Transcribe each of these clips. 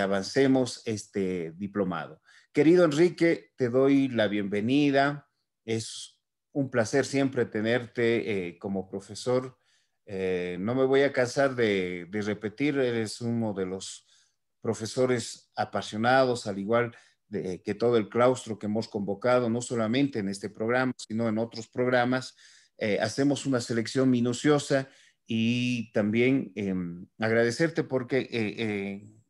avancemos este diplomado. Querido Enrique, te doy la bienvenida. Es un placer siempre tenerte eh, como profesor. Eh, no me voy a cansar de, repetir, eres uno de los profesores apasionados, al igual que todo el claustro que hemos convocado, no solamente en este programa, sino en otros programas. Eh, hacemos una selección minuciosa y también em, agradecerte porque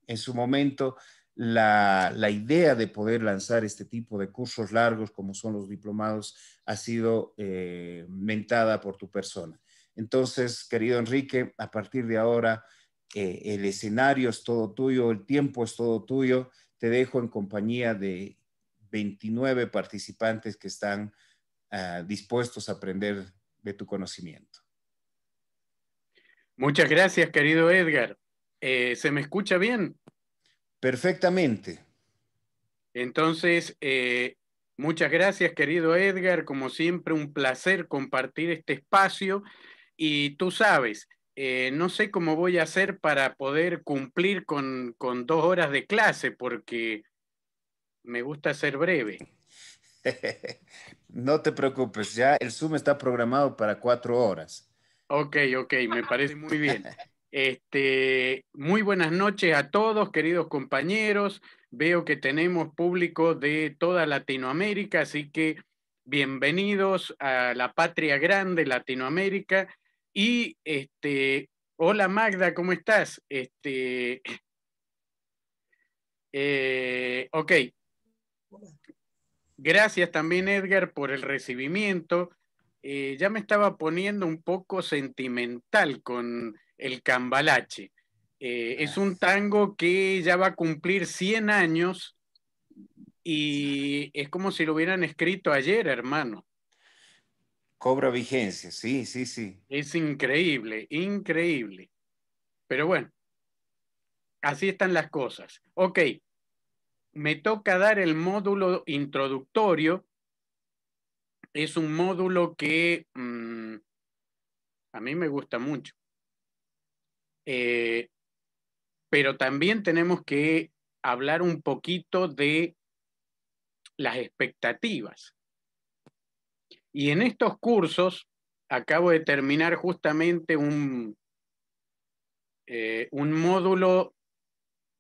en su momento la, idea de poder lanzar este tipo de cursos largos como son los diplomados ha sido eh, mentada por tu persona. Entonces, querido Enrique, a partir de ahora eh, el escenario es todo tuyo, el tiempo es todo tuyo. Te dejo en compañía de 29 participantes que están ah, dispuestos a aprender de tu conocimiento. Muchas gracias, querido Edgar. Eh, ¿Se me escucha bien? Perfectamente. Entonces, eh, muchas gracias, querido Edgar. Como siempre, un placer compartir este espacio. Y tú sabes, eh, no sé cómo voy a hacer para poder cumplir con, con dos horas de clase, porque me gusta ser breve. no te preocupes, ya el Zoom está programado para cuatro horas. Ok, ok, me parece muy bien. Este, muy buenas noches a todos, queridos compañeros. Veo que tenemos público de toda Latinoamérica, así que bienvenidos a la patria grande Latinoamérica. Y este, hola Magda, ¿cómo estás? Este, eh, ok. Gracias también Edgar por el recibimiento. Eh, ya me estaba poniendo un poco sentimental con el cambalache. Eh, es un tango que ya va a cumplir 100 años y es como si lo hubieran escrito ayer, hermano. Cobra vigencia, sí, sí, sí. Es increíble, increíble. Pero bueno, así están las cosas. Ok, me toca dar el módulo introductorio. Es un módulo que mm, a mí me gusta mucho. Eh, pero también tenemos que hablar un poquito de las expectativas. Y en estos cursos acabo de terminar justamente un, eh, un módulo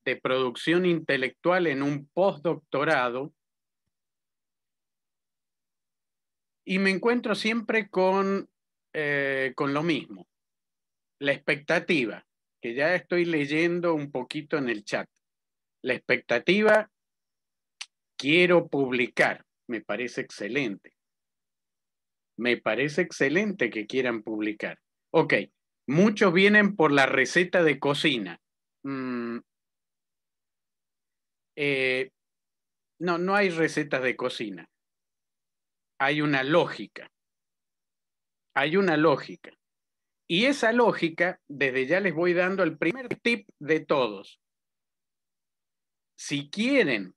de producción intelectual en un postdoctorado y me encuentro siempre con eh, lo mismo, la expectativa que ya estoy leyendo un poquito en el chat. La expectativa, quiero publicar, me parece excelente. Me parece excelente que quieran publicar. Ok, muchos vienen por la receta de cocina. Mm. Eh, no, no hay recetas de cocina. Hay una lógica. Hay una lógica. Y esa lógica, desde ya les voy dando el primer tip de todos. Si quieren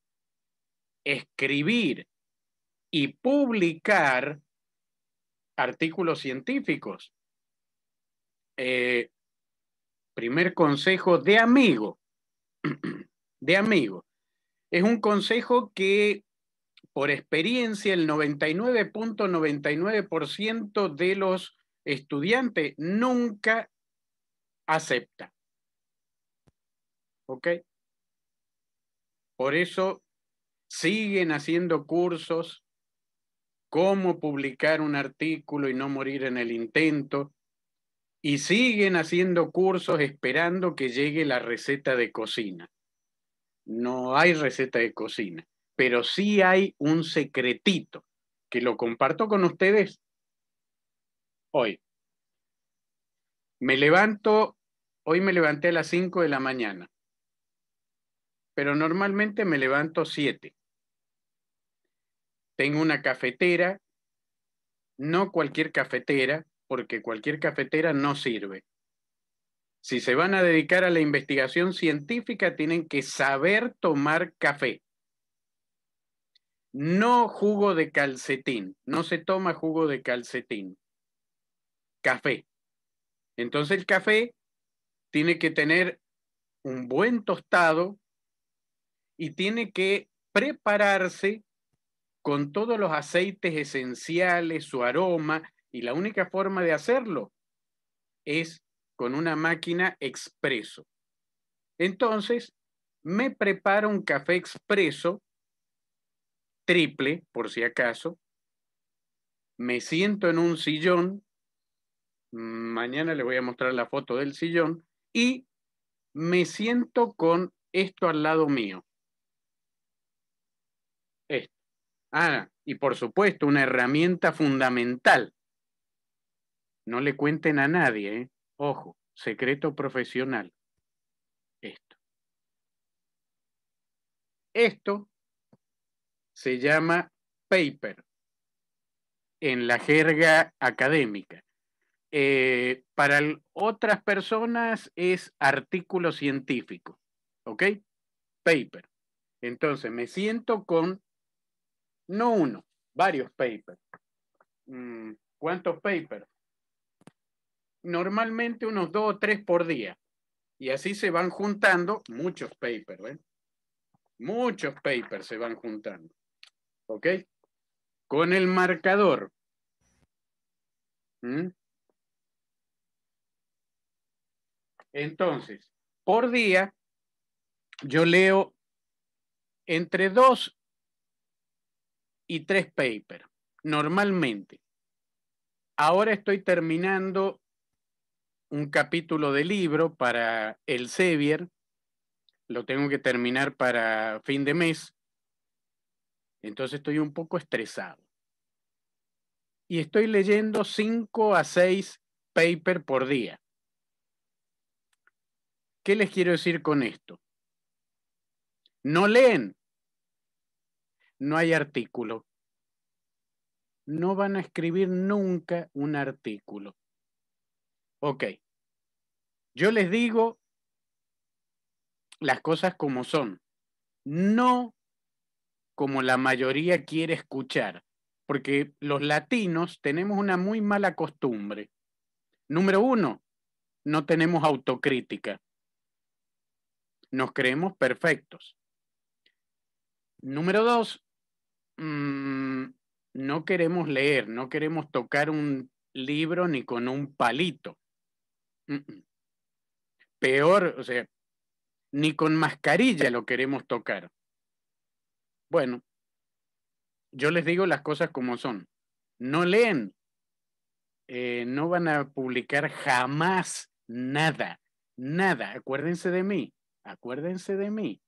escribir y publicar artículos científicos, eh, primer consejo de amigo, de amigo. Es un consejo que por experiencia el 99.99% de los estudiante nunca acepta. ¿Ok? Por eso siguen haciendo cursos, cómo publicar un artículo y no morir en el intento, y siguen haciendo cursos esperando que llegue la receta de cocina. No hay receta de cocina, pero sí hay un secretito que lo comparto con ustedes hoy. Me levanto, hoy me levanté a las 5 de la mañana, pero normalmente me levanto 7. Tengo una cafetera, no cualquier cafetera, porque cualquier cafetera no sirve. Si se van a dedicar a la investigación científica, tienen que saber tomar café. No jugo de calcetín, no se toma jugo de calcetín café. Entonces el café tiene que tener un buen tostado y tiene que prepararse con todos los aceites esenciales, su aroma, y la única forma de hacerlo es con una máquina expreso. Entonces, me preparo un café expreso, triple, por si acaso, me siento en un sillón Mañana les voy a mostrar la foto del sillón y me siento con esto al lado mío. Esto. Ah, y por supuesto, una herramienta fundamental. No le cuenten a nadie, ¿eh? ojo, secreto profesional. Esto. Esto se llama paper en la jerga académica. Eh, para otras personas es artículo científico, ¿ok? Paper. Entonces, me siento con, no uno, varios papers. Mm, ¿Cuántos papers? Normalmente unos dos o tres por día. Y así se van juntando muchos papers, ¿ven? Muchos papers se van juntando. ¿Ok? Con el marcador. ¿Mm? Entonces, por día, yo leo entre dos y tres papers, normalmente. Ahora estoy terminando un capítulo de libro para el Sevier. Lo tengo que terminar para fin de mes. Entonces estoy un poco estresado. Y estoy leyendo cinco a seis papers por día. ¿Qué les quiero decir con esto? No leen, no hay artículo. No van a escribir nunca un artículo. Ok. Yo les digo las cosas como son, no como la mayoría quiere escuchar, porque los latinos tenemos una muy mala costumbre. Número uno, no tenemos autocrítica nos creemos perfectos. Número dos, mm, no queremos leer, no queremos tocar un libro ni con un palito. Peor, o sea, ni con mascarilla lo queremos tocar. Bueno, yo les digo las cosas como son. No leen, eh, no van a publicar jamás nada, nada. Acuérdense de mí acuérdense de mí.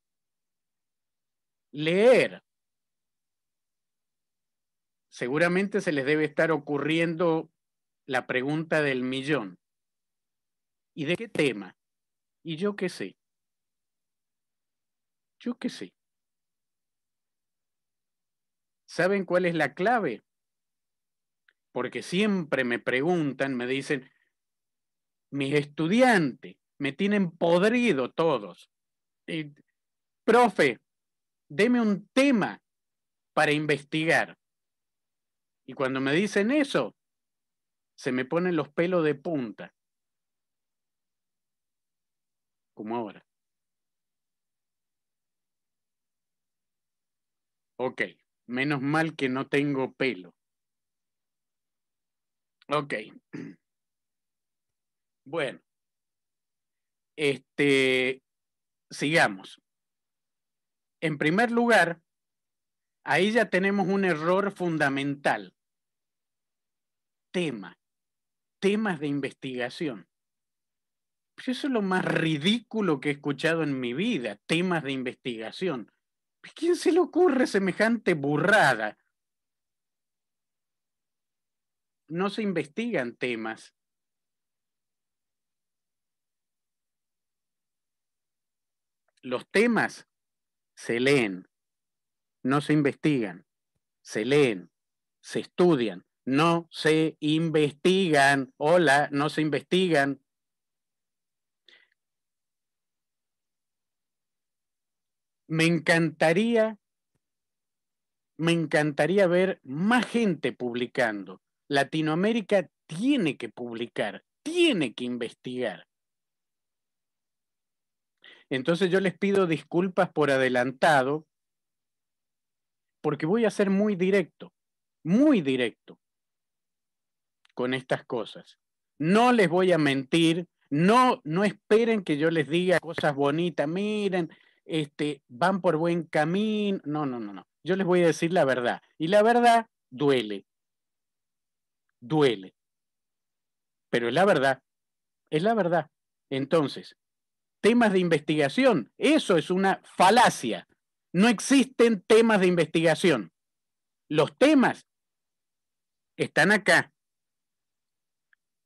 Leer. Seguramente se les debe estar ocurriendo la pregunta del millón. ¿Y de qué tema? ¿Y yo qué sé? Yo qué sé. ¿Saben cuál es la clave? Porque siempre me preguntan, me dicen, mis estudiantes, me tienen podrido todos. y profe, deme un tema para investigar. Y cuando me dicen eso, se me ponen los pelos de punta. Como ahora. Ok, menos mal que no tengo pelo. Ok. Bueno, este, sigamos. En primer lugar, ahí ya tenemos un error fundamental. Tema. Temas de investigación. Pues eso es lo más ridículo que he escuchado en mi vida, temas de investigación. Pues, ¿Quién se le ocurre semejante burrada? No se investigan temas los temas se leen, no se investigan, se leen, se estudian, no se investigan, hola, no se investigan. Me encantaría, me encantaría ver más gente publicando. Latinoamérica tiene que publicar, tiene que investigar. Entonces yo les pido disculpas por adelantado, porque voy a ser muy directo, muy directo con estas cosas. No les voy a mentir, no, no esperen que yo les diga cosas bonitas, miren, este, van por buen camino. No, no, no, no. Yo les voy a decir la verdad. Y la verdad duele. Duele. Pero es la verdad. Es la verdad. Entonces, temas de investigación. Eso es una falacia. No existen temas de investigación. Los temas están acá.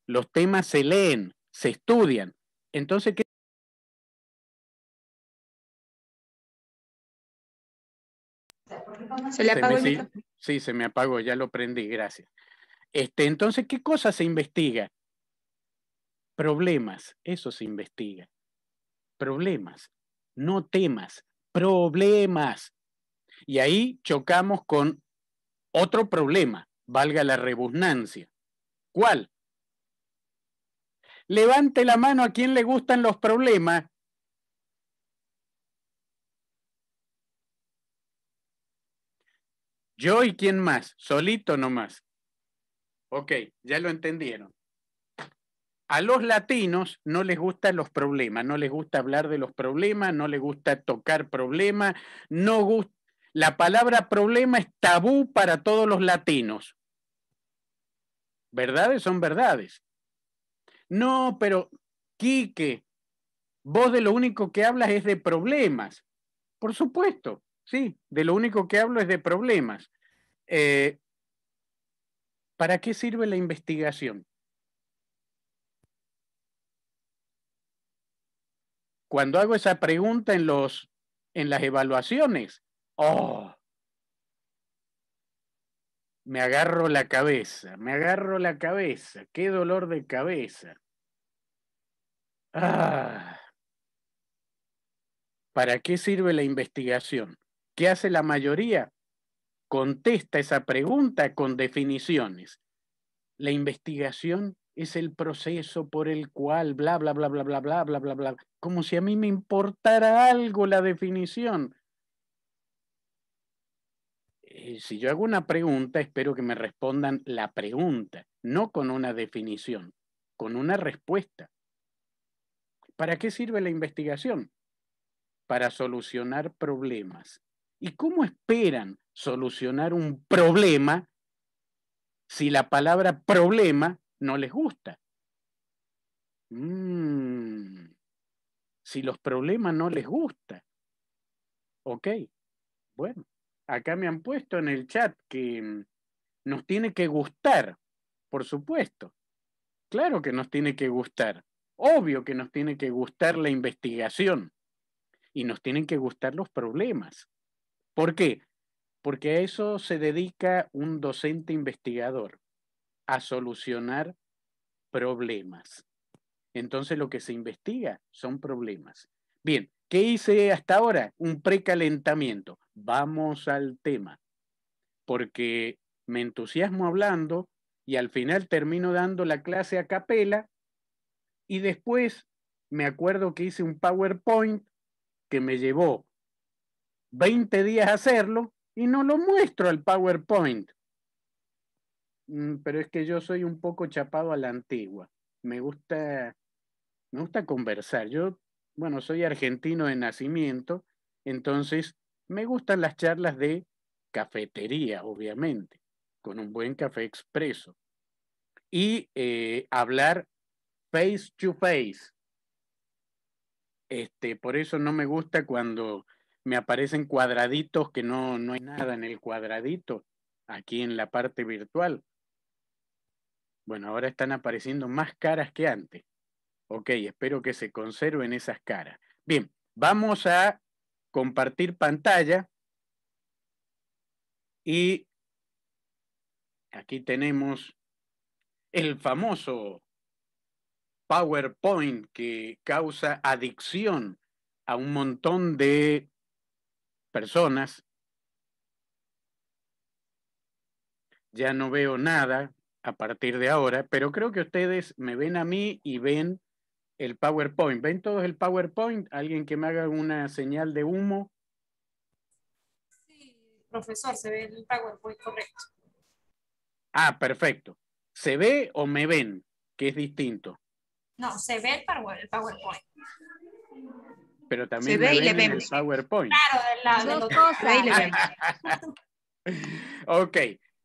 Los temas se leen, se estudian. Entonces, ¿qué? Se le apagó sí, sí, se me apagó, ya lo prendí, gracias. Este, entonces, ¿qué cosa se investiga? Problemas, eso se investiga problemas, no temas, problemas. Y ahí chocamos con otro problema, valga la rebusnancia. ¿Cuál? Levante la mano a quien le gustan los problemas. Yo y quién más, solito nomás. Ok, ya lo entendieron a los latinos no les gustan los problemas, no les gusta hablar de los problemas, no les gusta tocar problemas, no gusta... La palabra problema es tabú para todos los latinos. Verdades son verdades. No, pero Quique, vos de lo único que hablas es de problemas. Por supuesto, sí, de lo único que hablo es de problemas. Eh, ¿Para qué sirve la investigación? cuando hago esa pregunta en, los, en las evaluaciones, oh, me agarro la cabeza, me agarro la cabeza, qué dolor de cabeza. Ah. ¿Para qué sirve la investigación? ¿Qué hace la mayoría? Contesta esa pregunta con definiciones. La investigación es el proceso por el cual, bla, bla, bla, bla, bla, bla, bla, bla, bla, como si a mí me importara algo la definición. Eh, si yo hago una pregunta, espero que me respondan la pregunta, no con una definición, con una respuesta. ¿Para qué sirve la investigación? Para solucionar problemas. ¿Y cómo esperan solucionar un problema si la palabra problema no les gusta. Mm, si los problemas no les gusta. Ok, bueno, acá me han puesto en el chat que mm, nos tiene que gustar, por supuesto. Claro que nos tiene que gustar. Obvio que nos tiene que gustar la investigación y nos tienen que gustar los problemas. ¿Por qué? Porque a eso se dedica un docente investigador a solucionar problemas. Entonces lo que se investiga son problemas. Bien, ¿qué hice hasta ahora? Un precalentamiento. Vamos al tema, porque me entusiasmo hablando y al final termino dando la clase a capela y después me acuerdo que hice un PowerPoint que me llevó 20 días hacerlo y no lo muestro al PowerPoint. Mm, pero es que yo soy un poco chapado a la antigua. Me gusta, me gusta conversar. Yo, bueno, soy argentino de nacimiento, entonces me gustan las charlas de cafetería, obviamente, con un buen café expreso. Y eh, hablar face to face. Este, por eso no me gusta cuando me aparecen cuadraditos que no, no hay nada en el cuadradito, aquí en la parte virtual. Bueno, ahora están apareciendo más caras que antes. Ok, espero que se conserven esas caras. Bien, vamos a compartir pantalla. Y aquí tenemos el famoso PowerPoint que causa adicción a un montón de personas. Ya no veo nada, a partir de ahora, pero creo que ustedes me ven a mí y ven el PowerPoint. ¿Ven todos el PowerPoint? ¿Alguien que me haga una señal de humo? Sí, profesor, se ve el PowerPoint correcto. Ah, perfecto. ¿Se ve o me ven? Que es distinto. No, se ve el, PowerPoint. Pero también se ve le ven. el PowerPoint. Claro, del lado. de los dos. le ven. ok,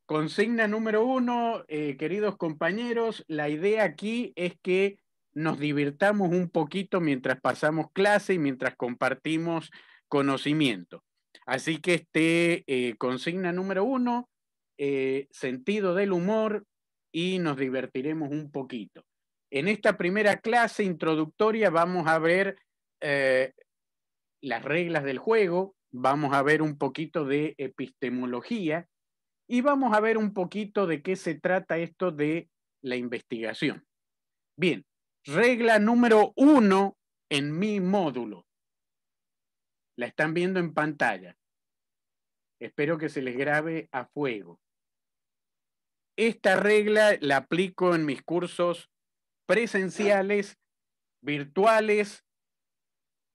Consigna número uno, eh, queridos compañeros, la idea aquí es que nos divirtamos un poquito mientras pasamos clase y mientras compartimos conocimiento. Así que este eh, consigna número uno, eh, sentido del humor y nos divertiremos un poquito. En esta primera clase introductoria vamos a ver las reglas del juego, vamos a ver un poquito de epistemología, y vamos a ver un poquito de qué se trata esto de la investigación. Bien, regla número uno en mi módulo. La están viendo en pantalla. Espero que se les grabe a fuego. Esta regla la aplico en mis cursos presenciales, virtuales,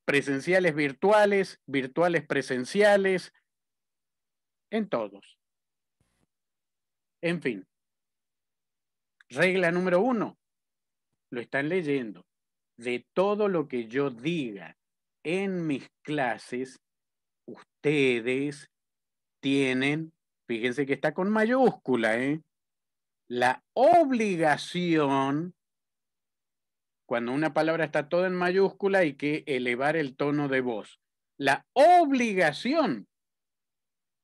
presenciales virtuales, virtuales presenciales, en todos. En fin. Regla número uno. Lo están leyendo. De todo lo que yo diga en mis clases, ustedes tienen, fíjense que está con mayúscula, ¿eh? la obligación, cuando una palabra está toda en mayúscula hay que elevar el tono de voz, la obligación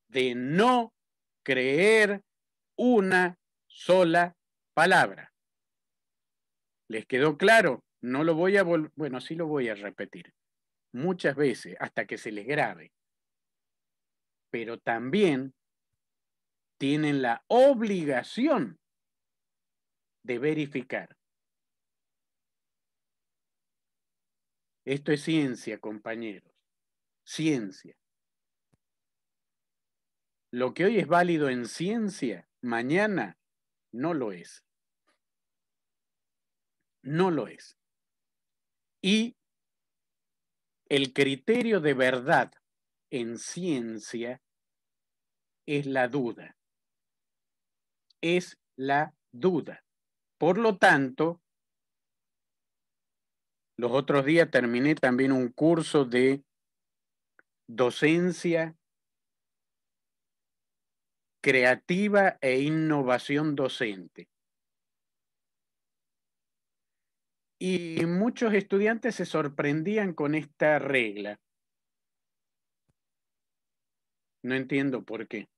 de no creer una sola palabra. ¿Les quedó claro? No lo voy a volver, bueno, sí lo voy a repetir muchas veces hasta que se les grabe. Pero también tienen la obligación de verificar. Esto es ciencia, compañeros. Ciencia. Lo que hoy es válido en ciencia mañana no lo es. No lo es. Y el criterio de verdad en ciencia es la duda. Es la duda. Por lo tanto, los otros días terminé también un curso de docencia creativa e innovación docente. Y muchos estudiantes se sorprendían con esta regla. No entiendo por qué.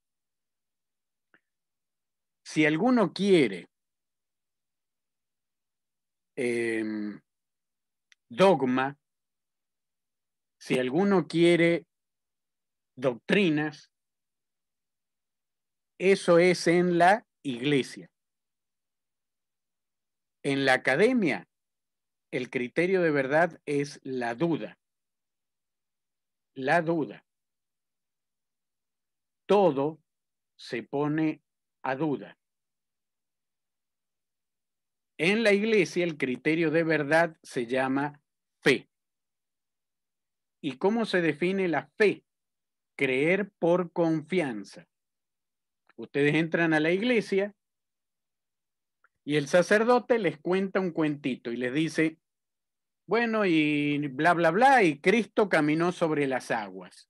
Si alguno quiere em, dogma, si alguno quiere doctrinas, eso es en la iglesia. En la academia, el criterio de verdad es la duda. La duda. Todo se pone a duda. En la iglesia el criterio de verdad se llama fe. ¿Y cómo se define la fe? Creer por confianza. Ustedes entran a la iglesia y el sacerdote les cuenta un cuentito y les dice, bueno, y bla, bla, bla, y Cristo caminó sobre las aguas.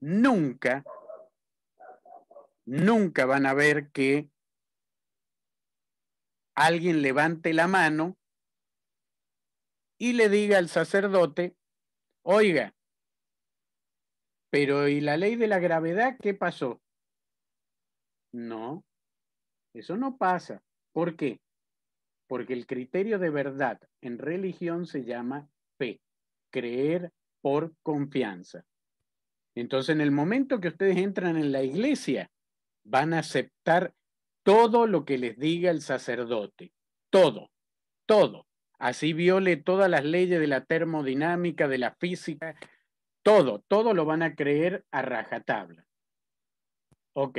Nunca, nunca van a ver que alguien levante la mano y le diga al sacerdote, oiga, pero ¿y la ley de la gravedad qué pasó? No, eso no pasa. ¿Por qué? Porque el criterio de verdad en religión se llama fe, creer por confianza. Entonces, en el momento que ustedes entran en la iglesia, van a aceptar todo lo que les diga el sacerdote, todo, todo. Así viole todas las leyes de la termodinámica, de la física, todo, todo lo van a creer a rajatabla. Ok.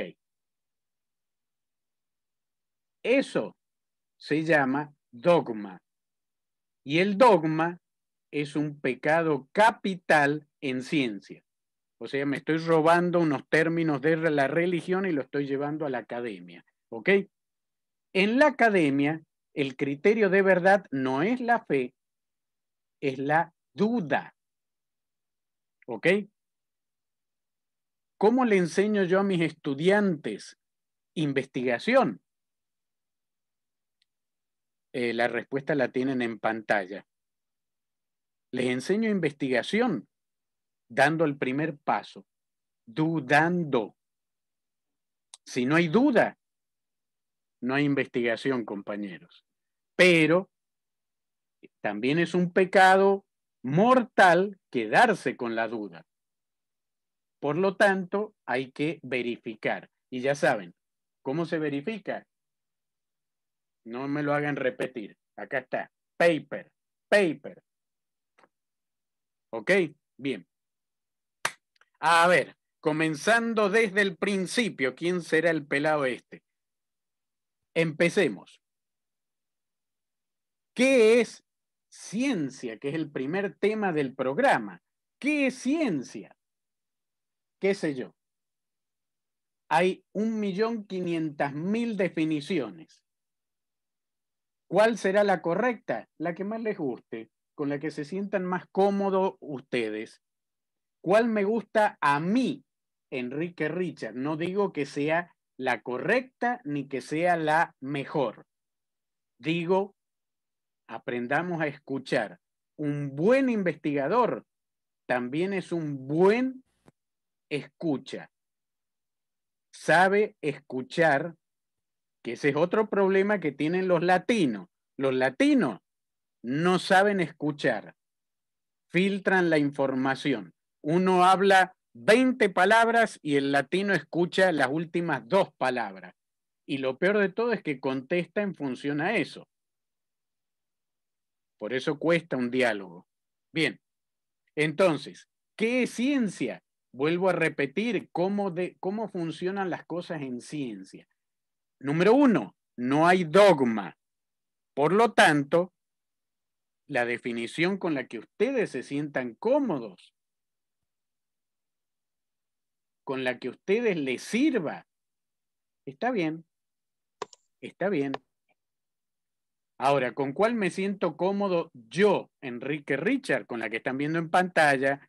Eso se llama dogma. Y el dogma es un pecado capital en ciencia. O sea, me estoy robando unos términos de la religión y lo estoy llevando a la academia. ¿Ok? En la academia, el criterio de verdad no es la fe, es la duda. ¿Ok? ¿Cómo le enseño yo a mis estudiantes investigación? Eh, la respuesta la tienen en pantalla. Les enseño investigación dando el primer paso, dudando. Si no hay duda, no hay investigación, compañeros. Pero también es un pecado mortal quedarse con la duda. Por lo tanto, hay que verificar. Y ya saben, ¿cómo se verifica? No me lo hagan repetir. Acá está. Paper, paper. ¿Ok? Bien. A ver, comenzando desde el principio, ¿quién será el pelado este? Empecemos. ¿Qué es ciencia, que es el primer tema del programa. ¿Qué es ciencia? ¿Qué sé yo? Hay 1.500.000 definiciones. ¿Cuál será la correcta? La que más les guste, con la que se sientan más cómodos ustedes. ¿Cuál me gusta a mí, Enrique Richard? No digo que sea la correcta ni que sea la mejor. Digo aprendamos a escuchar. Un buen investigador también es un buen escucha. Sabe escuchar, que ese es otro problema que tienen los latinos. Los latinos no saben escuchar, filtran la información. Uno habla 20 palabras y el latino escucha las últimas dos palabras. Y lo peor de todo es que contesta en función a eso. Por eso cuesta un diálogo. Bien, entonces, ¿qué es ciencia? Vuelvo a repetir cómo, cómo funcionan las cosas en ciencia. Número uno, no hay dogma. Por lo tanto, la definición con la que ustedes se sientan cómodos, con la que ustedes les sirva, está bien, está bien. Ahora, ¿con cuál me siento cómodo yo, Enrique Richard, con la que están viendo en pantalla?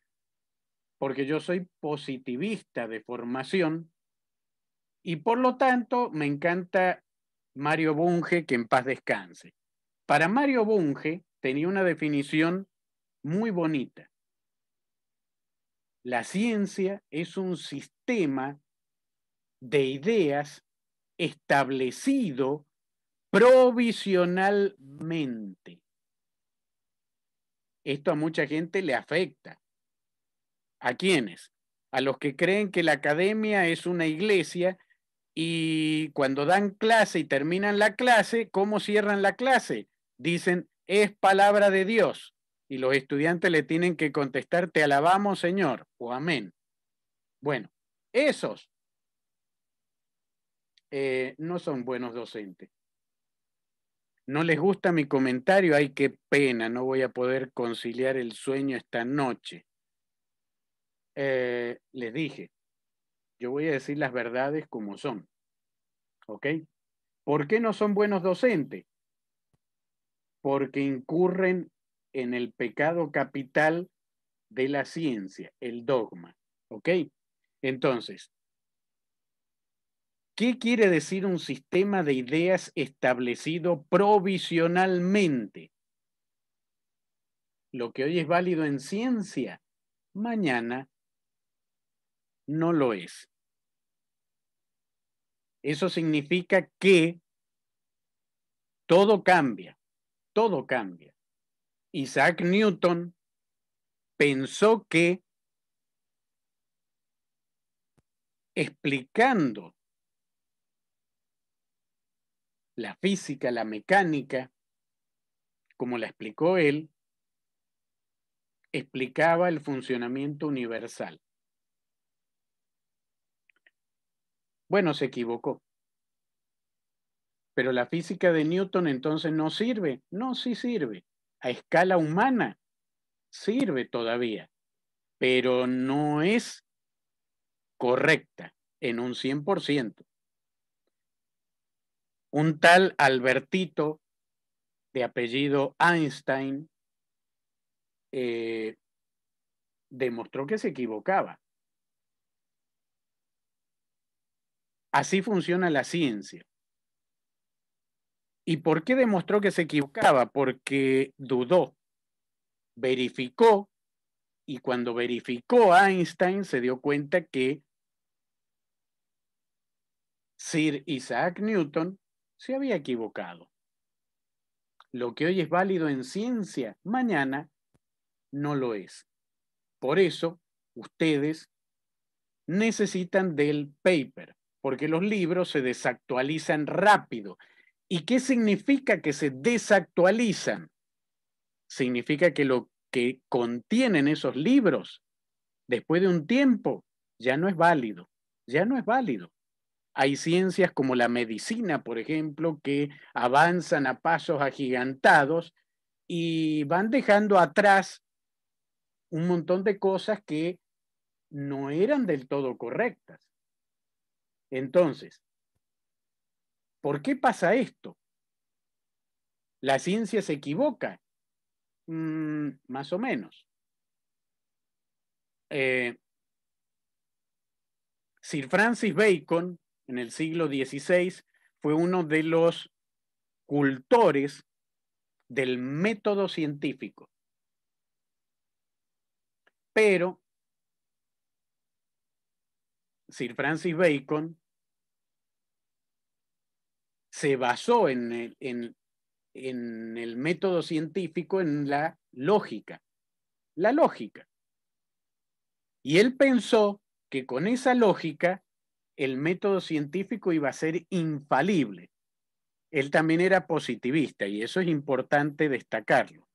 Porque yo soy positivista de formación y por lo tanto me encanta Mario Bunge, que en paz descanse. Para Mario Bunge tenía una definición muy bonita. La ciencia es un sistema de ideas establecido provisionalmente. Esto a mucha gente le afecta. ¿A quiénes? A los que creen que la academia es una iglesia y cuando dan clase y terminan la clase, ¿cómo cierran la clase? Dicen, es palabra de Dios. Y los estudiantes le tienen que contestar, te alabamos Señor o amén. Bueno, esos eh, no son buenos docentes no les gusta mi comentario, ay, qué pena, no voy a poder conciliar el sueño esta noche. Eh, les dije, yo voy a decir las verdades como son. ¿Ok? ¿Por qué no son buenos docentes? Porque incurren en el pecado capital de la ciencia, el dogma. ¿Ok? Entonces, ¿Qué quiere decir un sistema de ideas establecido provisionalmente? Lo que hoy es válido en ciencia, mañana no lo es. Eso significa que todo cambia, todo cambia. Isaac Newton pensó que explicando la física, la mecánica, como la explicó él, explicaba el funcionamiento universal. Bueno, se equivocó. Pero la física de Newton entonces no sirve. No, sí sirve. A escala humana sirve todavía, pero no es correcta en un 100% un tal Albertito, de apellido Einstein, eh, demostró que se equivocaba. Así funciona la ciencia. ¿Y por qué demostró que se equivocaba? Porque dudó, verificó, y cuando verificó a Einstein se dio cuenta que Sir Isaac Newton se había equivocado. Lo que hoy es válido en ciencia, mañana no lo es. Por eso, ustedes necesitan del paper, porque los libros se desactualizan rápido. ¿Y qué significa que se desactualizan? Significa que lo que contienen esos libros, después de un tiempo, ya no es válido, ya no es válido. Hay ciencias como la medicina, por ejemplo, que avanzan a pasos agigantados y van dejando atrás un montón de cosas que no eran del todo correctas. Entonces, ¿por qué pasa esto? ¿La ciencia se equivoca? Mm, más o menos. Eh, Sir Francis Bacon en el siglo XVI, fue uno de los cultores del método científico. Pero Sir Francis Bacon se basó en el, en el método científico, en la lógica, la lógica. Y él pensó que con esa lógica el método científico iba a ser infalible. Él también era positivista y eso es importante destacarlo.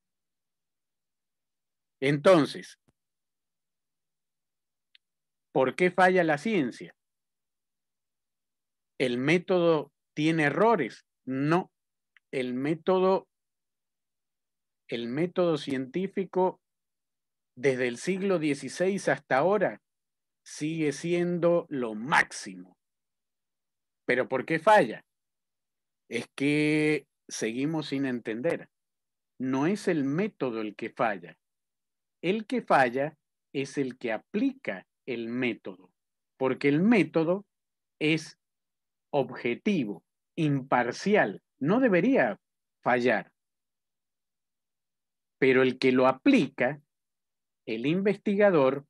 Entonces, ¿por qué falla la ciencia? ¿El método tiene errores? No, el método, el método científico desde el siglo XVI hasta ahora sigue siendo lo máximo. Pero ¿por qué falla? Es que seguimos sin entender. No es el método el que falla. El que falla es el que aplica el método, porque el método es objetivo, imparcial, no debería fallar. Pero el que lo aplica, el investigador,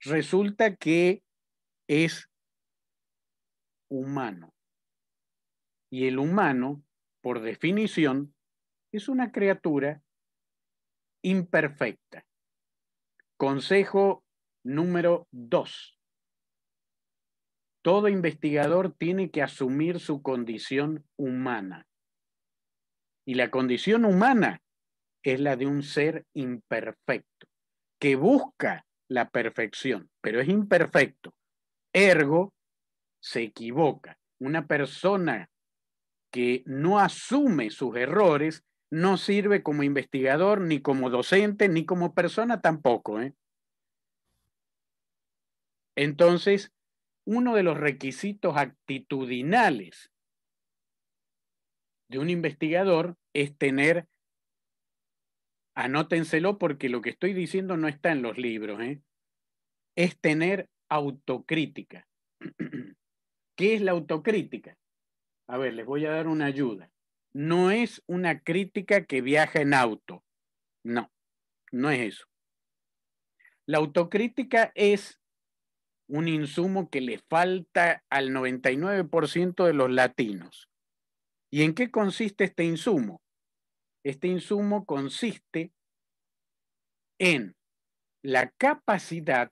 resulta que es humano. Y el humano, por definición, es una criatura imperfecta. Consejo número dos. Todo investigador tiene que asumir su condición humana. Y la condición humana es la de un ser imperfecto, que busca la perfección, pero es imperfecto. Ergo, se equivoca. Una persona que no asume sus errores no sirve como investigador, ni como docente, ni como persona tampoco. ¿eh? Entonces, uno de los requisitos actitudinales de un investigador es tener anótenselo porque lo que estoy diciendo no está en los libros, ¿eh? es tener autocrítica. ¿Qué es la autocrítica? A ver, les voy a dar una ayuda. No es una crítica que viaja en auto. No, no es eso. La autocrítica es un insumo que le falta al 99% de los latinos. ¿Y en qué consiste este insumo? Este insumo consiste en la capacidad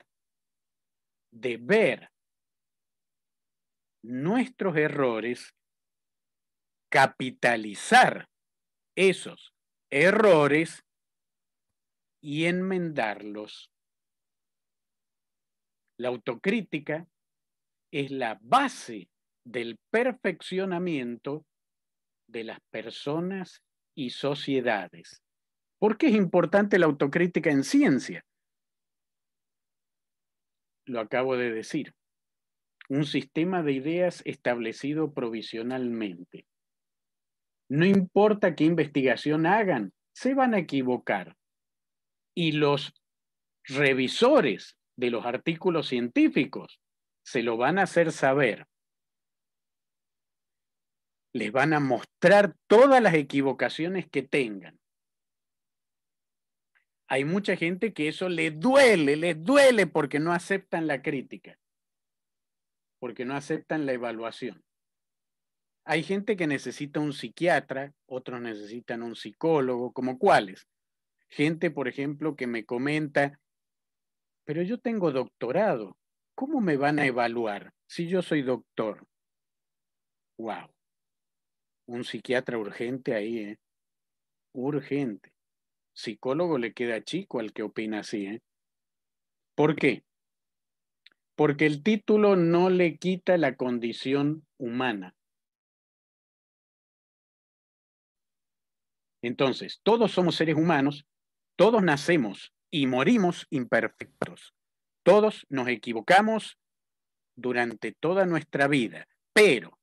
de ver nuestros errores, capitalizar esos errores y enmendarlos. La autocrítica es la base del perfeccionamiento de las personas y sociedades. ¿Por qué es importante la autocrítica en ciencia? Lo acabo de decir. Un sistema de ideas establecido provisionalmente. No importa qué investigación hagan, se van a equivocar. Y los revisores de los artículos científicos se lo van a hacer saber les van a mostrar todas las equivocaciones que tengan. Hay mucha gente que eso le duele, les duele porque no aceptan la crítica, porque no aceptan la evaluación. Hay gente que necesita un psiquiatra, otros necesitan un psicólogo, como cuáles. Gente, por ejemplo, que me comenta, pero yo tengo doctorado, ¿cómo me van a evaluar si yo soy doctor? Wow un psiquiatra urgente ahí, ¿eh? Urgente. Psicólogo le queda chico al que opina así, ¿eh? ¿Por qué? Porque el título no le quita la condición humana. Entonces, todos somos seres humanos, todos nacemos y morimos imperfectos. Todos nos equivocamos durante toda nuestra vida, pero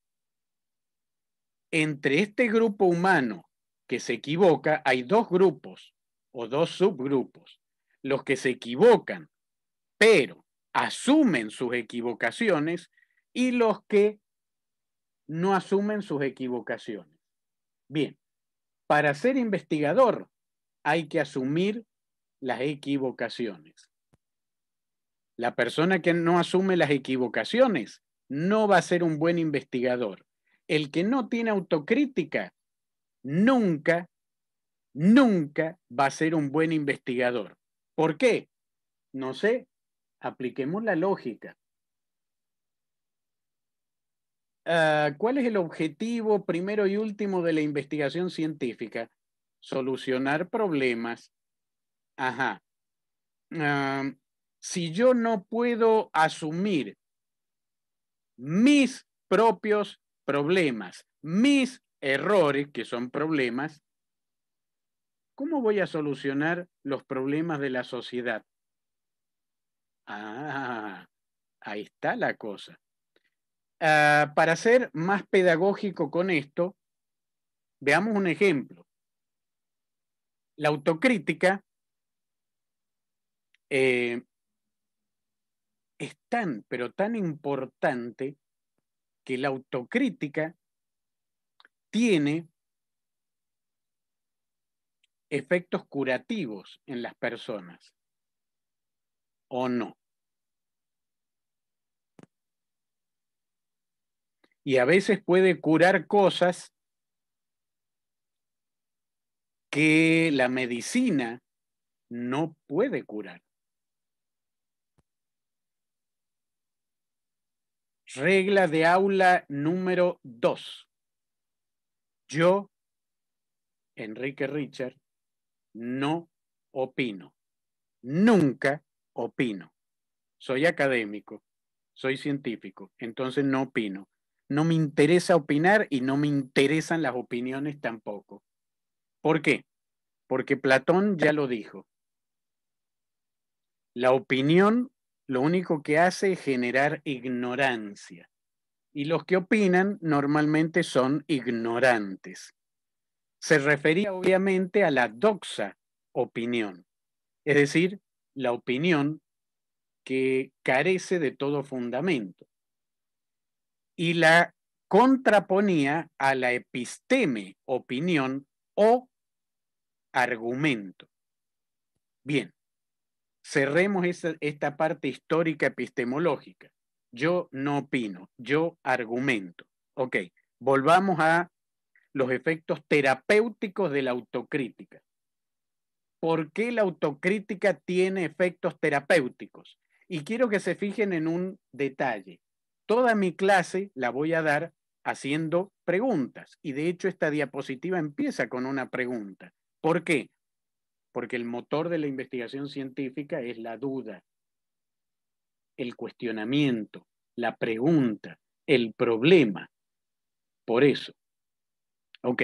entre este grupo humano que se equivoca, hay dos grupos o dos subgrupos. Los que se equivocan, pero asumen sus equivocaciones y los que no asumen sus equivocaciones. Bien, para ser investigador hay que asumir las equivocaciones. La persona que no asume las equivocaciones no va a ser un buen investigador el que no tiene autocrítica nunca, nunca va a ser un buen investigador. ¿Por qué? No sé, apliquemos la lógica. Ah, ¿Cuál es el objetivo primero y último de la investigación científica? Solucionar problemas. Ajá. si yo no puedo asumir mis propios problemas, mis errores, que son problemas, ¿cómo voy a solucionar los problemas de la sociedad? Ah, ahí está la cosa. Ah, para ser más pedagógico con esto, veamos un ejemplo. La autocrítica eh, es tan, pero tan importante que la autocrítica tiene efectos curativos en las personas o no. Y a veces puede curar cosas que la medicina no puede curar. Regla de aula número 2. Yo, Enrique Richard, no opino. Nunca opino. Soy académico, soy científico, entonces no opino. No me interesa opinar y no me interesan las opiniones tampoco. ¿Por qué? Porque Platón ya lo dijo. La opinión lo único que hace es generar ignorancia. Y los que opinan normalmente son ignorantes. Se refería obviamente a la doxa opinión, es decir, la opinión que carece de todo fundamento. Y la contraponía a la episteme, opinión o argumento. Bien, cerremos esta parte histórica epistemológica. Yo no opino, yo argumento. Ok, volvamos a los efectos terapéuticos de la autocrítica. ¿Por qué la autocrítica tiene efectos terapéuticos? Y quiero que se fijen en un detalle. Toda mi clase la voy a dar haciendo preguntas. Y de hecho esta diapositiva empieza con una pregunta. ¿Por qué? porque el motor de la investigación científica es la duda, el cuestionamiento, la pregunta, el problema. Por eso. Ok.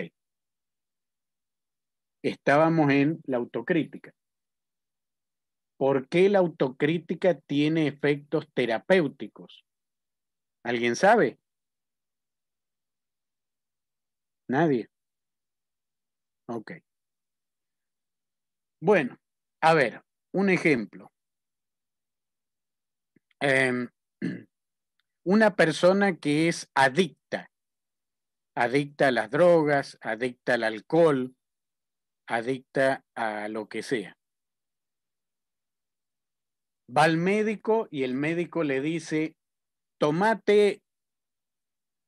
Estábamos en la autocrítica. ¿Por qué la autocrítica tiene efectos terapéuticos? ¿Alguien sabe? Nadie. Ok. Bueno, a ver, un ejemplo. Em, una persona que es adicta, adicta a las drogas, adicta al alcohol, adicta a lo que sea. Va al médico y el médico le dice, tomate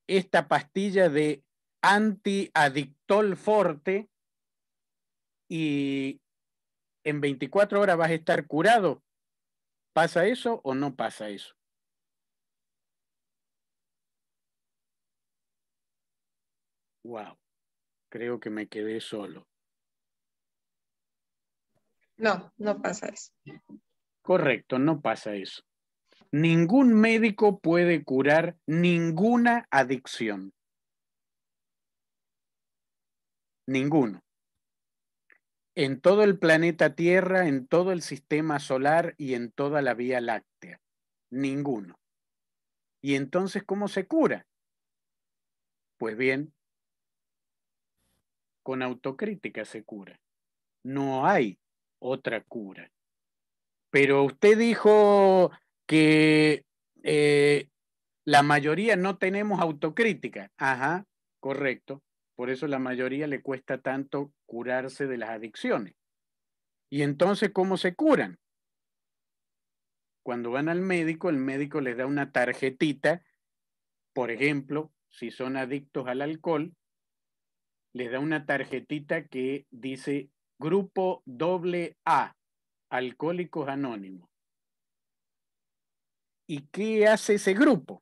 esta pastilla de antiadictol forte y en 24 horas vas a estar curado. ¿Pasa eso o no pasa eso? Wow, creo que me quedé solo. No, no pasa eso. Correcto, no pasa eso. Ningún médico puede curar ninguna adicción. Ninguno en todo el planeta Tierra, en todo el sistema solar y en toda la Vía Láctea. Ninguno. ¿Y entonces cómo se cura? Pues bien, con autocrítica se cura. No hay otra cura. Pero usted dijo que eh, la mayoría no tenemos autocrítica. Ajá, correcto. Por eso la mayoría le cuesta tanto curarse de las adicciones. ¿Y entonces cómo se curan? Cuando van al médico, el médico les da una tarjetita, por ejemplo, si son adictos al alcohol, les da una tarjetita que dice Grupo AA, A, Alcohólicos Anónimos. ¿Y qué hace ese grupo?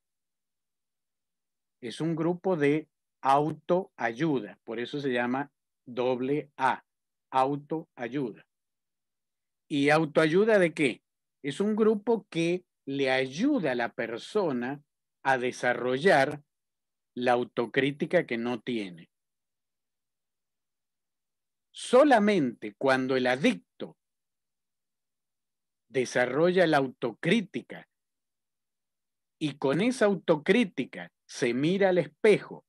Es un grupo de autoayuda. Por eso se llama doble A, autoayuda. ¿Y autoayuda de qué? Es un grupo que le ayuda a la persona a desarrollar la autocrítica que no tiene. Solamente cuando el adicto desarrolla la autocrítica y con esa autocrítica se mira al espejo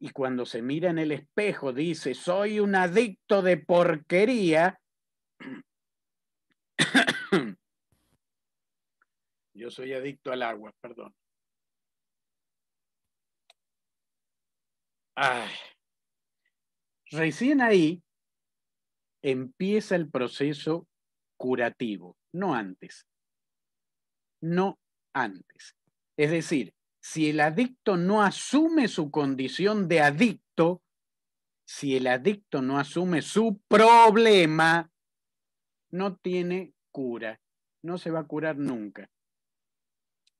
y cuando se mira en el espejo dice, soy un adicto de porquería, yo soy adicto al agua, perdón. Recién ahí empieza el proceso curativo, no antes. No antes. Es decir, si el adicto no asume su condición de adicto, si el adicto no asume su problema, no tiene cura, no se va a curar nunca.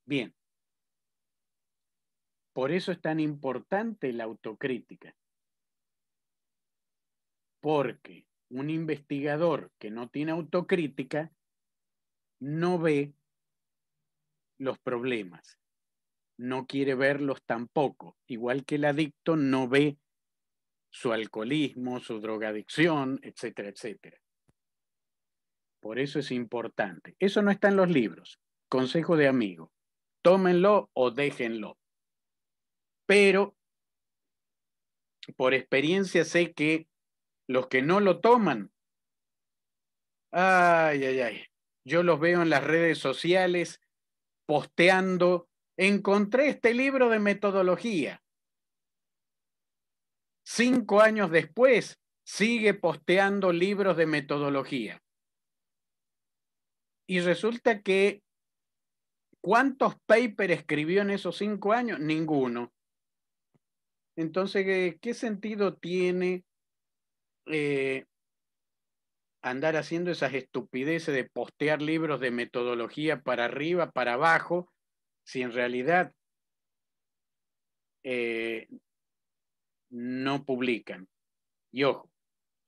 Bien, por eso es tan importante la autocrítica, porque un investigador que no tiene autocrítica no ve los problemas, no quiere verlos tampoco, igual que el adicto no ve su alcoholismo, su drogadicción, etcétera, etcétera. Por eso es importante. Eso no está en los libros. Consejo de amigo. Tómenlo o déjenlo. Pero por experiencia sé que los que no lo toman, ay, ay, ay, yo los veo en las redes sociales posteando encontré este libro de metodología. Cinco años después, sigue posteando libros de metodología. Y resulta que, ¿cuántos papers escribió en esos cinco años? Ninguno. Entonces, eh, ¿qué sentido tiene eh, andar haciendo esas estupideces de postear libros de metodología para arriba, para abajo, si en realidad eh, no publican, y ojo,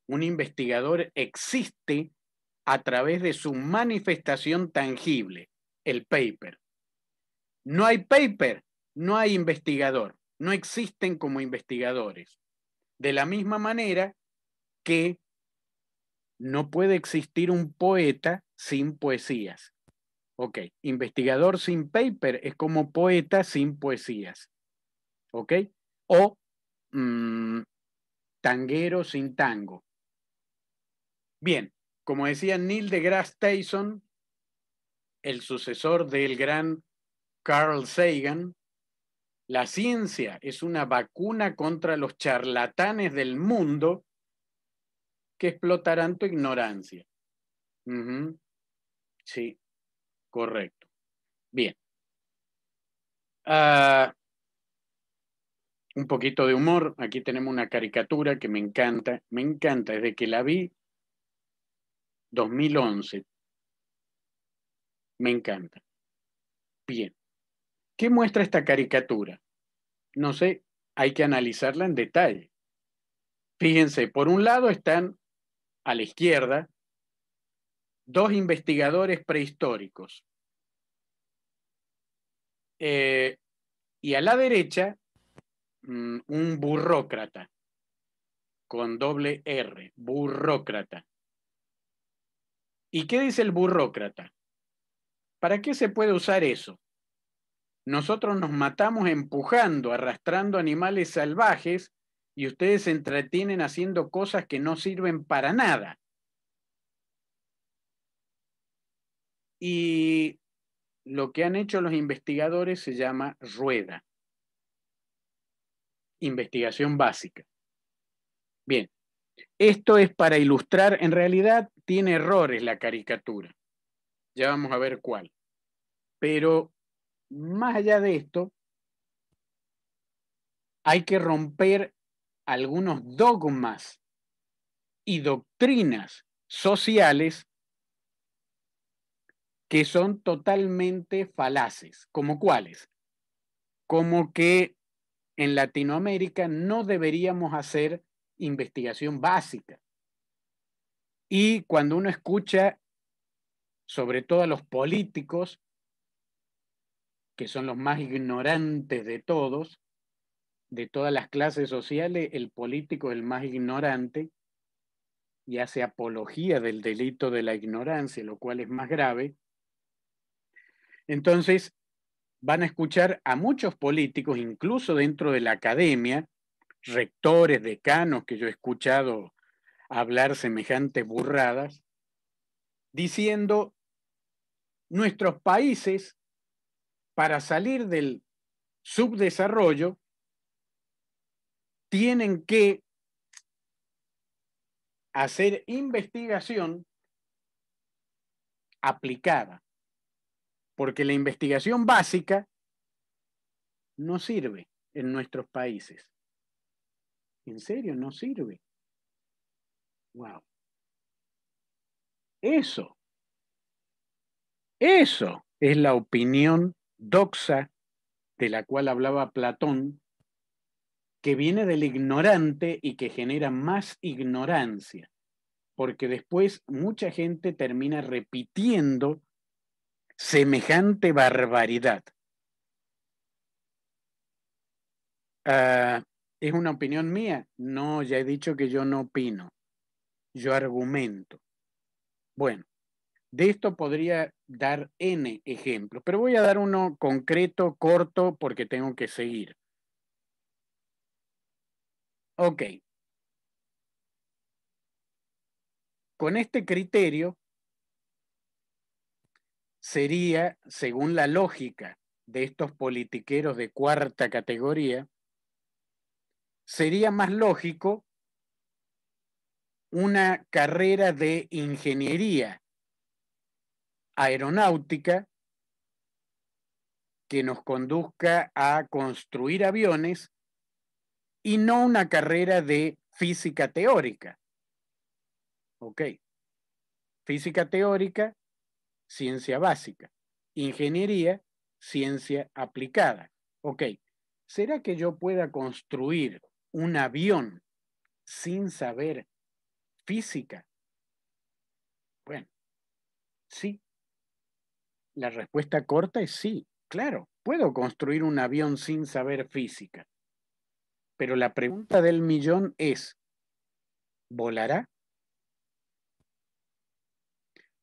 un investigador existe a través de su manifestación tangible, el paper. No hay paper, no hay investigador, no existen como investigadores. De la misma manera que no puede existir un poeta sin poesías. Ok, investigador sin paper es como poeta sin poesías. ¿Ok? O mm, tanguero sin tango. Bien, como decía Neil deGrasse Tyson, el sucesor del gran Carl Sagan, la ciencia es una vacuna contra los charlatanes del mundo que explotarán tu ignorancia. Sí, Correcto. Bien. Ah, un poquito de humor. Aquí tenemos una caricatura que me encanta. Me encanta desde que la vi, 2011. Me encanta. Bien. ¿Qué muestra esta caricatura? No sé, hay que analizarla en detalle. Fíjense, por un lado están a la izquierda dos investigadores prehistóricos. Eh, y a la derecha, mm, un burócrata con doble R, burócrata ¿Y qué dice el burócrata ¿Para qué se puede usar eso? Nosotros nos matamos empujando, arrastrando animales salvajes y ustedes se entretienen haciendo cosas que no sirven para nada. Y lo que han hecho los investigadores se llama rueda. Investigación básica. Bien, esto es para ilustrar, en realidad tiene errores la caricatura. Ya vamos a ver cuál. Pero más allá de esto, hay que romper algunos dogmas y doctrinas sociales que son totalmente falaces, como cuáles, como que en Latinoamérica no deberíamos hacer investigación básica. Y cuando uno escucha, sobre todo a los políticos, que son los más ignorantes de todos, de todas las clases sociales, el político es el más ignorante y hace apología del delito de la ignorancia, lo cual es más grave, entonces, van a escuchar a muchos políticos, incluso dentro de la academia, rectores, decanos que yo he escuchado hablar semejantes burradas, diciendo, nuestros países, para salir del subdesarrollo, tienen que hacer investigación aplicada porque la investigación básica no sirve en nuestros países. En serio, no sirve. Wow. Eso, eso es la opinión doxa de la cual hablaba Platón, que viene del ignorante y que genera más ignorancia, porque después mucha gente termina repitiendo semejante barbaridad? Ah, es una opinión mía. No, ya he dicho que yo no opino. Yo argumento. Bueno, de esto podría dar N ejemplos, pero voy a dar uno concreto, corto, porque tengo que seguir. Ok. Con este criterio, sería, según la lógica de estos politiqueros de cuarta categoría, sería más lógico una carrera de ingeniería aeronáutica que nos conduzca a construir aviones y no una carrera de física teórica. Ok. Física teórica ciencia básica. Ingeniería, ciencia aplicada. Ok, ¿será que yo pueda construir un avión sin saber física? Bueno, sí. La respuesta corta es sí, claro, puedo construir un avión sin saber física. Pero la pregunta del millón es, ¿volará?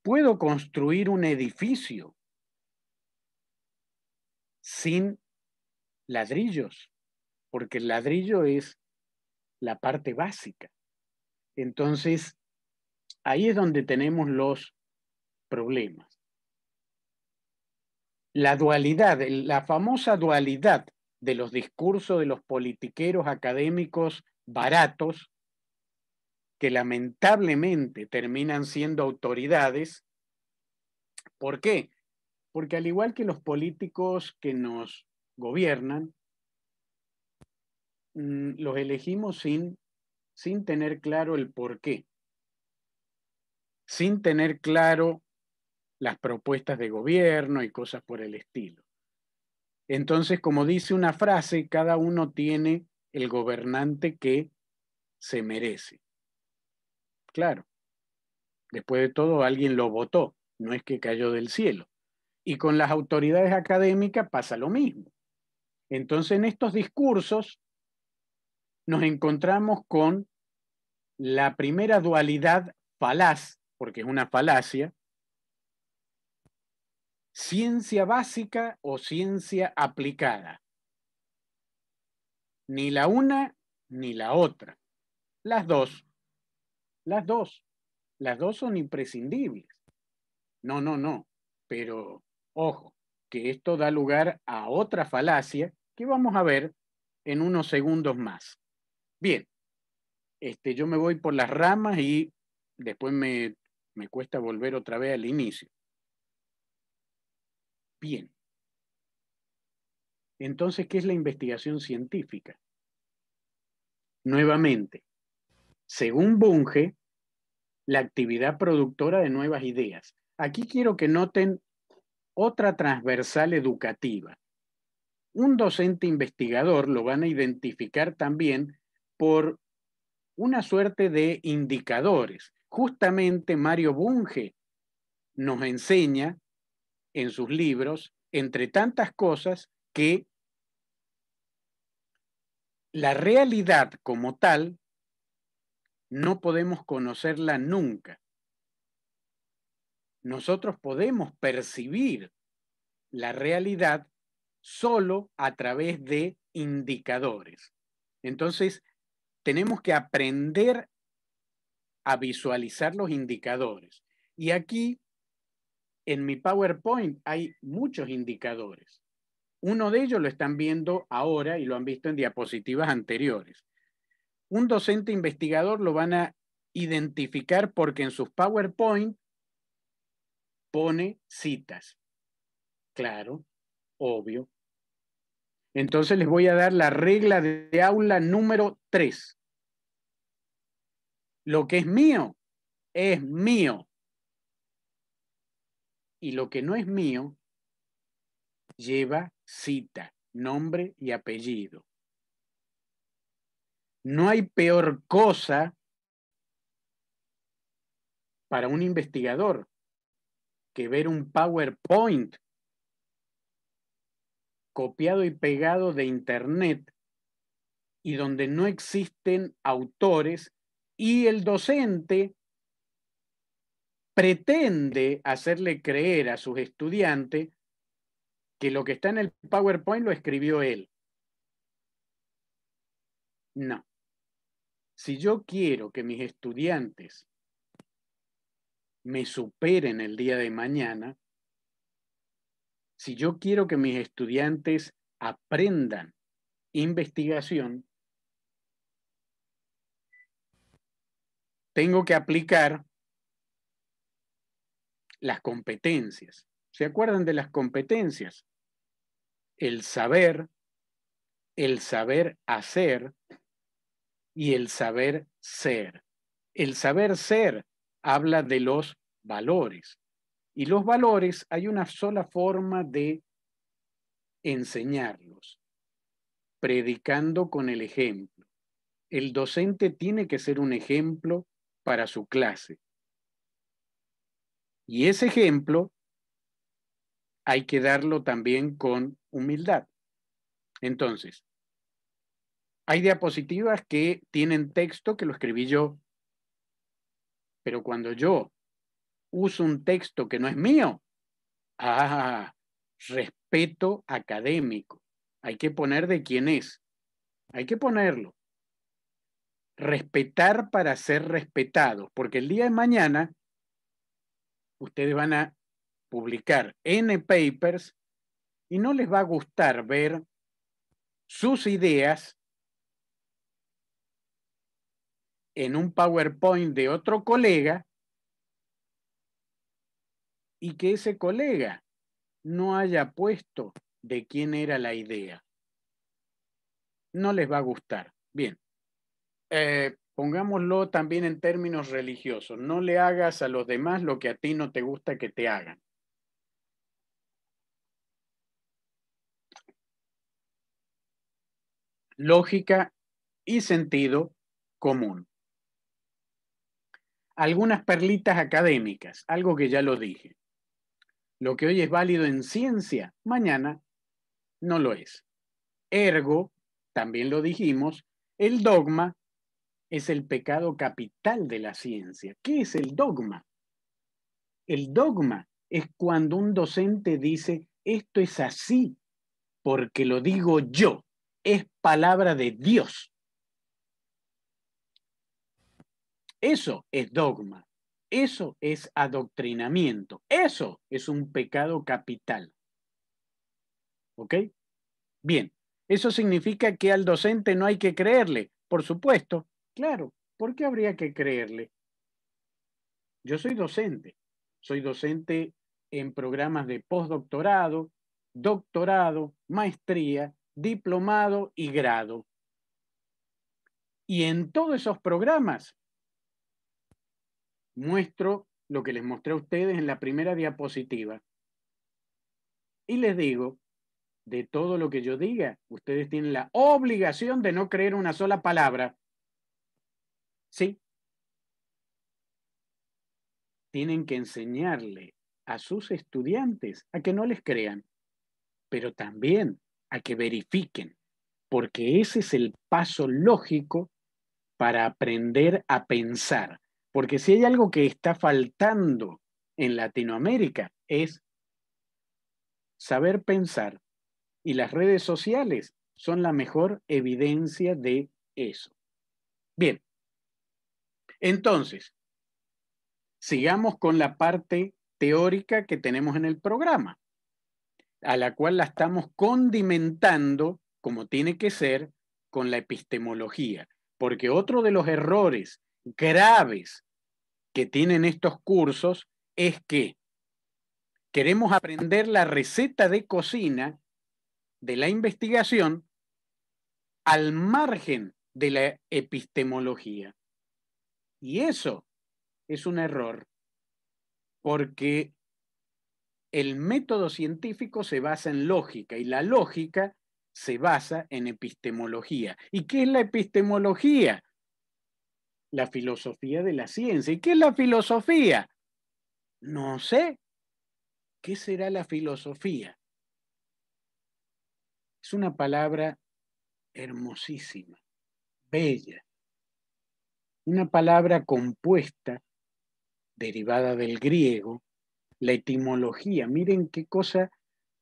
puedo construir un edificio sin ladrillos, porque el ladrillo es la parte básica. Entonces, ahí es donde tenemos los problemas. La dualidad, la famosa dualidad de los discursos de los politiqueros académicos baratos que lamentablemente terminan siendo autoridades. ¿Por qué? Porque al igual que los políticos que nos gobiernan, mm, los elegimos sin, sin tener claro el por qué, sin tener claro las propuestas de gobierno y cosas por el estilo. Entonces, como dice una frase, cada uno tiene el gobernante que se merece claro. Después de todo, alguien lo votó, no es que cayó del cielo. Y con las autoridades académicas pasa lo mismo. Entonces, en estos discursos nos encontramos con la primera dualidad falaz, porque es una falacia, ciencia básica o ciencia aplicada. Ni la una ni la otra. Las dos las dos. Las dos son imprescindibles. No, no, no. Pero, ojo, que esto da lugar a otra falacia que vamos a ver en unos segundos más. Bien, este, yo me voy por las ramas y después me, me cuesta volver otra vez al inicio. Bien. Entonces, ¿qué es la investigación científica? Nuevamente, según Bunge, la actividad productora de nuevas ideas. Aquí quiero que noten otra transversal educativa. Un docente investigador lo van a identificar también por una suerte de indicadores. Justamente Mario Bunge nos enseña en sus libros, entre tantas cosas, que la realidad como tal no podemos conocerla nunca. Nosotros podemos percibir la realidad solo a través de indicadores. Entonces, tenemos que aprender a visualizar los indicadores. Y aquí, en mi PowerPoint, hay muchos indicadores. Uno de ellos lo están viendo ahora y lo han visto en diapositivas anteriores un docente investigador lo van a identificar porque en sus PowerPoint pone citas. Claro, obvio. Entonces les voy a dar la regla de aula número 3. Lo que es mío es mío. Y lo que no es mío lleva cita, nombre y apellido. No hay peor cosa para un investigador que ver un PowerPoint copiado y pegado de Internet y donde no existen autores y el docente pretende hacerle creer a sus estudiantes que lo que está en el PowerPoint lo escribió él. No. Si yo quiero que mis estudiantes me superen el día de mañana, si yo quiero que mis estudiantes aprendan investigación, tengo que aplicar las competencias. ¿Se acuerdan de las competencias? El saber, el saber hacer, y el saber ser. El saber ser habla de los valores. Y los valores hay una sola forma de enseñarlos, predicando con el ejemplo. El docente tiene que ser un ejemplo para su clase. Y ese ejemplo hay que darlo también con humildad. Entonces, hay diapositivas que tienen texto que lo escribí yo, pero cuando yo uso un texto que no es mío, ah, respeto académico. Hay que poner de quién es. Hay que ponerlo. Respetar para ser respetados, porque el día de mañana ustedes van a publicar N papers y no les va a gustar ver sus ideas en un PowerPoint de otro colega y que ese colega no haya puesto de quién era la idea. No les va a gustar. Bien, eh, pongámoslo también en términos religiosos. No le hagas a los demás lo que a ti no te gusta que te hagan. Lógica y sentido común algunas perlitas académicas, algo que ya lo dije. Lo que hoy es válido en ciencia, mañana no lo es. Ergo, también lo dijimos, el dogma es el pecado capital de la ciencia. ¿Qué es el dogma? El dogma es cuando un docente dice, esto es así, porque lo digo yo, es palabra de Dios. Eso es dogma, eso es adoctrinamiento, eso es un pecado capital. ¿Ok? Bien, eso significa que al docente no hay que creerle, por supuesto, claro, ¿por qué habría que creerle? Yo soy docente, soy docente en programas de postdoctorado, doctorado, maestría, diplomado y grado. Y en todos esos programas muestro lo que les mostré a ustedes en la primera diapositiva y les digo, de todo lo que yo diga, ustedes tienen la obligación de no creer una sola palabra. Sí. Tienen que enseñarle a sus estudiantes a que no les crean, pero también a que verifiquen, porque ese es el paso lógico para aprender a pensar. Porque si hay algo que está faltando en Latinoamérica es saber pensar y las redes sociales son la mejor evidencia de eso. Bien, entonces, sigamos con la parte teórica que tenemos en el programa, a la cual la estamos condimentando, como tiene que ser, con la epistemología, porque otro de los errores graves que tienen estos cursos es que queremos aprender la receta de cocina de la investigación al margen de la epistemología. Y eso es un error, porque el método científico se basa en lógica y la lógica se basa en epistemología. ¿Y qué es la epistemología? la filosofía de la ciencia. ¿Y qué es la filosofía? No sé. ¿Qué será la filosofía? Es una palabra hermosísima, bella, una palabra compuesta, derivada del griego, la etimología. Miren qué cosa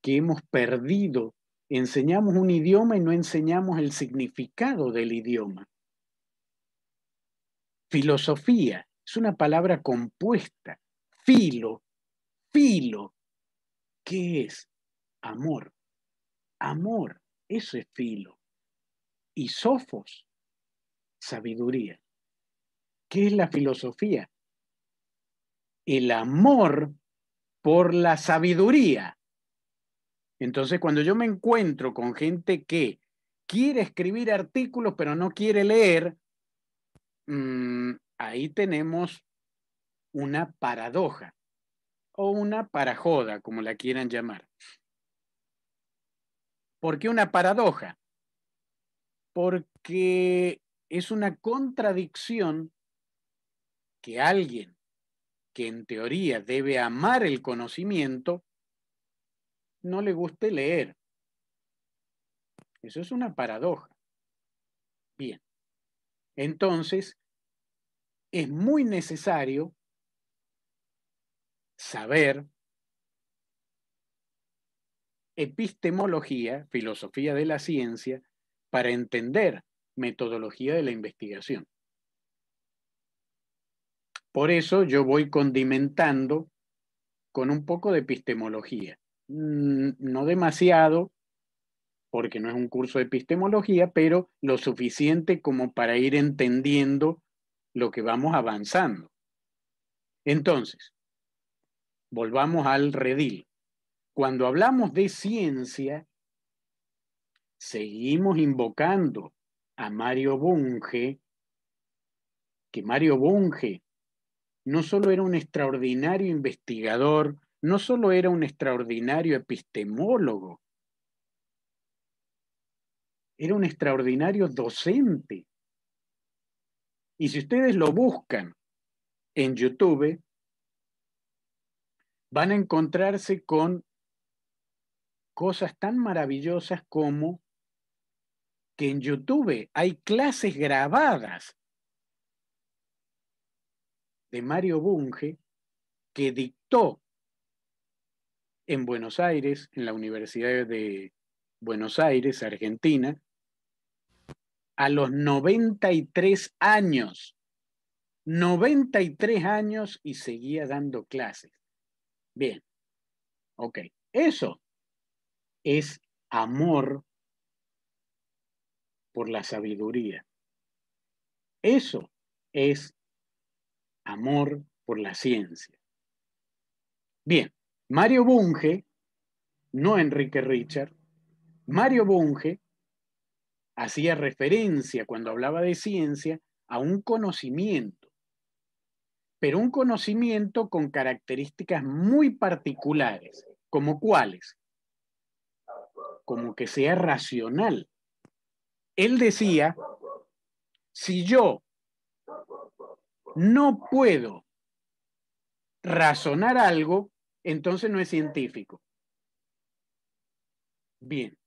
que hemos perdido. Enseñamos un idioma y no enseñamos el significado del idioma filosofía es una palabra compuesta. Filo, filo. ¿Qué es? Amor. Amor, eso es filo. Y sofos, sabiduría. ¿Qué es la filosofía? El amor por la sabiduría. Entonces, cuando yo me encuentro con gente que quiere escribir artículos pero no quiere leer, Mm, ahí tenemos una paradoja o una parajoda, como la quieran llamar. ¿Por qué una paradoja? Porque es una contradicción que alguien que en teoría debe amar el conocimiento no le guste leer. Eso es una paradoja. Bien, entonces, es muy necesario saber epistemología, filosofía de la ciencia, para entender metodología de la investigación. Por eso yo voy condimentando con un poco de epistemología. Mm, no demasiado, porque no es un curso de epistemología, pero lo suficiente como para ir entendiendo lo que vamos avanzando. Entonces, volvamos al redil. Cuando hablamos de ciencia, seguimos invocando a Mario Bunge, que Mario Bunge no solo era un extraordinario investigador, no solo era un extraordinario epistemólogo, era un extraordinario docente. Y si ustedes lo buscan en YouTube, van a encontrarse con cosas tan maravillosas como que en YouTube hay clases grabadas de Mario Bunge que dictó en Buenos Aires, en la Universidad de Buenos Aires, Argentina, a los 93 años. 93 años y seguía dando clases. Bien, ok. Eso es amor por la sabiduría. Eso es amor por la ciencia. Bien, Mario Bunge, no Enrique Richard, Mario Bunge hacía referencia cuando hablaba de ciencia a un conocimiento, pero un conocimiento con características muy particulares, como cuáles, como que sea racional. Él decía, si yo no puedo razonar algo, entonces no es científico. Bien.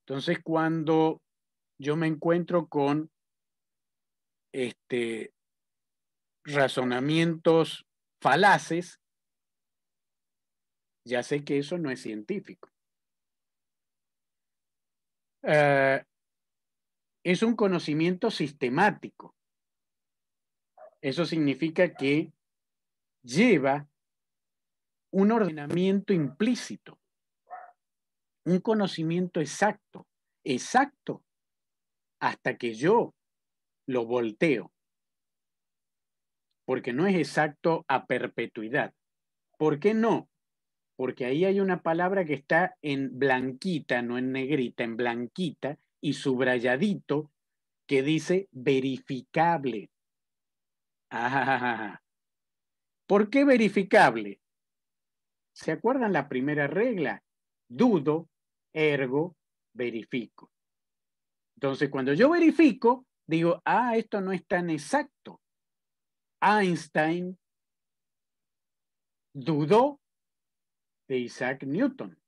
Entonces, cuando yo me encuentro con este, razonamientos falaces, ya sé que eso no es científico. Eh, es un conocimiento sistemático. Eso significa que lleva un ordenamiento implícito, un conocimiento exacto. Exacto hasta que yo lo volteo. Porque no es exacto a perpetuidad. ¿Por qué no? Porque ahí hay una palabra que está en blanquita, no en negrita, en blanquita y subrayadito que dice verificable. ¿Por qué verificable? ¿Se acuerdan la primera regla? Dudo, ergo, verifico. Entonces, cuando yo verifico, digo, ah, esto no es tan exacto. Einstein dudó de Isaac Newton,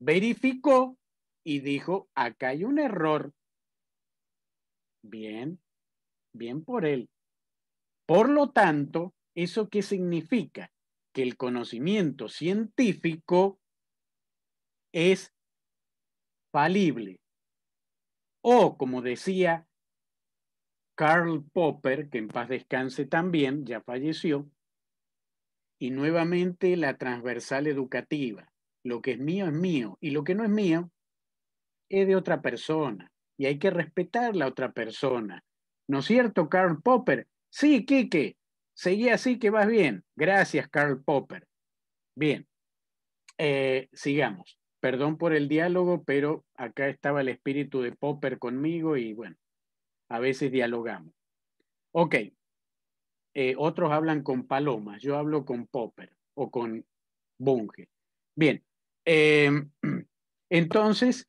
verificó y dijo, acá hay un error. Bien, bien por él. Por lo tanto, ¿eso qué significa? Que el conocimiento científico es falible, o, como decía Karl Popper, que en paz descanse también, ya falleció, y nuevamente la transversal educativa. Lo que es mío es mío y lo que no es mío es de otra persona y hay que respetar la otra persona. ¿No es cierto, Karl Popper? Sí, Quique, seguí así que vas bien. Gracias, Karl Popper. Bien, eh, sigamos. Perdón por el diálogo, pero acá estaba el espíritu de Popper conmigo y bueno, a veces dialogamos. Ok, eh, otros hablan con palomas, yo hablo con Popper o con Bunge. Bien, em, entonces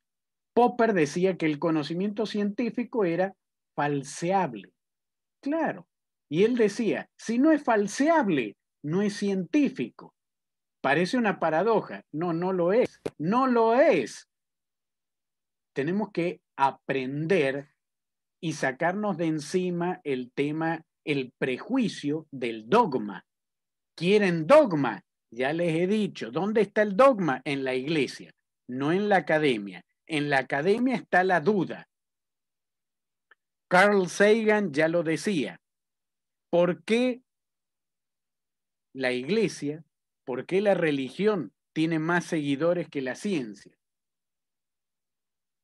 Popper decía que el conocimiento científico era falseable. Claro, y él decía, si no es falseable, no es científico. Parece una paradoja. No, no lo es. No lo es. Tenemos que aprender y sacarnos de encima el tema, el prejuicio del dogma. Quieren dogma. Ya les he dicho, ¿dónde está el dogma? En la iglesia, no en la academia. En la academia está la duda. Carl Sagan ya lo decía. ¿Por qué la iglesia ¿por qué la religión tiene más seguidores que la ciencia?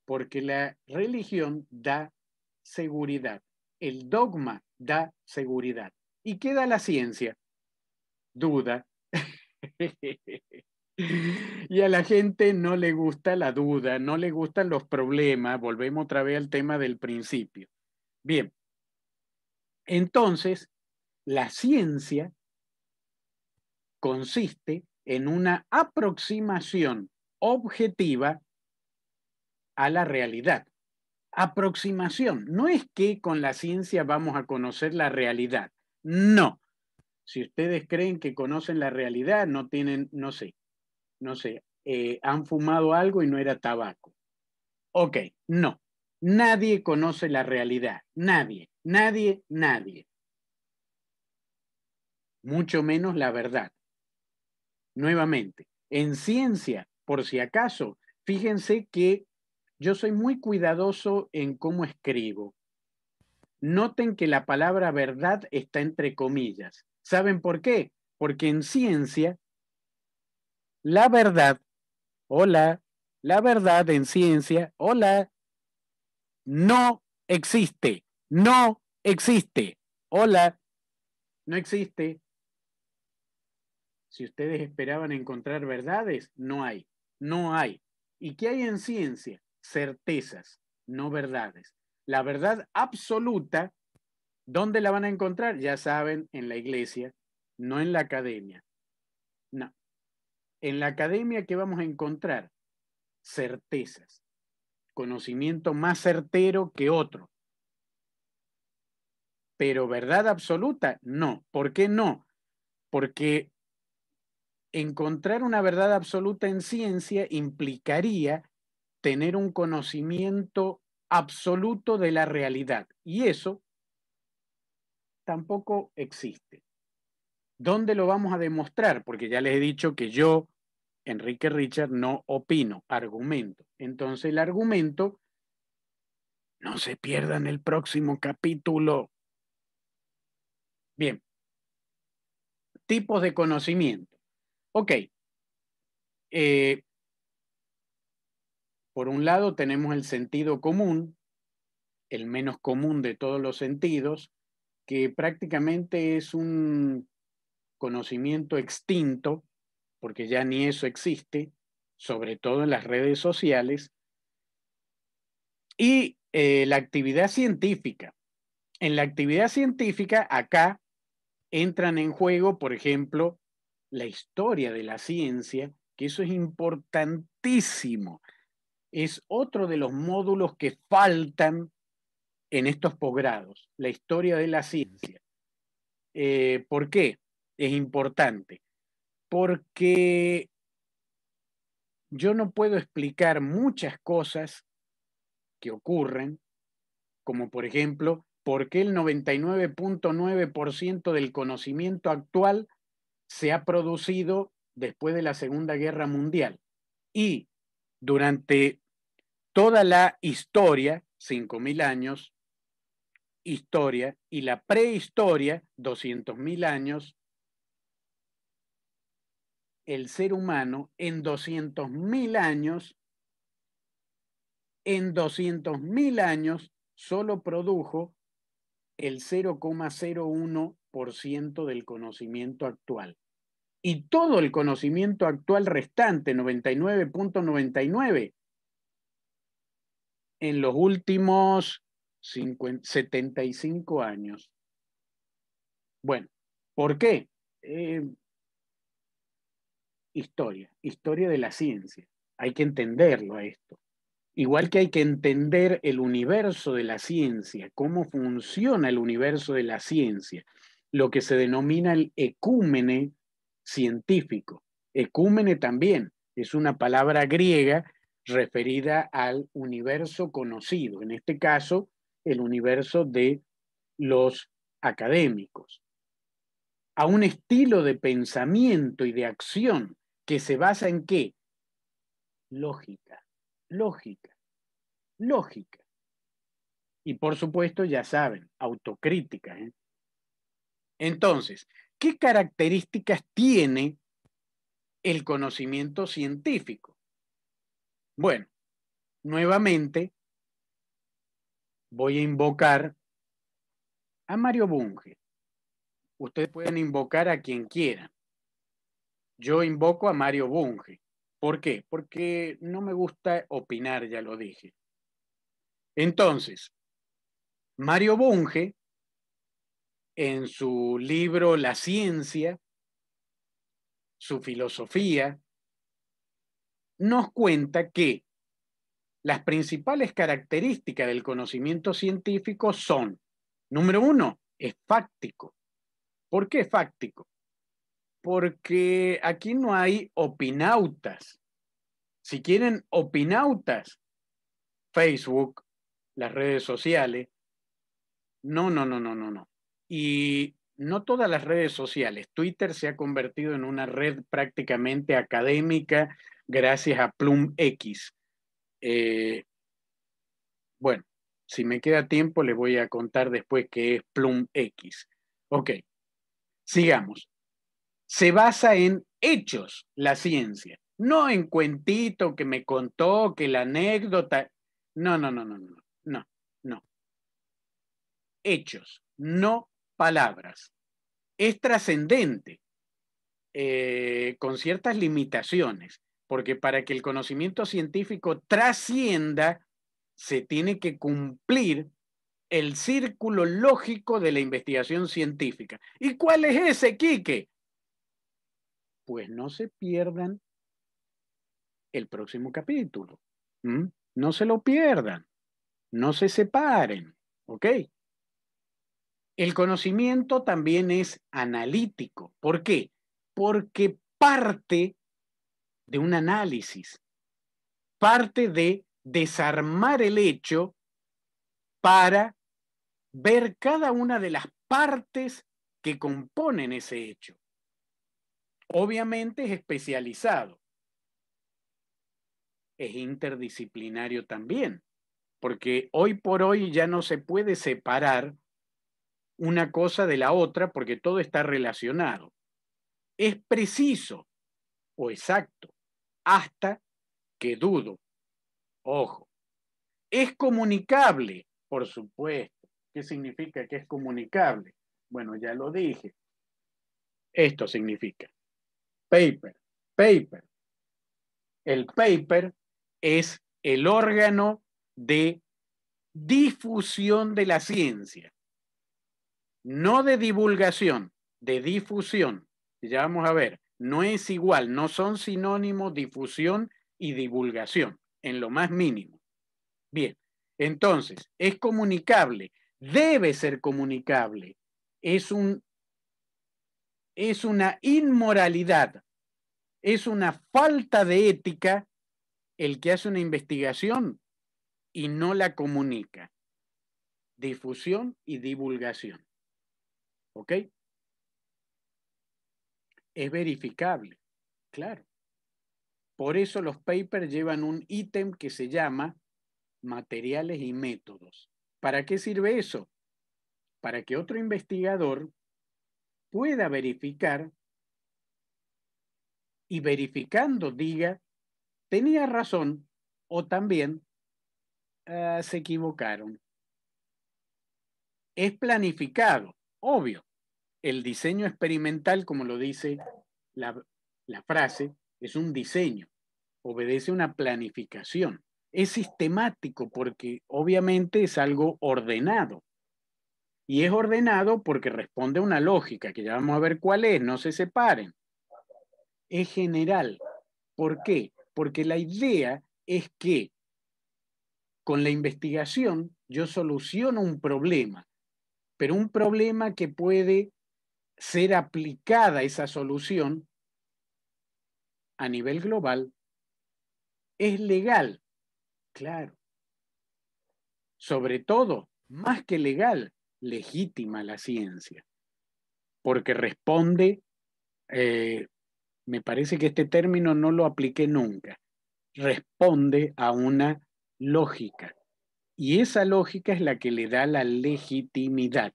Porque la religión da seguridad, el dogma da seguridad. ¿Y qué da la ciencia? Duda. y a la gente no le gusta la duda, no le gustan los problemas. Volvemos otra vez al tema del principio. Bien, entonces, la ciencia consiste en una aproximación objetiva a la realidad. Aproximación. No es que con la ciencia vamos a conocer la realidad. No. Si ustedes creen que conocen la realidad, no tienen, no sé, no sé, eh, han fumado algo y no era tabaco. Ok, no. Nadie conoce la realidad. Nadie, nadie, nadie. Mucho menos la verdad nuevamente, en ciencia, por si acaso, fíjense que yo soy muy cuidadoso en cómo escribo. Noten que la palabra verdad está entre comillas. ¿Saben por qué? Porque en ciencia, la verdad, hola, la verdad en ciencia, hola, no existe, no existe, hola, no existe, si ustedes esperaban encontrar verdades, no hay, no hay. ¿Y qué hay en ciencia? Certezas, no verdades. La verdad absoluta, ¿dónde la van a encontrar? Ya saben, en la iglesia, no en la academia. No. En la academia, ¿qué vamos a encontrar? Certezas. Conocimiento más certero que otro. Pero verdad absoluta, no. ¿Por qué no? Porque encontrar una verdad absoluta en ciencia implicaría tener un conocimiento absoluto de la realidad. Y eso tampoco existe. ¿Dónde lo vamos a demostrar? Porque ya les he dicho que yo, Enrique Richard, no opino, argumento. Entonces el argumento, no se pierda en el próximo capítulo. Bien, tipos de conocimiento. Ok. Eh, por un lado tenemos el sentido común, el menos común de todos los sentidos, que prácticamente es un conocimiento extinto, porque ya ni eso existe, sobre todo en las redes sociales, y eh, la actividad científica. En la actividad científica, acá entran en juego, por ejemplo, la historia de la ciencia, que eso es importantísimo. Es otro de los módulos que faltan en estos posgrados, la historia de la ciencia. Eh, ¿Por qué? Es importante. Porque yo no puedo explicar muchas cosas que ocurren, como por ejemplo, por qué el 99.9% del conocimiento actual se ha producido después de la Segunda Guerra Mundial y durante toda la historia, 5.000 años, historia, y la prehistoria, 200.000 años, el ser humano en 200.000 años, en 200.000 años solo produjo el 0,01 del conocimiento actual. Y todo el conocimiento actual restante, 99.99, en los últimos 75 años. Bueno, ¿por qué? Eh, historia, historia de la ciencia. Hay que entenderlo a esto. Igual que hay que entender el universo de la ciencia, cómo funciona el universo de la ciencia, lo que se denomina el ecúmene científico. Ecúmene también es una palabra griega referida al universo conocido, en este caso el universo de los académicos, a un estilo de pensamiento y de acción que se basa en qué? Lógica, lógica, lógica. Y por supuesto, ya saben, autocrítica. ¿eh? Entonces, ¿qué características tiene el conocimiento científico? Bueno, nuevamente voy a invocar a Mario Bunge. Ustedes pueden invocar a quien quieran. Yo invoco a Mario Bunge. ¿Por qué? Porque no me gusta opinar, ya lo dije. Entonces, Mario Bunge en su libro La ciencia, su filosofía, nos cuenta que las principales características del conocimiento científico son, número uno, es fáctico. ¿Por qué fáctico? Porque aquí no hay opinautas. Si quieren opinautas, Facebook, las redes sociales, no, no, no, no, no, no. Y no todas las redes sociales. Twitter se ha convertido en una red prácticamente académica gracias a Plum X. Eh, bueno, si me queda tiempo, les voy a contar después qué es Plum X. Ok, sigamos. Se basa en hechos la ciencia, no en cuentito que me contó, que la anécdota. No, no, no, no, no, no, no. Hechos, no palabras. Es trascendente, eh, con ciertas limitaciones, porque para que el conocimiento científico trascienda, se tiene que cumplir el círculo lógico de la investigación científica. ¿Y cuál es ese, Quique? Pues no se pierdan el próximo capítulo. No se lo pierdan. No se separen. ¿Ok? El conocimiento también es analítico. ¿Por qué? Porque parte de un análisis, parte de desarmar el hecho para ver cada una de las partes que componen ese hecho. Obviamente es especializado. Es interdisciplinario también, porque hoy por hoy ya no se puede separar una cosa de la otra porque todo está relacionado. Es preciso o exacto hasta que dudo. Ojo. Es comunicable, por supuesto. ¿Qué significa que es comunicable? Bueno, ya lo dije. Esto significa paper, paper. El paper es el órgano de difusión de la ciencia no de divulgación, de difusión, ya vamos a ver, no es igual, no son sinónimos difusión y divulgación, en lo más mínimo. Bien, entonces, es comunicable, debe ser comunicable, es, un, es una inmoralidad, es una falta de ética el que hace una investigación y no la comunica. Difusión y divulgación. ¿Ok? Es verificable, claro. Por eso los papers llevan un ítem que se llama materiales y métodos. ¿Para qué sirve eso? Para que otro investigador pueda verificar y verificando diga, tenía razón o también ah, se equivocaron. Es planificado, obvio el diseño experimental, como lo dice la, frase, es un diseño, obedece una planificación. Es sistemático porque obviamente es algo ordenado. Y es ordenado porque responde a una lógica, que ya vamos a ver cuál es, no se separen. Es general. ¿Por qué? Porque la idea es que con la investigación yo soluciono un problema, pero un problema que puede ser aplicada esa solución a nivel global es legal, claro. Sobre todo, más que legal, legítima la ciencia, porque responde, eh, me parece que este término no lo apliqué nunca, responde a una lógica. Y esa lógica es la que le da la legitimidad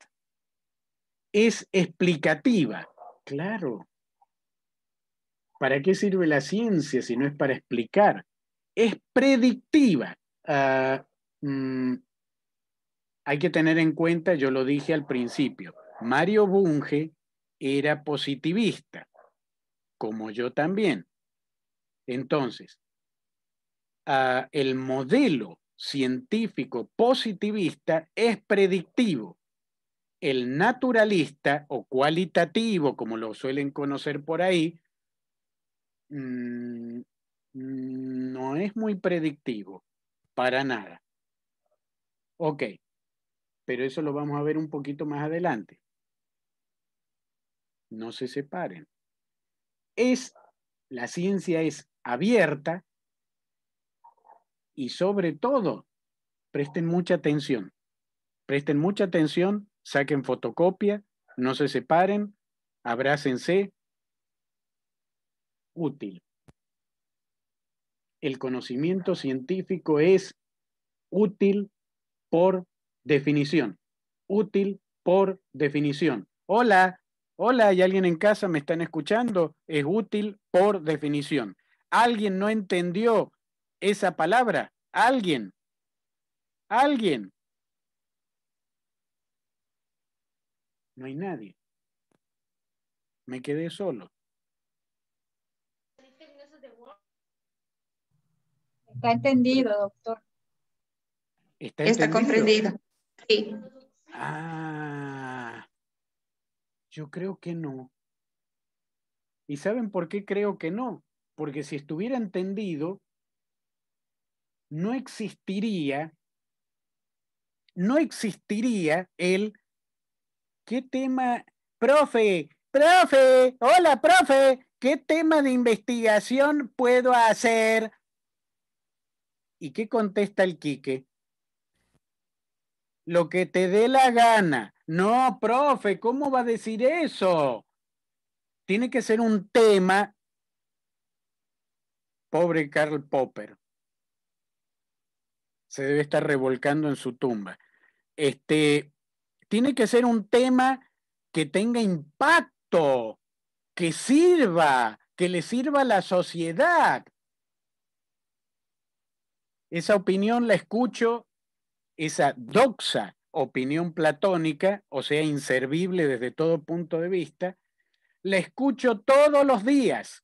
es explicativa. Claro. ¿Para qué sirve la ciencia si no es para explicar? Es predictiva. Ah, mm, hay que tener en cuenta, yo lo dije al principio, Mario Bunge era positivista, como yo también. Entonces, ah, el modelo científico positivista es predictivo el naturalista o cualitativo, como lo suelen conocer por ahí, mm, no es muy predictivo, para nada. Ok, pero eso lo vamos a ver un poquito más adelante. No se separen. Es, la ciencia es abierta y sobre todo, presten mucha atención. Presten mucha atención saquen fotocopia, no se separen, abrácense. Útil. El conocimiento científico es útil por definición. Útil por definición. Hola, hola, ¿hay alguien en casa? ¿Me están escuchando? Es útil por definición. ¿Alguien no entendió esa palabra? ¿Alguien? ¿Alguien? No hay nadie. Me quedé solo. Está entendido, doctor. Está, entendido? Está comprendido. Sí. Ah, yo creo que no. ¿Y saben por qué creo que no? Porque si estuviera entendido, no existiría, no existiría el ¿Qué tema? Profe, profe, hola, profe, ¿qué tema de investigación puedo hacer? ¿Y qué contesta el Quique? Lo que te dé la gana. No, profe, ¿cómo va a decir eso? Tiene que ser un tema. Pobre Karl Popper. Se debe estar revolcando en su tumba. Este, tiene que ser un tema que tenga impacto, que sirva, que le sirva a la sociedad. Esa opinión la escucho, esa doxa opinión platónica, o sea, inservible desde todo punto de vista, la escucho todos los días.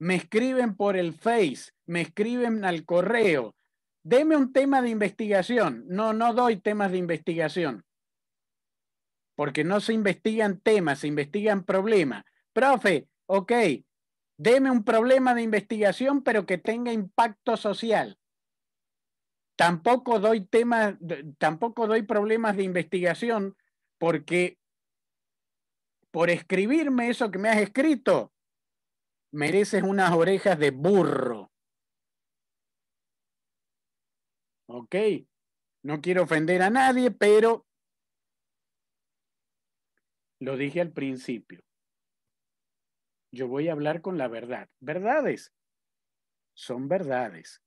Me escriben por el Face, me escriben al correo, Deme un tema de investigación. No, no doy temas de investigación. Porque no se investigan temas, se investigan problemas. Profe, ok, deme un problema de investigación, pero que tenga impacto social. Tampoco doy temas, tampoco doy problemas de investigación porque por escribirme eso que me has escrito, mereces unas orejas de burro. Ok, no quiero ofender a nadie, pero lo dije al principio. Yo voy a hablar con la verdad. Verdades son verdades.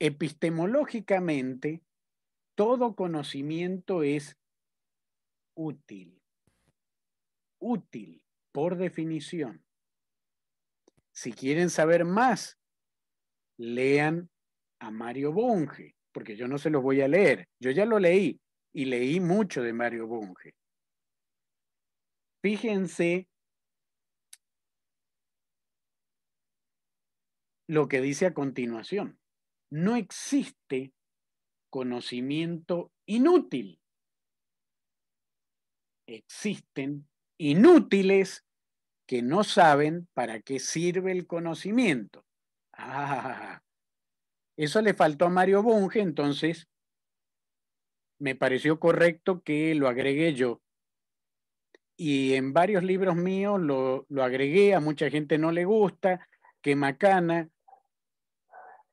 Epistemológicamente, todo conocimiento es útil. Útil, por definición. Si quieren saber más, lean a Mario Bonge, porque yo no se los voy a leer. Yo ya lo leí y leí mucho de Mario Bunge. Fíjense lo que dice a continuación. No existe conocimiento inútil. Existen inútiles que no saben para qué sirve el conocimiento. Ah, eso le faltó a Mario Bunge, entonces me pareció correcto que lo agregué yo. Y en varios libros míos lo, agregué, a mucha gente no le gusta, que macana,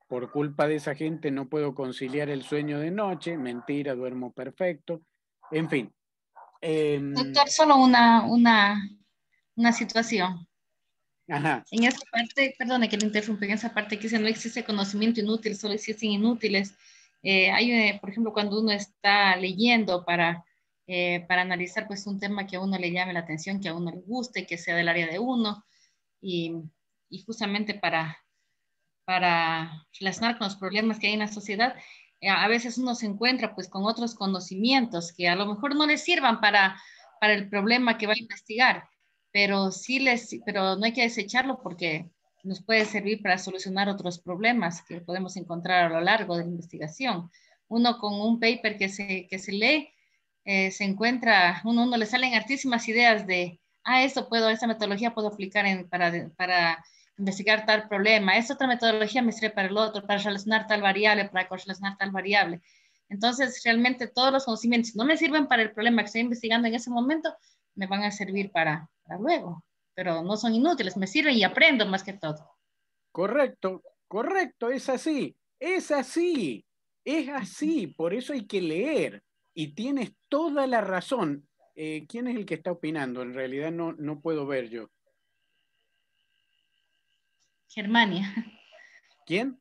por culpa de esa gente no puedo conciliar el sueño de noche, mentira, duermo perfecto, en fin. Doctor, em, solo una, una, una situación. En esa parte, perdone que le interrumpa, en esa parte que dice no existe conocimiento inútil, solo existen inútiles. Eh, hay, eh, por ejemplo, cuando uno está leyendo para, eh, para analizar pues, un tema que a uno le llame la atención, que a uno le guste, que sea del área de uno, y, justamente para, para relacionar con los problemas que hay en la sociedad, a veces uno se encuentra pues, con otros conocimientos que a lo mejor no le sirvan para, para el problema que va a investigar pero sí les, pero no hay que desecharlo porque nos puede servir para solucionar otros problemas que podemos encontrar a lo largo de la investigación. Uno con un paper que se, que se lee, eh, se encuentra, uno, uno le salen hartísimas ideas de, ah, esto puedo, esta metodología puedo aplicar para, para investigar tal problema, esta otra metodología me sirve para el otro, para relacionar tal variable, para correlacionar tal variable. Entonces, realmente todos los conocimientos no me sirven para el problema que estoy investigando en ese momento, me van a servir para, luego, pero no son inútiles, me sirven y aprendo más que todo. Correcto, correcto, es así, es así, es así, por eso hay que leer y tienes toda la razón. Eh, ¿Quién es el que está opinando? En realidad no, no puedo ver yo. Germania. ¿Quién?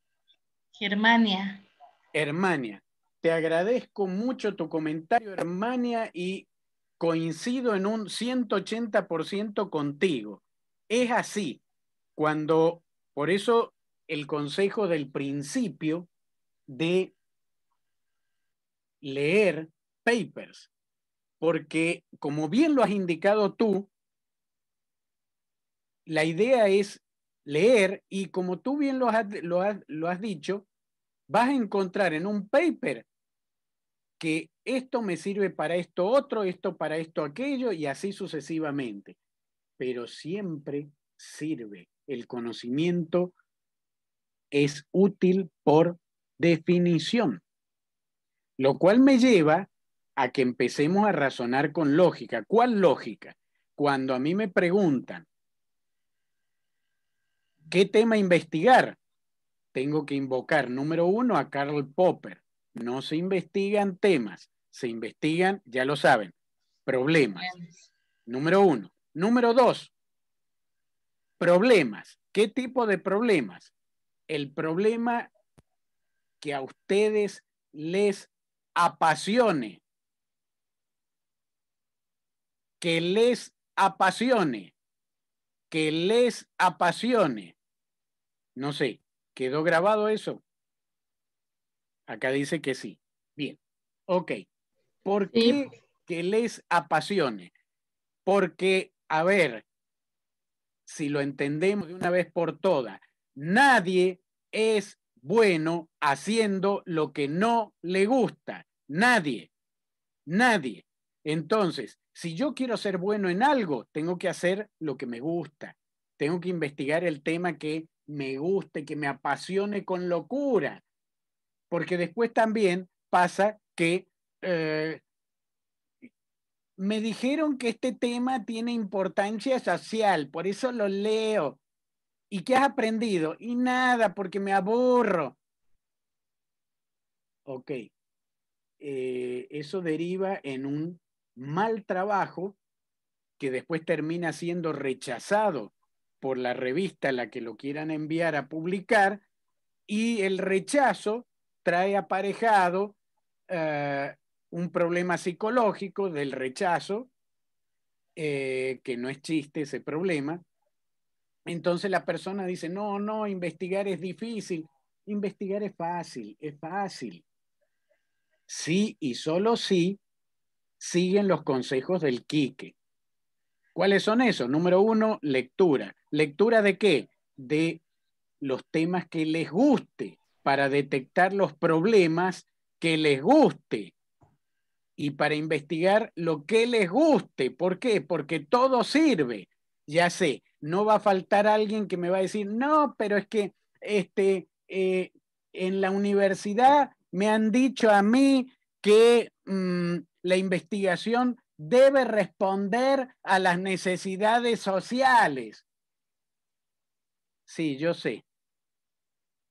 Germania. Germania. Te agradezco mucho tu comentario, Germania, y coincido en un 180% contigo. Es así, cuando, por eso el consejo del principio de leer papers, porque como bien lo has indicado tú, la idea es leer y como tú bien lo has, lo has, lo has dicho, vas a encontrar en un paper que esto me sirve para esto otro, esto para esto aquello y así sucesivamente. Pero siempre sirve. El conocimiento es útil por definición. Lo cual me lleva a que empecemos a razonar con lógica. ¿Cuál lógica? Cuando a mí me preguntan, ¿qué tema investigar? Tengo que invocar, número uno, a Karl Popper no se investigan temas, se investigan, ya lo saben, problemas. Número uno. Número dos, problemas. ¿Qué tipo de problemas? El problema que a ustedes les apasione. Que les apasione. Que les apasione. No sé, ¿quedó grabado eso? Acá dice que sí. Bien. Ok. ¿Por qué que les apasione? Porque, a ver, si lo entendemos de una vez por todas, nadie es bueno haciendo lo que no le gusta. Nadie. Nadie. Entonces, si yo quiero ser bueno en algo, tengo que hacer lo que me gusta. Tengo que investigar el tema que me guste, que me apasione con locura porque después también pasa que eh, me dijeron que este tema tiene importancia social, por eso lo leo. ¿Y qué has aprendido? Y nada, porque me aburro. Ok. Eh, eso deriva en un mal trabajo que después termina siendo rechazado por la revista a la que lo quieran enviar a publicar y el rechazo trae aparejado eh, un problema psicológico del rechazo, eh, que no es chiste ese problema. Entonces la persona dice, no, no, investigar es difícil. Investigar es fácil, es fácil. Sí y solo sí siguen los consejos del Quique. ¿Cuáles son esos? Número uno, lectura. ¿Lectura de qué? De los temas que les guste para detectar los problemas que les guste y para investigar lo que les guste. ¿Por qué? Porque todo sirve. Ya sé, no va a faltar alguien que me va a decir, no, pero es que este, eh, en la universidad me han dicho a mí que mm, la investigación debe responder a las necesidades sociales. Sí, yo sé,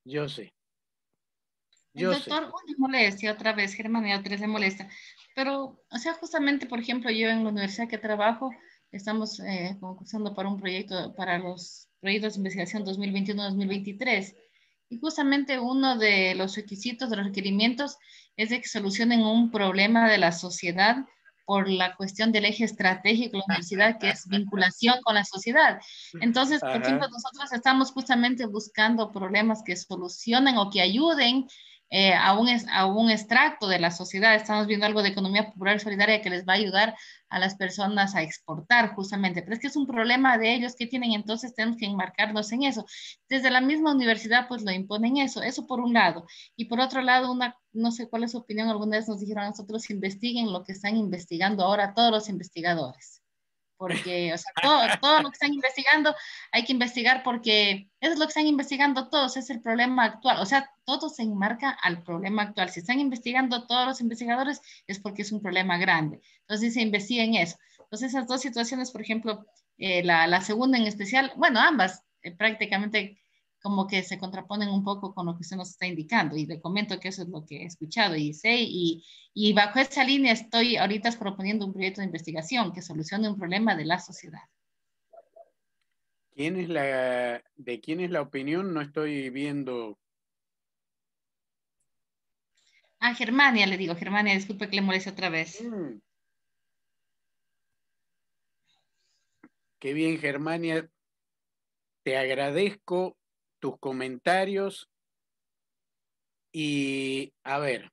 yo sé. El doctor una molestia, otra vez y otra vez molesta. Pero, o sea, justamente, por ejemplo, yo en la universidad que trabajo, estamos eh, concursando para un proyecto, para los proyectos de investigación 2021-2023. Y justamente uno de los requisitos, de los requerimientos, es de que solucionen un problema de la sociedad por la cuestión del eje estratégico de la universidad, que es vinculación con la sociedad. Entonces, por ejemplo, nosotros estamos justamente buscando problemas que solucionen o que ayuden eh, a, un, a un extracto de la sociedad. Estamos viendo algo de economía popular solidaria que les va a ayudar a las personas a exportar justamente, pero es que es un problema de ellos que tienen, entonces tenemos que enmarcarnos en eso. Desde la misma universidad pues lo imponen eso, eso por un lado. Y por otro lado, una, no sé cuál es su opinión, alguna vez nos dijeron a nosotros, investiguen lo que están investigando ahora todos los investigadores porque o sea, todo, lo que están investigando hay que investigar porque es lo que están investigando todos, es el problema actual, o sea, todo se enmarca al problema actual. Si están investigando todos los investigadores es porque es un problema grande, entonces se investiga en eso. Entonces esas dos situaciones, por ejemplo, eh, la, segunda en especial, bueno, ambas eh, prácticamente como que se contraponen un poco con lo que usted nos está indicando y le comento que eso es lo que he escuchado y sé y, bajo esa línea estoy ahorita proponiendo un proyecto de investigación que solucione un problema de la sociedad. ¿Quién es la, ¿De quién es la opinión? No estoy viendo. Ah, Germania, le digo, Germania, disculpe que le moleste otra vez. Mm. Qué bien, Germania. Te agradezco tus comentarios. Y a ver,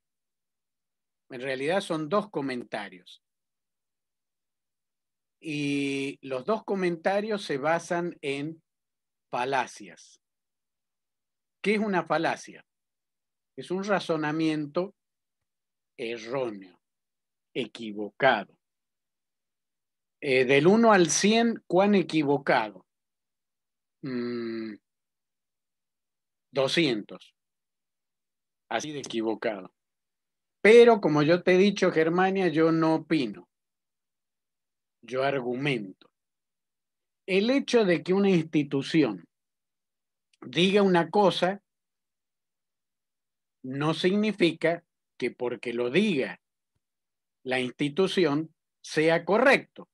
en realidad son dos comentarios. Y los dos comentarios se basan en falacias. ¿Qué es una falacia? Es un razonamiento erróneo, equivocado. Eh, del 1 al 100, ¿cuán equivocado? Mm, 200. Así de equivocado. Pero como yo te he dicho, Germania, yo no opino. Yo argumento. El hecho de que una institución diga una cosa no significa que porque lo diga la institución sea correcto.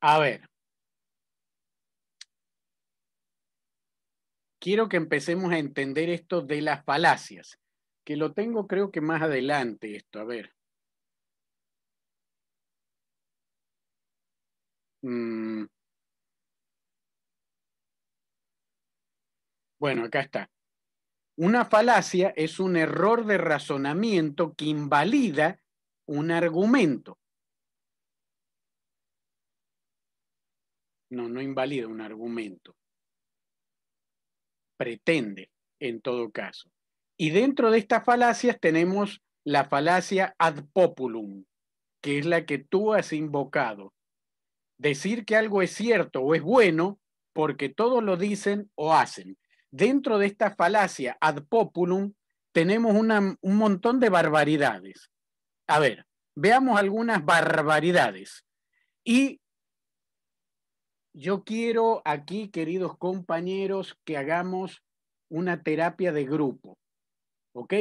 A ver, quiero que empecemos a entender esto de las falacias, que lo tengo creo que más adelante esto, a ver. Mm. Bueno, acá está. Una falacia es un error de razonamiento que invalida un argumento. No, no invalida un argumento pretende en todo caso. Y dentro de estas falacias tenemos la falacia ad populum, que es la que tú has invocado. Decir que algo es cierto o es bueno porque todos lo dicen o hacen. Dentro de esta falacia ad populum tenemos un montón de barbaridades. A ver, veamos algunas barbaridades. Y yo quiero aquí, queridos compañeros, que hagamos una terapia de grupo. ¿Ok?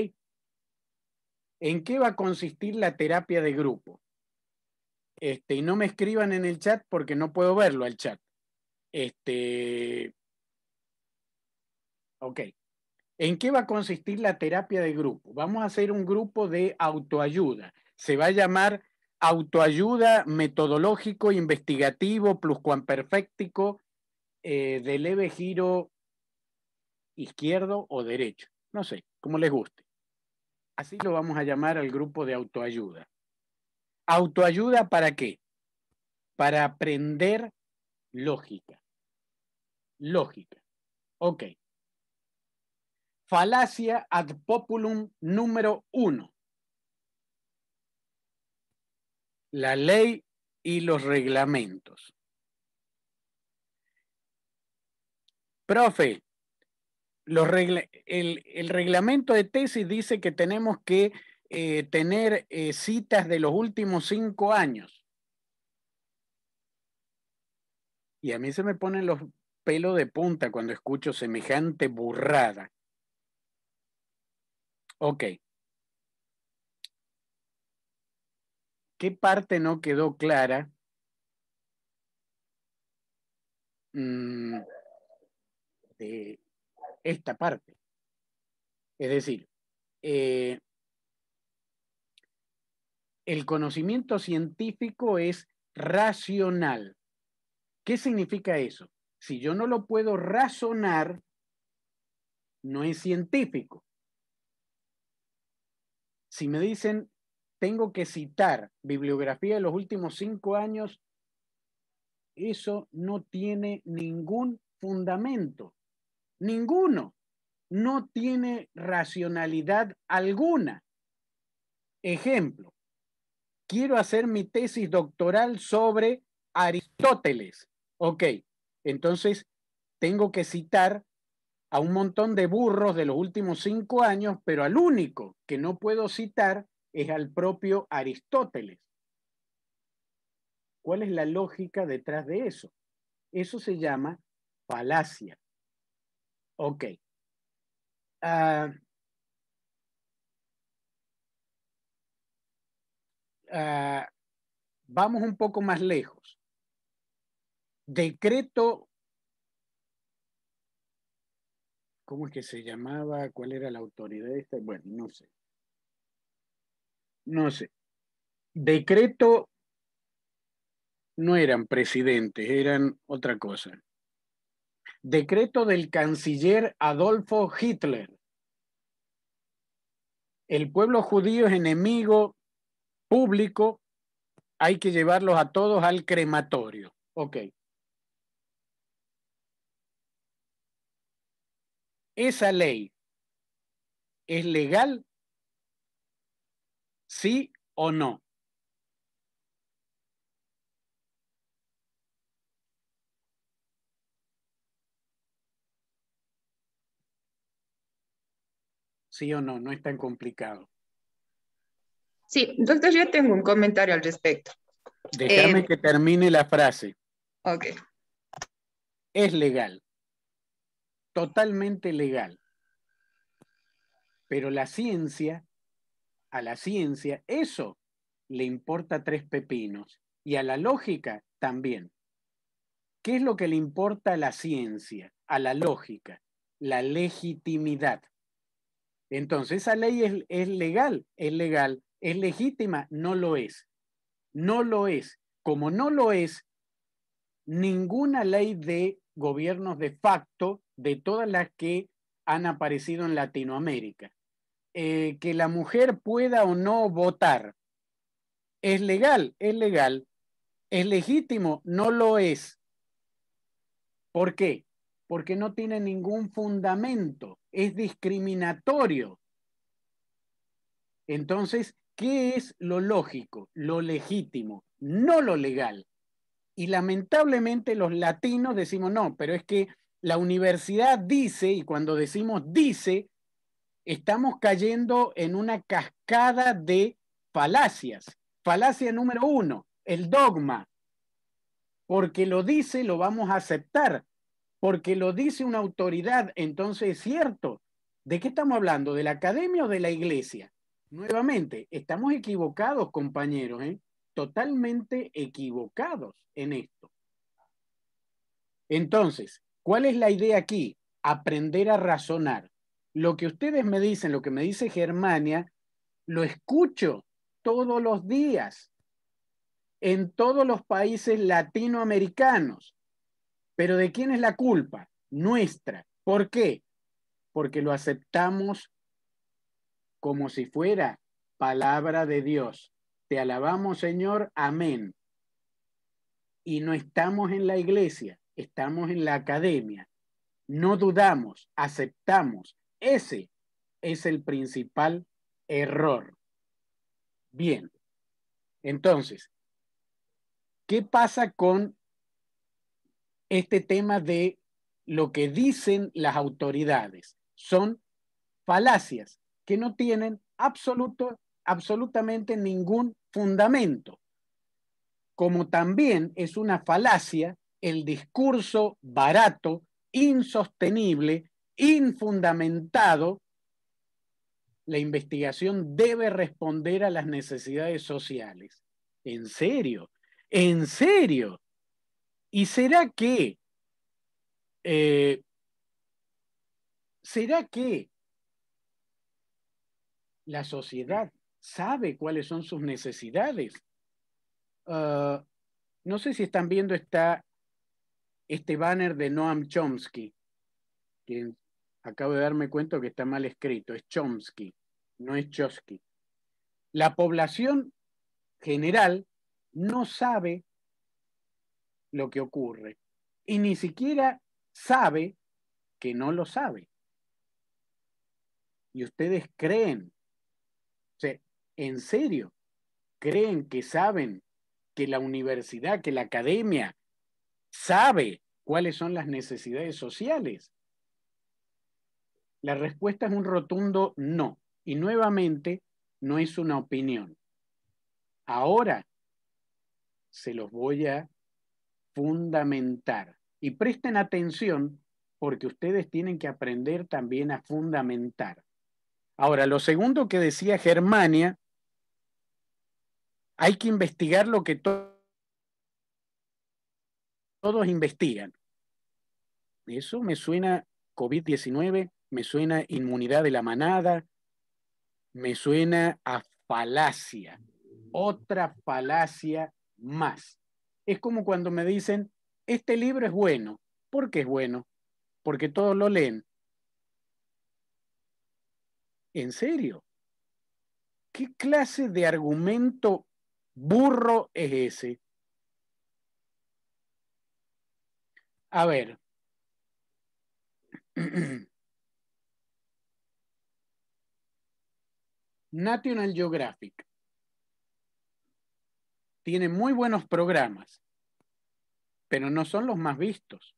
¿En qué va a consistir la terapia de grupo? Este, y no me escriban en el chat porque no puedo verlo al chat. Este, ok. ¿En qué va a consistir la terapia de grupo? Vamos a hacer un grupo de autoayuda. Se va a llamar autoayuda metodológico, investigativo, pluscuamperfectico eh, de leve giro izquierdo o derecho, no sé, como les guste. Así lo vamos a llamar al grupo de autoayuda. ¿Autoayuda para qué? Para aprender lógica. Lógica. Ok. Falacia ad populum número uno. la ley y los reglamentos. Profe, el, reglamento de tesis dice que tenemos que eh, tener eh, citas de los últimos cinco años. Y a mí se me ponen los pelos de punta cuando escucho semejante burrada. Ok, ¿Qué parte no quedó clara? Mm, de esta parte. Es decir, eh, el conocimiento científico es racional. ¿Qué significa eso? Si yo no lo puedo razonar, no es científico. Si me dicen tengo que citar bibliografía de los últimos cinco años, eso no tiene ningún fundamento, ninguno, no tiene racionalidad alguna. Ejemplo, quiero hacer mi tesis doctoral sobre Aristóteles. Ok, entonces tengo que citar a un montón de burros de los últimos cinco años, pero al único que no puedo citar es al propio Aristóteles. ¿Cuál es la lógica detrás de eso? Eso se llama falacia. Ok. Ah, ah, vamos un poco más lejos. Decreto, ¿cómo es que se llamaba? ¿Cuál era la autoridad de esta? Bueno, no sé no sé. Decreto no eran presidentes, eran otra cosa. Decreto del canciller Adolfo Hitler. El pueblo judío es enemigo público, hay que llevarlos a todos al crematorio. Ok. Esa ley es legal ¿Sí o no? ¿Sí o no? No es tan complicado. Sí, doctor, yo tengo un comentario al respecto. Déjame eh, que termine la frase. Ok. Es legal. Totalmente legal. Pero la ciencia a la ciencia, eso le importa tres pepinos y a la lógica también. ¿Qué es lo que le importa a la ciencia, a la lógica? La legitimidad. Entonces, esa ley es, es legal, es legal, es legítima, no lo es. No lo es. Como no lo es, ninguna ley de gobiernos de facto de todas las que han aparecido en Latinoamérica. Eh, que la mujer pueda o no votar. Es legal, es legal. Es legítimo, no lo es. ¿Por qué? Porque no tiene ningún fundamento, es discriminatorio. Entonces, ¿qué es lo lógico, lo legítimo, no lo legal? Y lamentablemente los latinos decimos, no, pero es que la universidad dice, y cuando decimos dice, estamos cayendo en una cascada de falacias. Falacia número uno, el dogma. Porque lo dice, lo vamos a aceptar. Porque lo dice una autoridad, entonces es cierto. ¿De qué estamos hablando? ¿De la academia o de la iglesia? Nuevamente, estamos equivocados, compañeros, ¿eh? totalmente equivocados en esto. Entonces, ¿cuál es la idea aquí? Aprender a razonar lo que ustedes me dicen, lo que me dice Germania, lo escucho todos los días en todos los países latinoamericanos. Pero ¿de quién es la culpa? Nuestra. ¿Por qué? Porque lo aceptamos como si fuera palabra de Dios. Te alabamos, Señor. Amén. Y no estamos en la iglesia, estamos en la academia. No dudamos, aceptamos, ese es el principal error. Bien, entonces, ¿qué pasa con este tema de lo que dicen las autoridades? Son falacias que no tienen absoluto, absolutamente ningún fundamento. Como también es una falacia el discurso barato, insostenible, infundamentado, la investigación debe responder a las necesidades sociales. En serio, en serio. ¿Y será que, eh, será que la sociedad sabe cuáles son sus necesidades? Ah, no sé si están viendo este banner de Noam Chomsky, que Acabo de darme cuenta que está mal escrito, es Chomsky, no es Chomsky. La población general no sabe lo que ocurre y ni siquiera sabe que no lo sabe. Y ustedes creen, en serio, creen que saben que la universidad, que la academia sabe cuáles son las necesidades sociales. La respuesta es un rotundo no. Y nuevamente, no es una opinión. Ahora se los voy a fundamentar. Y presten atención porque ustedes tienen que aprender también a fundamentar. Ahora, lo segundo que decía Germania, hay que investigar lo que todos investigan. Eso me suena COVID-19 me suena inmunidad de la manada, me suena a falacia, otra falacia más. Es como cuando me dicen, este libro es bueno. ¿Por qué es bueno? Porque todos lo leen. ¿En serio? ¿Qué clase de argumento burro es ese? A ver. National Geographic tiene muy buenos programas, pero no son los más vistos.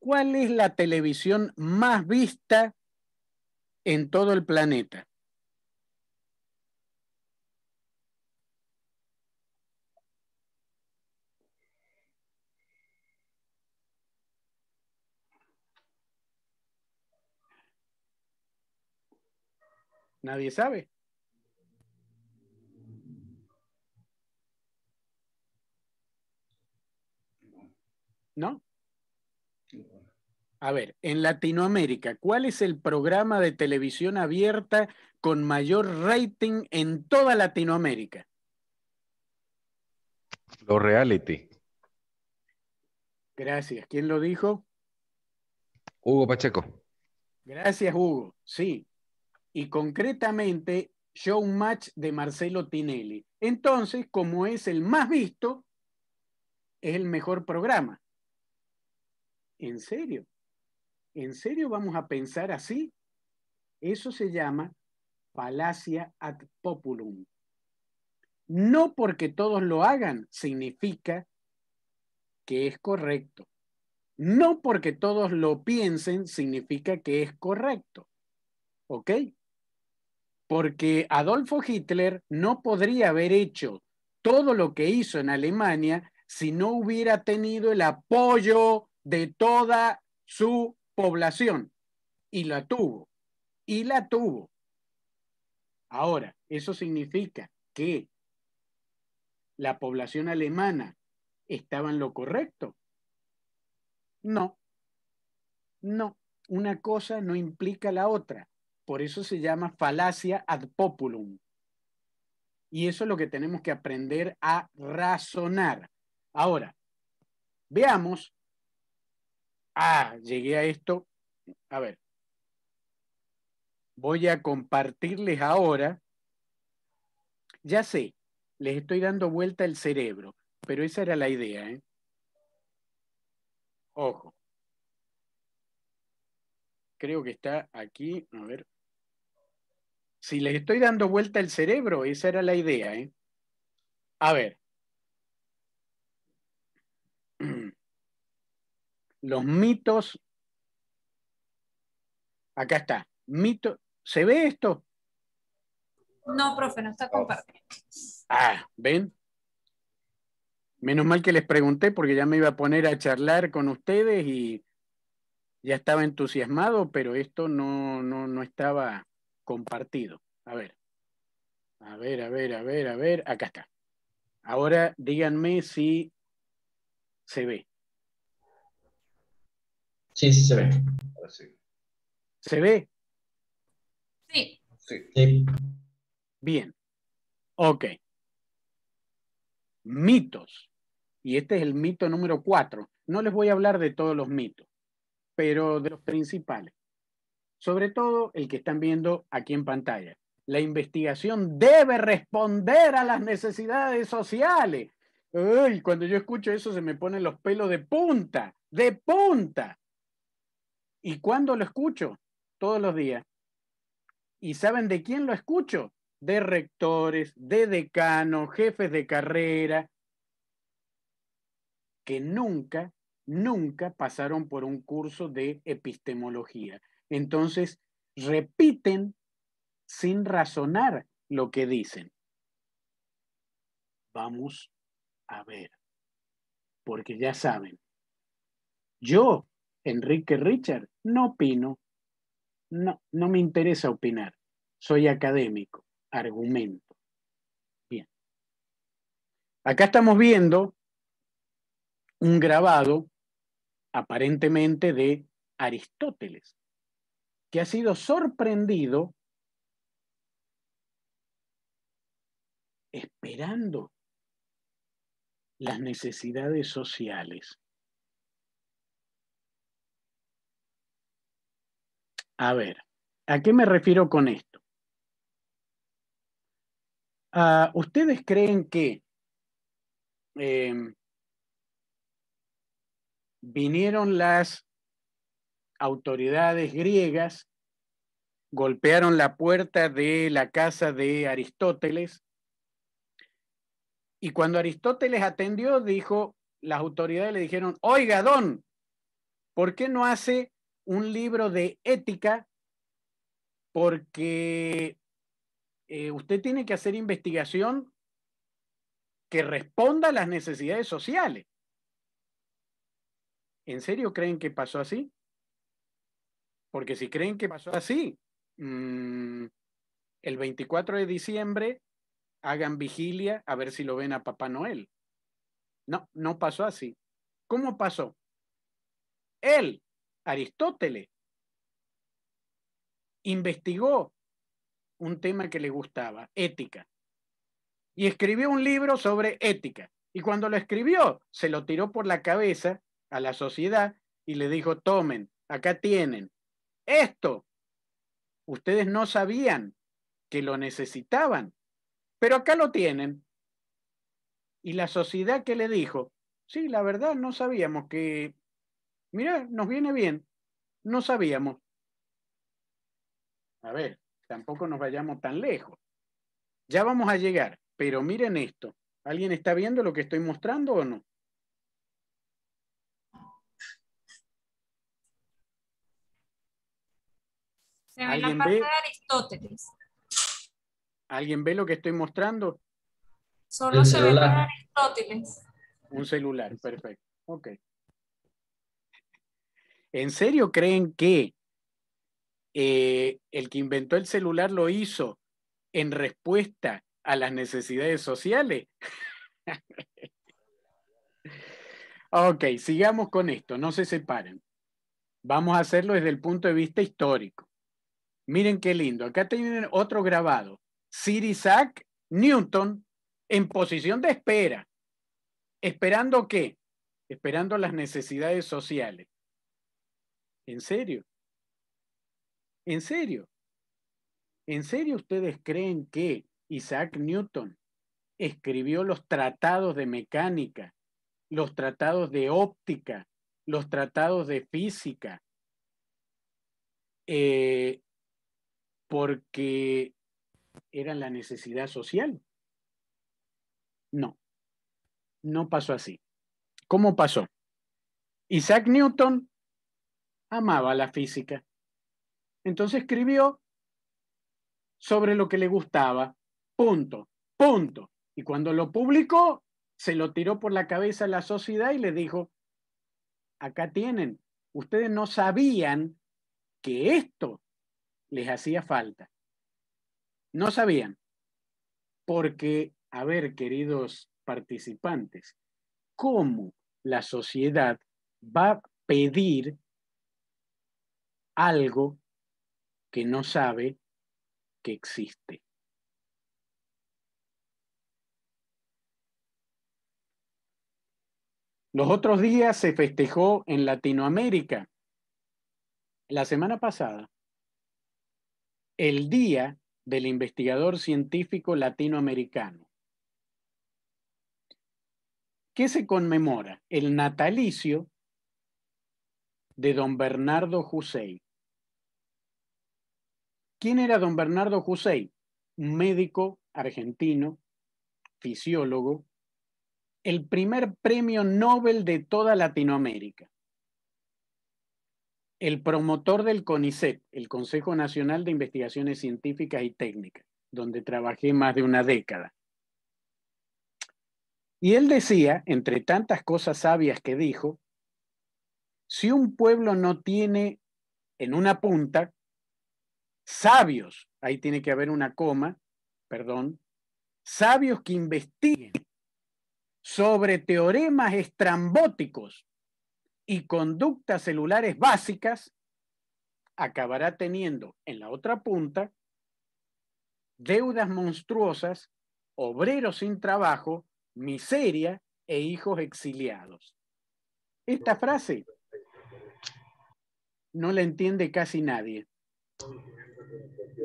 ¿Cuál es la televisión más vista en todo el planeta? Nadie sabe. ¿No? A ver, en Latinoamérica, ¿cuál es el programa de televisión abierta con mayor rating en toda Latinoamérica? Lo reality. Gracias. ¿Quién lo dijo? Hugo Pacheco. Gracias, Hugo. Sí, y concretamente match de Marcelo Tinelli. Entonces, como es el más visto, es el mejor programa. ¿En serio? ¿En serio vamos a pensar así? Eso se llama Palacia ad populum. No porque todos lo hagan significa que es correcto. No porque todos lo piensen significa que es correcto. ¿Ok? porque Adolfo Hitler no podría haber hecho todo lo que hizo en Alemania si no hubiera tenido el apoyo de toda su población. Y la tuvo, y la tuvo. Ahora, eso significa que la población alemana estaba en lo correcto. No, no, una cosa no implica la otra. Por eso se llama falacia ad populum. Y eso es lo que tenemos que aprender a razonar. Ahora, veamos. Ah, llegué a esto. A ver. Voy a compartirles ahora. Ya sé, les estoy dando vuelta el cerebro, pero esa era la idea. ¿eh? Ojo. Creo que está aquí. A ver. Si les estoy dando vuelta el cerebro, esa era la idea. ¿eh? A ver. Los mitos. Acá está. Mito. ¿Se ve esto? No, profe, no está oh. compartiendo. Ah, ¿ven? Menos mal que les pregunté porque ya me iba a poner a charlar con ustedes y ya estaba entusiasmado, pero esto no, no, no estaba compartido. A ver, a ver, a ver, a ver, a ver, acá está. Ahora díganme si se ve. Sí, sí se ve. ¿Se ve? Sí. sí. Bien. Ok. Mitos. Y este es el mito número cuatro. No les voy a hablar de todos los mitos, pero de los principales sobre todo el que están viendo aquí en pantalla. La investigación debe responder a las necesidades sociales. Y cuando yo escucho eso se me ponen los pelos de punta, de punta. ¿Y cuándo lo escucho? Todos los días. ¿Y saben de quién lo escucho? De rectores, de decanos, jefes de carrera, que nunca, nunca pasaron por un curso de epistemología. Entonces, repiten sin razonar lo que dicen. Vamos a ver, porque ya saben, yo, Enrique Richard, no opino, no, no me interesa opinar, soy académico, argumento. Bien. Acá estamos viendo un grabado aparentemente de Aristóteles que ha sido sorprendido esperando las necesidades sociales. A ver, ¿a qué me refiero con esto? Ah, ¿Ustedes creen que em, vinieron las autoridades griegas golpearon la puerta de la casa de Aristóteles y cuando Aristóteles atendió dijo, las autoridades le dijeron, oiga, don, ¿por qué no hace un libro de ética? Porque eh, usted tiene que hacer investigación que responda a las necesidades sociales. ¿En serio creen que pasó así? Porque si creen que pasó así, mm, el 24 de diciembre hagan vigilia a ver si lo ven a Papá Noel. No, no pasó así. ¿Cómo pasó? Él, Aristóteles, investigó un tema que le gustaba, ética, y escribió un libro sobre ética. Y cuando lo escribió, se lo tiró por la cabeza a la sociedad y le dijo, tomen, acá tienen, esto. Ustedes no sabían que lo necesitaban, pero acá lo tienen. Y la sociedad que le dijo, sí, la verdad no sabíamos que, mira, nos viene bien, no sabíamos. A ver, tampoco nos vayamos tan lejos. Ya vamos a llegar, pero miren esto. ¿Alguien está viendo lo que estoy mostrando o no? ¿Alguien ve lo que estoy mostrando? Solo se ve Aristóteles. Un celular, perfecto. Ok. ¿En serio creen que eh, el que inventó el celular lo hizo en respuesta a las necesidades sociales? ok, sigamos con esto, no se separen. Vamos a hacerlo desde el punto de vista histórico. Miren qué lindo. Acá tienen otro grabado. Sir Isaac Newton en posición de espera. ¿Esperando qué? Esperando las necesidades sociales. ¿En serio? ¿En serio? ¿En serio ustedes creen que Isaac Newton escribió los tratados de mecánica, los tratados de óptica, los tratados de física, eh, porque era la necesidad social. No, no pasó así. ¿Cómo pasó? Isaac Newton amaba la física. Entonces escribió sobre lo que le gustaba. Punto, punto. Y cuando lo publicó, se lo tiró por la cabeza a la sociedad y le dijo, acá tienen, ustedes no sabían que esto les hacía falta. No sabían, porque, a ver, queridos participantes, ¿cómo la sociedad va a pedir algo que no sabe que existe? Los otros días se festejó en Latinoamérica. La semana pasada el Día del Investigador Científico Latinoamericano. ¿Qué se conmemora? El natalicio de don Bernardo José. ¿Quién era don Bernardo José? Un médico argentino, fisiólogo, el primer premio Nobel de toda Latinoamérica el promotor del CONICET, el Consejo Nacional de Investigaciones Científicas y Técnicas, donde trabajé más de una década. Y él decía, entre tantas cosas sabias que dijo, si un pueblo no tiene en una punta sabios, ahí tiene que haber una coma, perdón, sabios que investiguen sobre teoremas estrambóticos y conductas celulares básicas, acabará teniendo en la otra punta deudas monstruosas, obreros sin trabajo, miseria e hijos exiliados. Esta frase no la entiende casi nadie.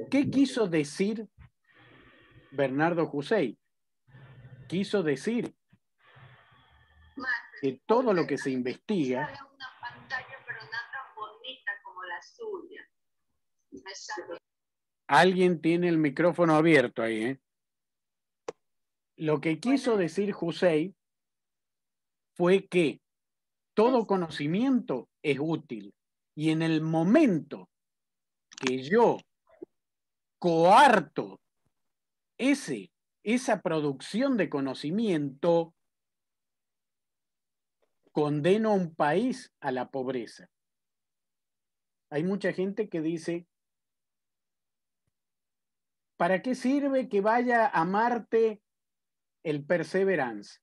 ¿Qué quiso decir Bernardo José? Quiso decir todo lo que se investiga... Alguien tiene el micrófono abierto ahí. ¿eh? Lo que quiso decir José fue que todo pues- conocimiento es útil y en el momento que yo coarto ese, esa producción de conocimiento, condeno un país a la pobreza. Hay mucha gente que dice, ¿para qué sirve que vaya a Marte el Perseverance?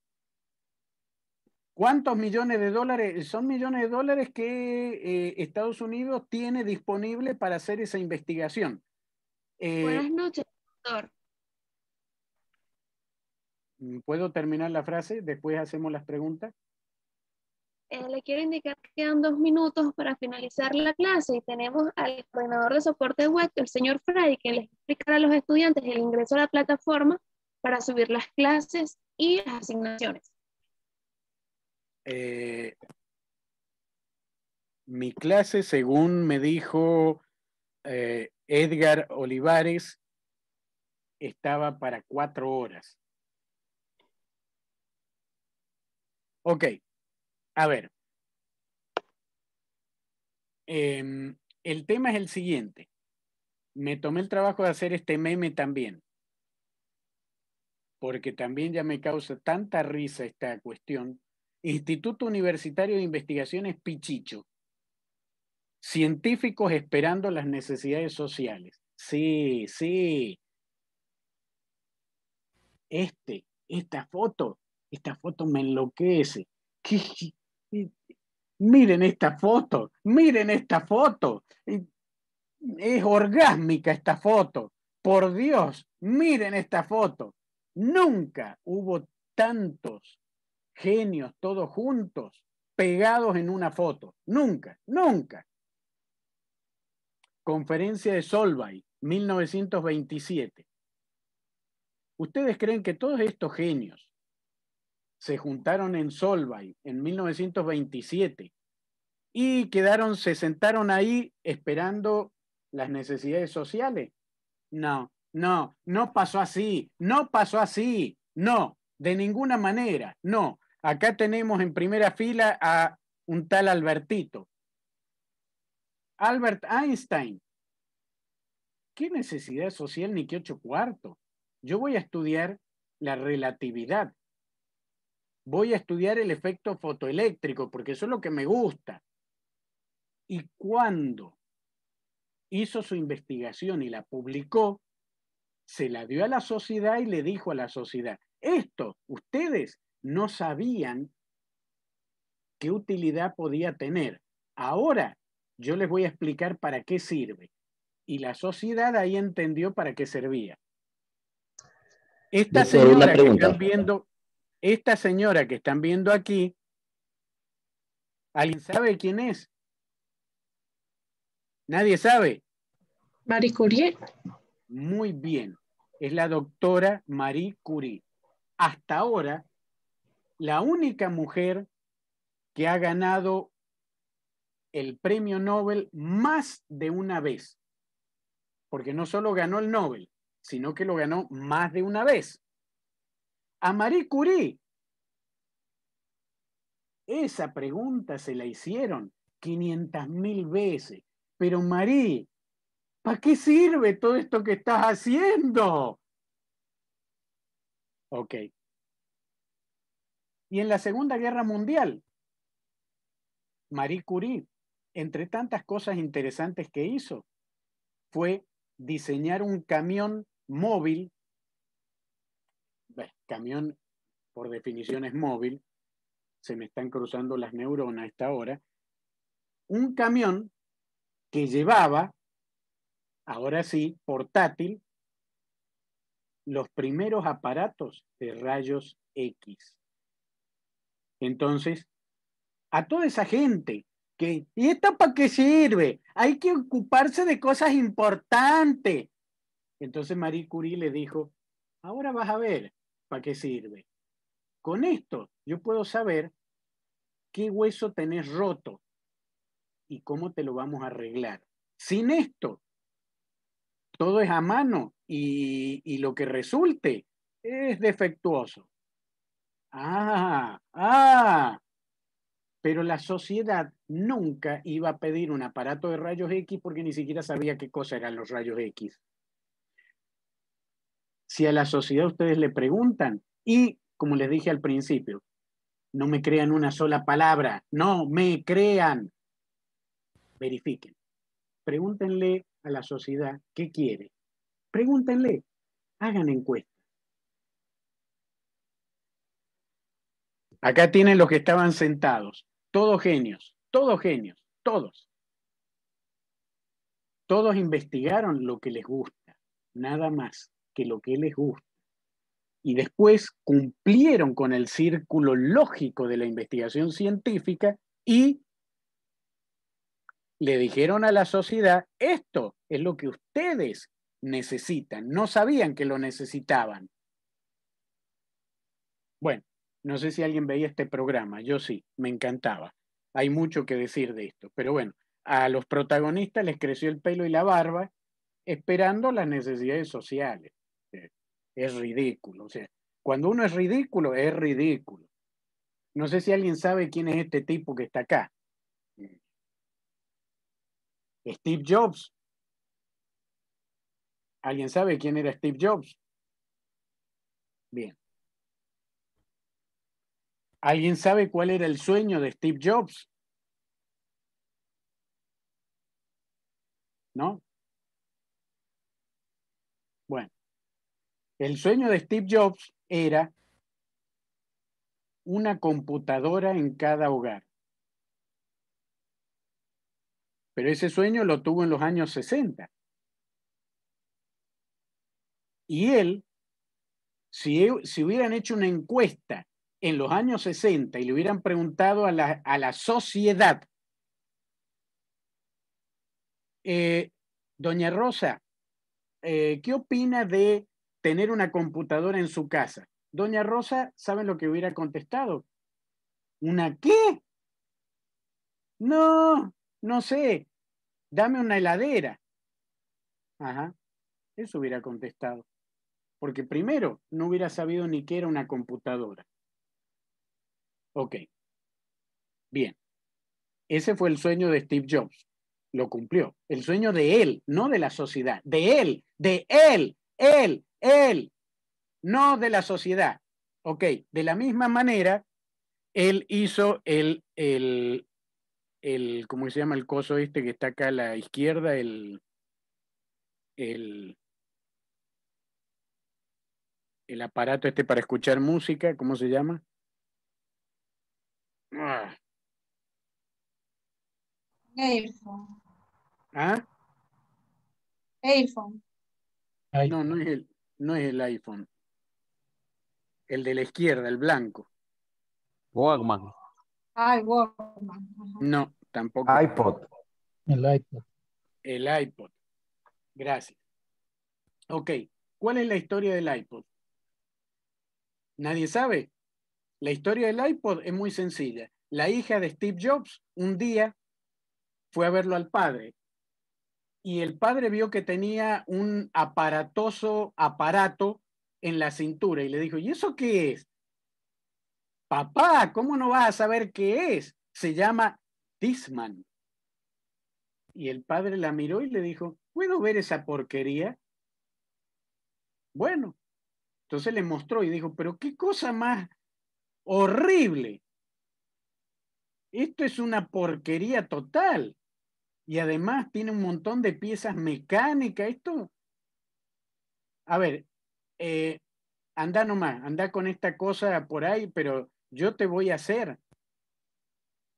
¿Cuántos millones de dólares? Son millones de dólares que eh, Estados Unidos tiene disponible para hacer esa investigación. Eh, Buenas noches, doctor. ¿Puedo terminar la frase? Después hacemos las preguntas. Eh, le quiero indicar que quedan dos minutos para finalizar la clase y tenemos al coordinador de soporte web, el señor Freddy, que les explicará a los estudiantes el ingreso a la plataforma para subir las clases y las asignaciones. Eh, mi clase, según me dijo eh, Edgar Olivares, estaba para cuatro horas. Ok, a ver. Em, el tema es el siguiente. Me tomé el trabajo de hacer este meme también, porque también ya me causa tanta risa esta cuestión. Instituto Universitario de Investigaciones Pichicho. Científicos esperando las necesidades sociales. Sí, sí. Este, esta foto, esta foto me enloquece. ¿Qué, miren esta foto, miren esta foto. Es orgásmica esta foto. Por Dios, miren esta foto. Nunca hubo tantos genios todos juntos pegados en una foto. Nunca, nunca. Conferencia de Solvay, 1927. ¿Ustedes creen que todos estos genios se juntaron en Solvay en 1927 y quedaron, se sentaron ahí esperando las necesidades sociales. No, no, no pasó así, no pasó así, no, de ninguna manera, no. Acá tenemos en primera fila a un tal Albertito. Albert Einstein. ¿Qué necesidad social ni qué ocho cuartos? Yo voy a estudiar la relatividad voy a estudiar el efecto fotoeléctrico, porque eso es lo que me gusta. Y cuando hizo su investigación y la publicó, se la dio a la sociedad y le dijo a la sociedad, esto ustedes no sabían qué utilidad podía tener. Ahora yo les voy a explicar para qué sirve. Y la sociedad ahí entendió para qué servía. Esta señora que están viendo, esta señora que están viendo aquí, ¿alguien sabe quién es? Nadie sabe. Marie Curie. Muy bien. Es la doctora Marie Curie. Hasta ahora, la única mujer que ha ganado el premio Nobel más de una vez. Porque no solo ganó el Nobel, sino que lo ganó más de una vez. A Marie Curie. Esa pregunta se la hicieron 500 mil veces. Pero Marie, ¿para qué sirve todo esto que estás haciendo? Ok. Y en la Segunda Guerra Mundial, Marie Curie, entre tantas cosas interesantes que hizo, fue diseñar un camión móvil camión, por definición, es móvil, se me están cruzando las neuronas a esta hora, un camión que llevaba, ahora sí, portátil, los primeros aparatos de rayos X. Entonces, a toda esa gente que, ¿y esto para qué sirve? Hay que ocuparse de cosas importantes. Entonces Marie Curie le dijo, ahora vas a ver, para qué sirve. Con esto yo puedo saber qué hueso tenés roto y cómo te lo vamos a arreglar. Sin esto, todo es a mano y, y lo que resulte es defectuoso. Ah, ah, pero la sociedad nunca iba a pedir un aparato de rayos X porque ni siquiera sabía qué cosa eran los rayos X si a la sociedad ustedes le preguntan y, como les dije al principio, no me crean una sola palabra, no me crean, verifiquen. Pregúntenle a la sociedad qué quiere. Pregúntenle, hagan encuestas. Acá tienen los que estaban sentados, todos genios, todos genios, todos. Todos investigaron lo que les gusta, nada más que lo que les gusta. Y después cumplieron con el círculo lógico de la investigación científica y le dijeron a la sociedad, esto es lo que ustedes necesitan. No sabían que lo necesitaban. Bueno, no sé si alguien veía este programa, yo sí, me encantaba. Hay mucho que decir de esto, pero bueno, a los protagonistas les creció el pelo y la barba esperando las necesidades sociales es ridículo. O sea, cuando uno es ridículo, es ridículo. No sé si alguien sabe quién es este tipo que está acá. Steve Jobs. ¿Alguien sabe quién era Steve Jobs? Bien. ¿Alguien sabe cuál era el sueño de Steve Jobs? ¿No? Bueno, el sueño de Steve Jobs era una computadora en cada hogar. Pero ese sueño lo tuvo en los años 60. Y él, si, hubieran hecho una encuesta en los años 60 y le hubieran preguntado a la, sociedad, eh, doña Rosa, eh, ¿qué opina de tener una computadora en su casa. Doña Rosa, ¿saben lo que hubiera contestado? ¿Una qué? No, no sé. Dame una heladera. Ajá, eso hubiera contestado. Porque primero, no hubiera sabido ni qué era una computadora. Ok. Bien. Ese fue el sueño de Steve Jobs. Lo cumplió. El sueño de él, no de la sociedad. De él, de él, él, él, no de la sociedad. Ok, de la misma manera, él hizo el, el, el, ¿cómo se llama el coso este que está acá a la izquierda? El, el, el aparato este para escuchar música, ¿cómo se llama? Ah. ¿Ah? no, no es el no es el iPhone. El de la izquierda, el blanco. Walkman. No, tampoco. iPod. El iPod. El iPod. Gracias. Ok, ¿cuál es la historia del iPod? ¿Nadie sabe? La historia del iPod es muy sencilla. La hija de Steve Jobs un día fue a verlo al padre y el padre vio que tenía un aparatoso aparato en la cintura y le dijo, ¿y eso qué es? Papá, ¿cómo no vas a saber qué es? Se llama Disman. Y el padre la miró y le dijo, ¿puedo ver esa porquería? Bueno, entonces le mostró y dijo, pero qué cosa más horrible. Esto es una porquería total y además tiene un montón de piezas mecánicas. Esto, a ver, eh, anda nomás, anda con esta cosa por ahí, pero yo te voy a hacer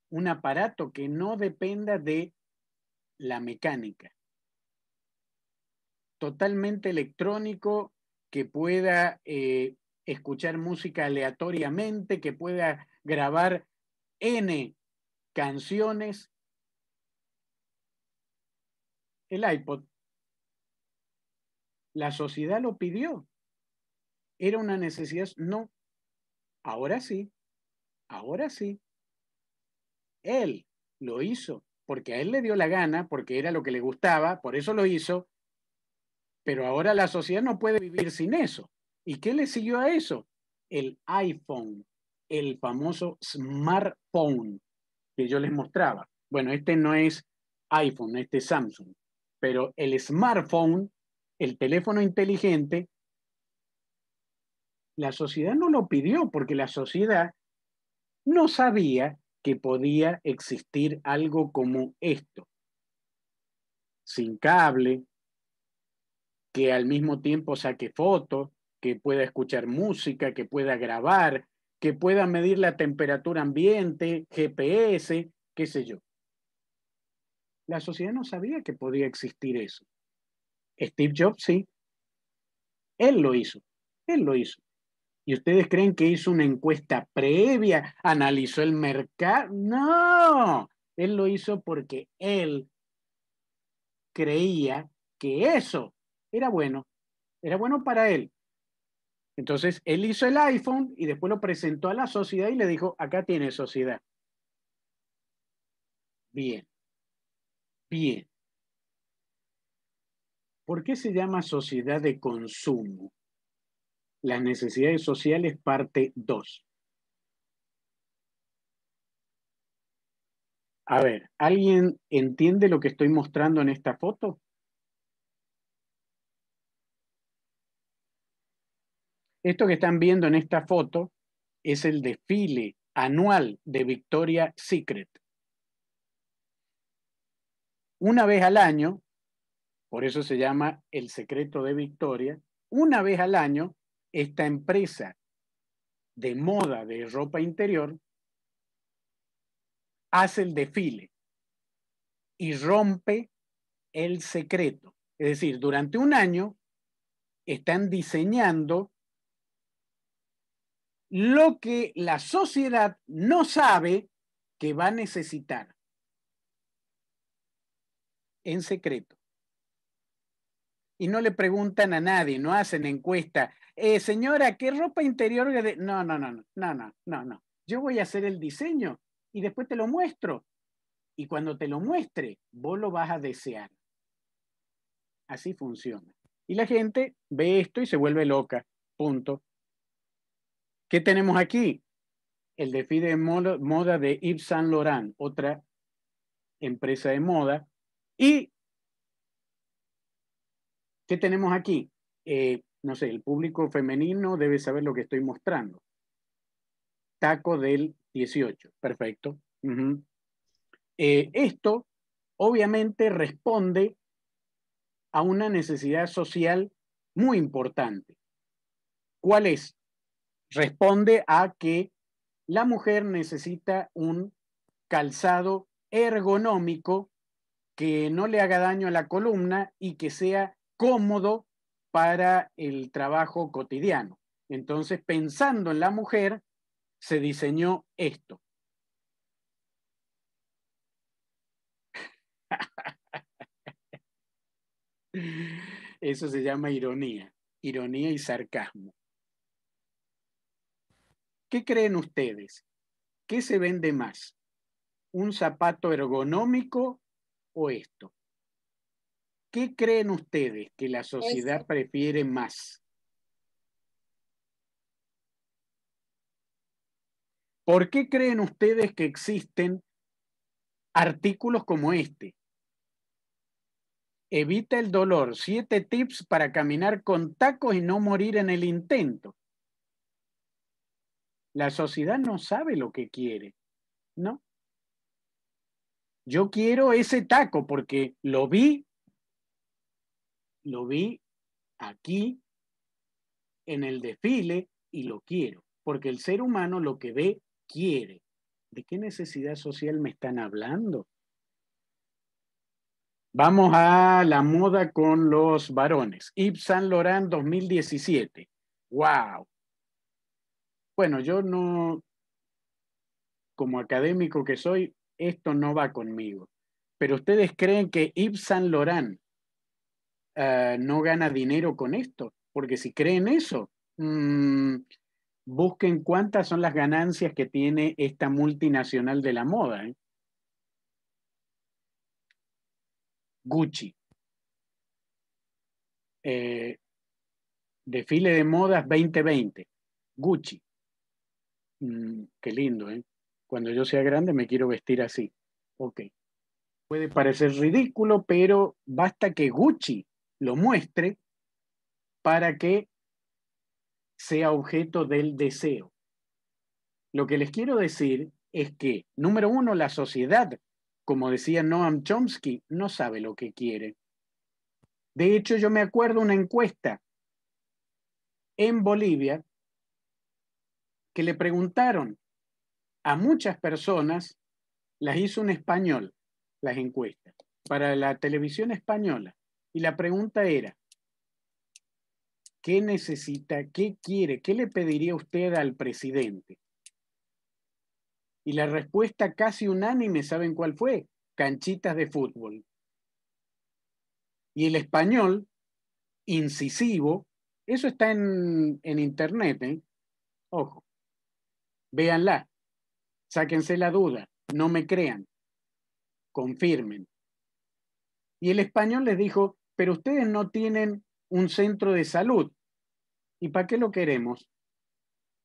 un aparato que no dependa de la mecánica. Totalmente electrónico, que pueda eh, escuchar música aleatoriamente, que pueda grabar N canciones el iPod, la sociedad lo pidió. Era una necesidad, no. Ahora sí, ahora sí. Él lo hizo, porque a él le dio la gana, porque era lo que le gustaba, por eso lo hizo, pero ahora la sociedad no puede vivir sin eso. ¿Y qué le siguió a eso? El iPhone, el famoso smartphone que yo les mostraba. Bueno, este no es iPhone, este es Samsung pero el smartphone, el teléfono inteligente, la sociedad no lo pidió porque la sociedad no sabía que podía existir algo como esto, sin cable, que al mismo tiempo saque fotos, que pueda escuchar música, que pueda grabar, que pueda medir la temperatura ambiente, GPS, qué sé yo. La sociedad no sabía que podía existir eso. Steve Jobs sí. Él lo hizo. Él lo hizo. ¿Y ustedes creen que hizo una encuesta previa? ¿Analizó el mercado? No. Él lo hizo porque él creía que eso era bueno. Era bueno para él. Entonces, él hizo el iPhone y después lo presentó a la sociedad y le dijo, acá tiene sociedad. Bien. ¿Por qué se llama sociedad de consumo? Las necesidades sociales, parte 2. A ver, ¿alguien entiende lo que estoy mostrando en esta foto? Esto que están viendo en esta foto es el desfile anual de Victoria Secret una vez al año, por eso se llama El Secreto de Victoria, una vez al año esta empresa de moda de ropa interior hace el desfile y rompe el secreto. Es decir, durante un año están diseñando lo que la sociedad no sabe que va a necesitar en secreto. Y no le preguntan a nadie, no hacen encuesta. Eh, señora, ¿qué ropa interior? No, no, no, no, no, no, no, no. Yo voy a hacer el diseño y después te lo muestro. Y cuando te lo muestre, vos lo vas a desear. Así funciona. Y la gente ve esto y se vuelve loca. Punto. ¿Qué tenemos aquí? El desfile de moda de Yves Saint Laurent, otra empresa de moda y, ¿qué tenemos aquí? Eh, no sé, el público femenino debe saber lo que estoy mostrando. Taco del 18, perfecto. Eh, esto obviamente responde a una necesidad social muy importante. ¿Cuál es? Responde a que la mujer necesita un calzado ergonómico que no le haga daño a la columna y que sea cómodo para el trabajo cotidiano. Entonces, pensando en la mujer, se diseñó esto. Eso se llama ironía, ironía y sarcasmo. ¿Qué creen ustedes? ¿Qué se vende más? ¿Un zapato ergonómico o esto? ¿Qué creen ustedes que la sociedad prefiere más? ¿Por qué creen ustedes que existen artículos como este? Evita el dolor. Siete tips para caminar con tacos y no morir en el intento. La sociedad no sabe lo que quiere, ¿no? yo quiero ese taco porque lo vi, lo vi aquí en el desfile y lo quiero, porque el ser humano lo que ve quiere. ¿De qué necesidad social me están hablando? Vamos a la moda con los varones. Yves Saint Laurent 2017. ¡Wow! Bueno, yo no, como académico que soy, esto no va conmigo. Pero ustedes creen que Yves Saint Laurent eh, no gana dinero con esto, porque si creen eso, mm, busquen cuántas son las ganancias que tiene esta multinacional de la moda. ¿eh? Gucci. Eh, desfile de modas 2020. Gucci. Mm, qué lindo, ¿eh? Cuando yo sea grande me quiero vestir así. Ok. Puede parecer ridículo, pero basta que Gucci lo muestre para que sea objeto del deseo. Lo que les quiero decir es que, número uno, la sociedad, como decía Noam Chomsky, no sabe lo que quiere. De hecho, yo me acuerdo una encuesta en Bolivia que le preguntaron a muchas personas las hizo un español, las encuestas, para la televisión española. Y la pregunta era, ¿qué necesita, qué quiere, qué le pediría usted al presidente? Y la respuesta casi unánime, ¿saben cuál fue? Canchitas de fútbol. Y el español, incisivo, eso está en, internet, ¿eh? ojo, véanla, Sáquense la duda, no me crean, confirmen. Y el español les dijo, pero ustedes no tienen un centro de salud. ¿Y para qué lo queremos?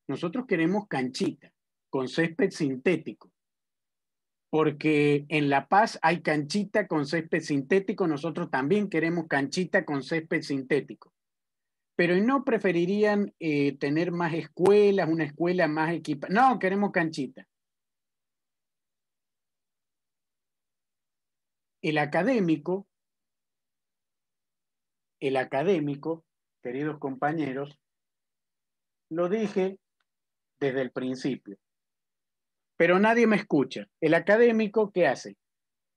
Nosotros queremos canchita, con césped sintético. Porque en La Paz hay canchita con césped sintético, nosotros también queremos canchita con césped sintético. Pero no preferirían eh, tener más escuelas, una escuela más equipada. No, queremos canchita. el académico, el académico, queridos compañeros, lo dije desde el principio, pero nadie me escucha. El académico, ¿qué hace?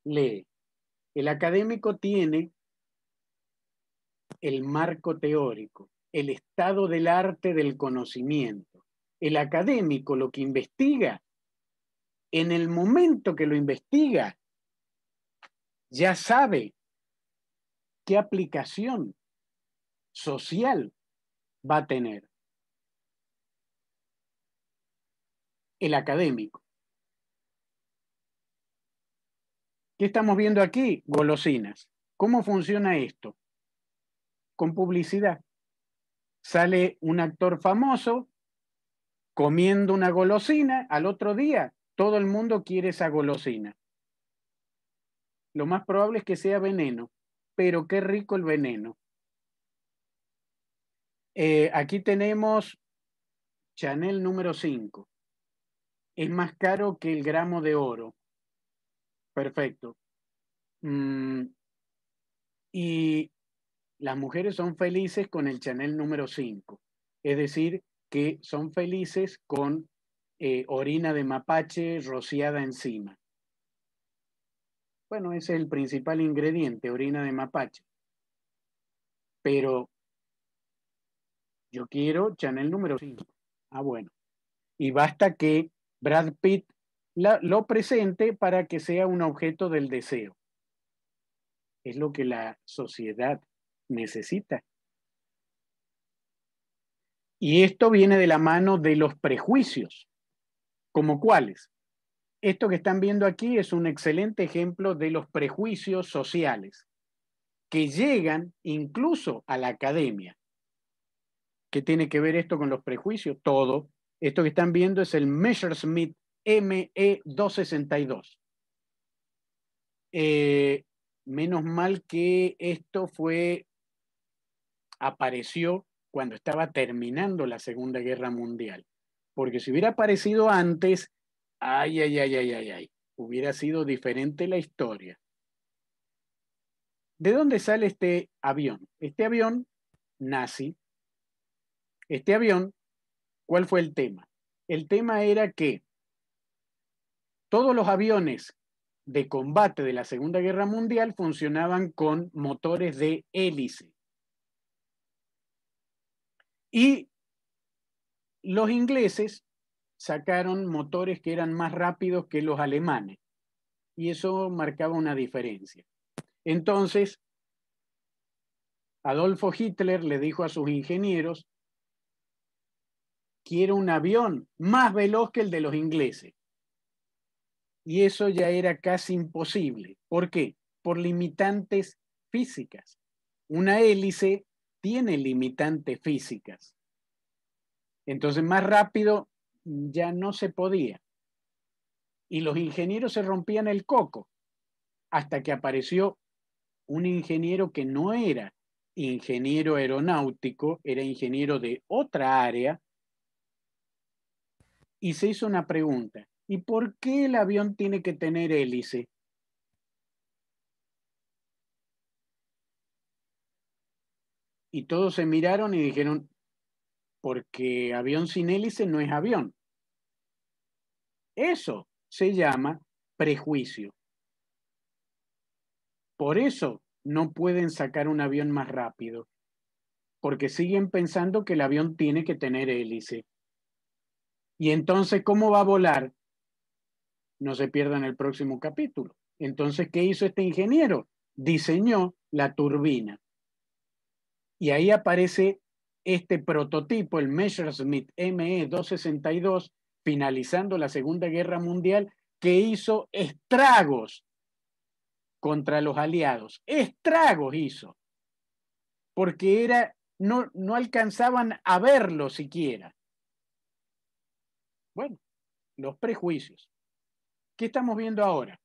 Lee. El académico tiene el marco teórico, el estado del arte del conocimiento. El académico lo que investiga, en el momento que lo investiga, ya sabe qué aplicación social va a tener el académico. ¿Qué estamos viendo aquí? Golosinas. ¿Cómo funciona esto? Con publicidad. Sale un actor famoso comiendo una golosina, al otro día todo el mundo quiere esa golosina. Lo más probable es que sea veneno, pero qué rico el veneno. Eh, aquí tenemos Chanel número 5. Es más caro que el gramo de oro. Perfecto. Mm, y las mujeres son felices con el Chanel número 5. Es decir, que son felices con eh, orina de mapache rociada encima. Bueno, ese es el principal ingrediente, orina de mapache. Pero yo quiero Chanel número 5. Ah, bueno. Y basta que Brad Pitt lo presente para que sea un objeto del deseo. Es lo que la sociedad necesita. Y esto viene de la mano de los prejuicios, como cuáles esto que están viendo aquí es un excelente ejemplo de los prejuicios sociales que llegan incluso a la academia. ¿Qué tiene que ver esto con los prejuicios? Todo. Esto que están viendo es el Messerschmitt ME262. Eh, menos mal que esto fue, apareció cuando estaba terminando la Segunda Guerra Mundial, porque si hubiera aparecido antes, Ay, ay, ay, ay, ay, ay. Hubiera sido diferente la historia. ¿De dónde sale este avión? Este avión nazi. Este avión, ¿cuál fue el tema? El tema era que todos los aviones de combate de la Segunda Guerra Mundial funcionaban con motores de hélice. Y los ingleses sacaron motores que eran más rápidos que los alemanes. Y eso marcaba una diferencia. Entonces, Adolfo Hitler le dijo a sus ingenieros, quiero un avión más veloz que el de los ingleses. Y eso ya era casi imposible. ¿Por qué? Por limitantes físicas. Una hélice tiene limitantes físicas. Entonces, más rápido ya no se podía. Y los ingenieros se rompían el coco hasta que apareció un ingeniero que no era ingeniero aeronáutico, era ingeniero de otra área, y se hizo una pregunta, ¿y por qué el avión tiene que tener hélice? Y todos se miraron y dijeron, porque avión sin hélice no es avión. Eso se llama prejuicio. Por eso no pueden sacar un avión más rápido, porque siguen pensando que el avión tiene que tener hélice. Y entonces, ¿cómo va a volar? No se pierdan el próximo capítulo. Entonces, ¿qué hizo este ingeniero? Diseñó la turbina. Y ahí aparece este prototipo, el Messerschmitt ME-262, finalizando la Segunda Guerra Mundial, que hizo estragos contra los aliados. Estragos hizo, porque era, no, no alcanzaban a verlo siquiera. Bueno, los prejuicios. ¿Qué estamos viendo ahora?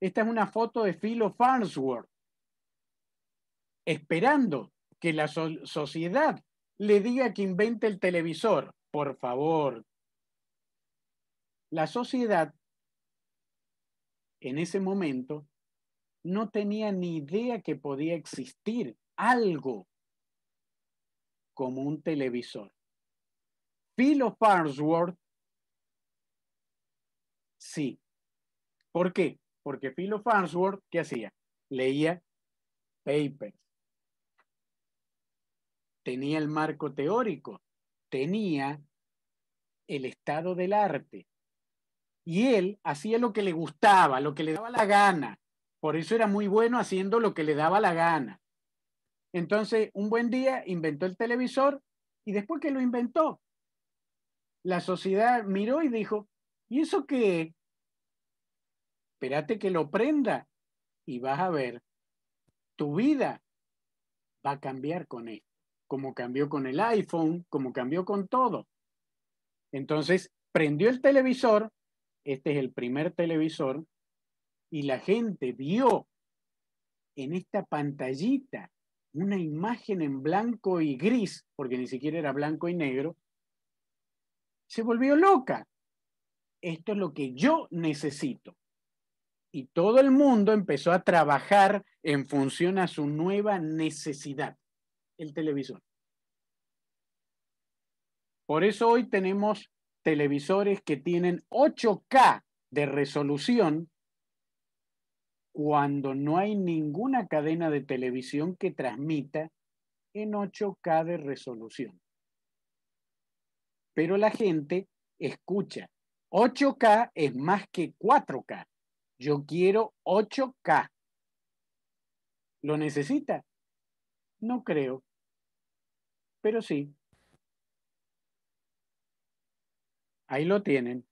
Esta es una foto de Philo Farnsworth, esperando que la sociedad le diga que invente el televisor. Por favor. La sociedad en ese momento no tenía ni idea que podía existir algo como un televisor. Philo Farnsworth, sí. ¿Por qué? Porque Philo Farnsworth, ¿qué hacía? Leía papers tenía el marco teórico, tenía el estado del arte. Y él hacía lo que le gustaba, lo que le daba la gana. Por eso era muy bueno haciendo lo que le daba la gana. Entonces, un buen día inventó el televisor y después que lo inventó, la sociedad miró y dijo, ¿y eso qué? Espérate que lo prenda y vas a ver, tu vida va a cambiar con él como cambió con el iPhone, como cambió con todo. Entonces, prendió el televisor, este es el primer televisor, y la gente vio en esta pantallita una imagen en blanco y gris, porque ni siquiera era blanco y negro, se volvió loca. Esto es lo que yo necesito. Y todo el mundo empezó a trabajar en función a su nueva necesidad el televisor. Por eso hoy tenemos televisores que tienen 8K de resolución cuando no hay ninguna cadena de televisión que transmita en 8K de resolución. Pero la gente escucha, 8K es más que 4K. Yo quiero 8K. ¿Lo necesita? No creo. Pero sí. Ahí lo tienen.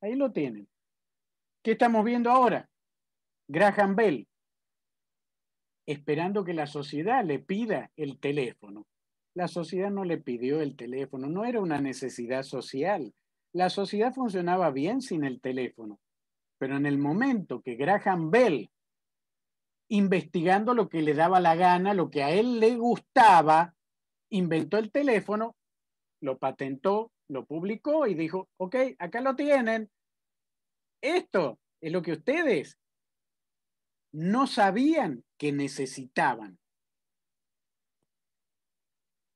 Ahí lo tienen. ¿Qué estamos viendo ahora? Graham Bell, esperando que la sociedad le pida el teléfono. La sociedad no le pidió el teléfono, no era una necesidad social. La sociedad funcionaba bien sin el teléfono, pero en el momento que Graham Bell investigando lo que le daba la gana, lo que a él le gustaba, inventó el teléfono, lo patentó, lo publicó y dijo, ok, acá lo tienen. Esto es lo que ustedes no sabían que necesitaban.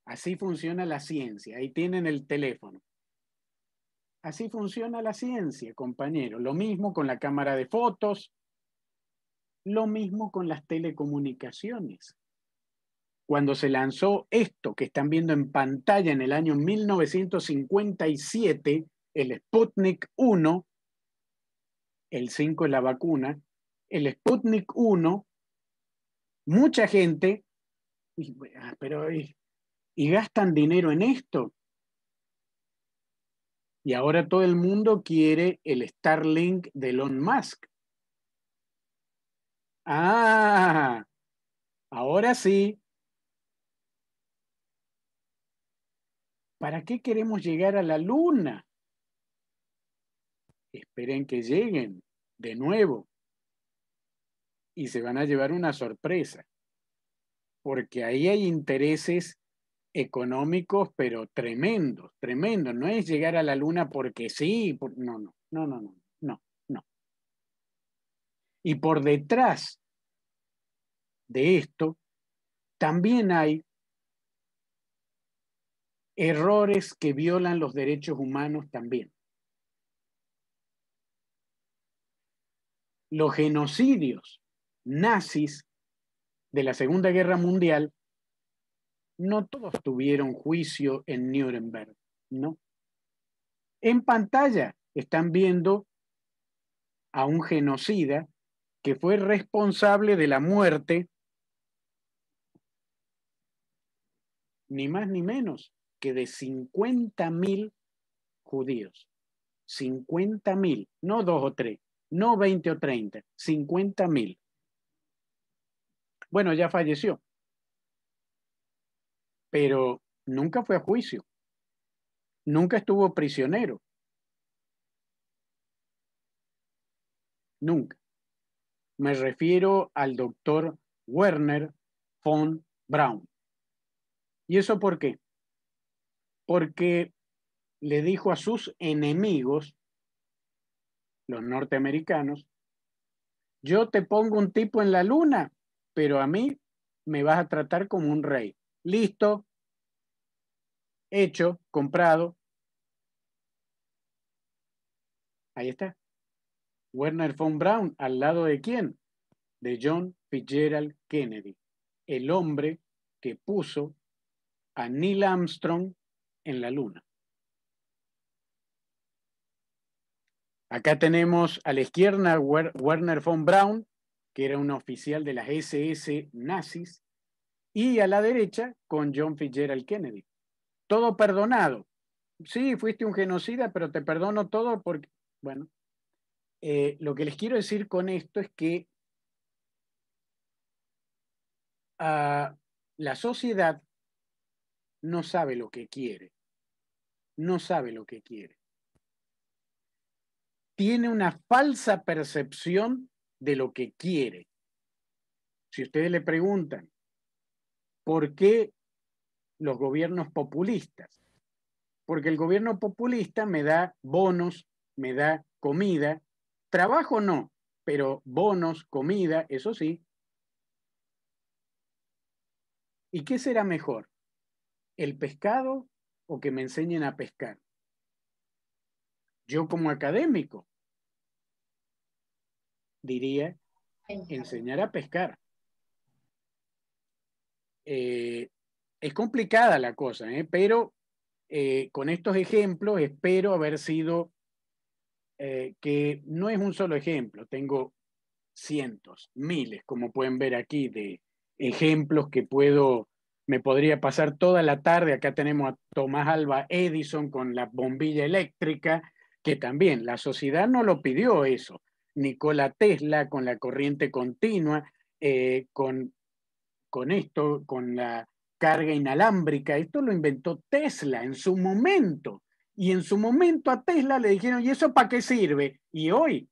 Así funciona la ciencia. Ahí tienen el teléfono. Así funciona la ciencia, compañero. Lo mismo con la cámara de fotos, lo mismo con las telecomunicaciones. Cuando se lanzó esto que están viendo en pantalla en el año 1957, el Sputnik 1, el 5 es la vacuna, el Sputnik 1, mucha gente, y, ah, pero, gastan dinero en esto. Y ahora todo el mundo quiere el Starlink de Elon Musk. Ah, ahora sí. ¿Para qué queremos llegar a la luna? Esperen que lleguen de nuevo y se van a llevar una sorpresa, porque ahí hay intereses económicos, pero tremendos, tremendos. No es llegar a la luna porque sí, no, no, no, no, no. Y por detrás de esto también hay errores que violan los derechos humanos también. Los genocidios nazis de la Segunda Guerra Mundial no todos tuvieron juicio en Nuremberg, ¿no? En pantalla están viendo a un genocida que fue responsable de la muerte, ni más ni menos, que de mil judíos. 50.000, no dos o tres, no 20 o 30, mil Bueno, ya falleció, pero nunca fue a juicio, nunca estuvo prisionero, nunca. Me refiero al doctor Werner von Braun. ¿Y eso por qué? Porque le dijo a sus enemigos, los norteamericanos, yo te pongo un tipo en la luna, pero a mí me vas a tratar como un rey. Listo, hecho, comprado. Ahí está. Werner von Braun, ¿al lado de quién? De John Fitzgerald Kennedy, el hombre que puso a Neil Armstrong en la Luna. Acá tenemos a la izquierda Werner von Braun, que era un oficial de las SS nazis, y a la derecha con John Fitzgerald Kennedy. Todo perdonado. Sí, fuiste un genocida, pero te perdono todo porque, bueno, eh, lo que les quiero decir con esto es que ah, la sociedad no sabe lo que quiere, no sabe lo que quiere. Tiene una falsa percepción de lo que quiere. Si ustedes le preguntan, ¿por qué los gobiernos populistas? Porque el gobierno populista me da bonos, me da comida, Trabajo no, pero bonos, comida, eso sí. ¿Y qué será mejor? ¿El pescado o que me enseñen a pescar? Yo como académico diría enseñar a pescar. Eh, es complicada la cosa, ¿eh? pero eh, con estos ejemplos espero haber sido eh, que no es un solo ejemplo, tengo cientos, miles, como pueden ver aquí, de ejemplos que puedo, me podría pasar toda la tarde. Acá tenemos a Tomás Alba Edison con la bombilla eléctrica, que también la sociedad no lo pidió eso. Nikola Tesla con la corriente continua, eh, con esto, con la carga inalámbrica. Esto lo inventó Tesla en su momento. Y en su momento a Tesla le dijeron, ¿y eso para qué sirve? Y hoy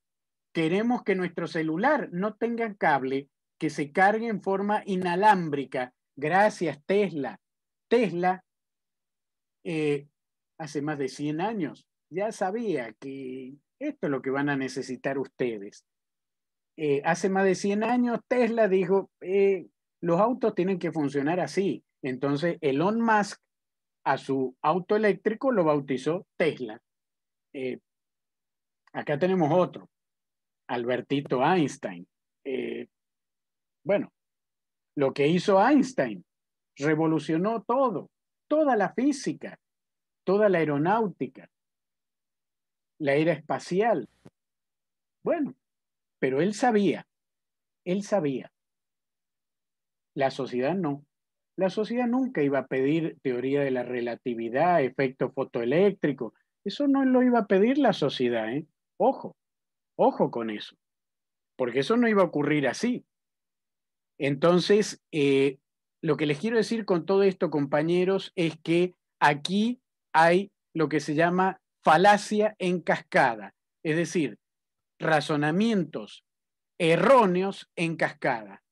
queremos que nuestro celular no tenga cable, que se cargue en forma inalámbrica. Gracias, Tesla. Tesla, eh, hace más de 100 años, ya sabía que esto es lo que van a necesitar ustedes. Eh, hace más de 100 años, Tesla dijo, eh, los autos tienen que funcionar así. Entonces, Elon Musk a su auto eléctrico lo bautizó Tesla. Eh, acá tenemos otro, Albertito Einstein. Eh, bueno, lo que hizo Einstein revolucionó todo, toda la física, toda la aeronáutica, la era espacial. Bueno, pero él sabía, él sabía. La sociedad no. La sociedad nunca iba a pedir teoría de la relatividad, efecto fotoeléctrico. Eso no lo iba a pedir la sociedad. ¿eh? Ojo, ojo con eso, porque eso no iba a ocurrir así. Entonces, eh, lo que les quiero decir con todo esto, compañeros, es que aquí hay lo que se llama falacia en cascada, es decir, razonamientos erróneos en cascada.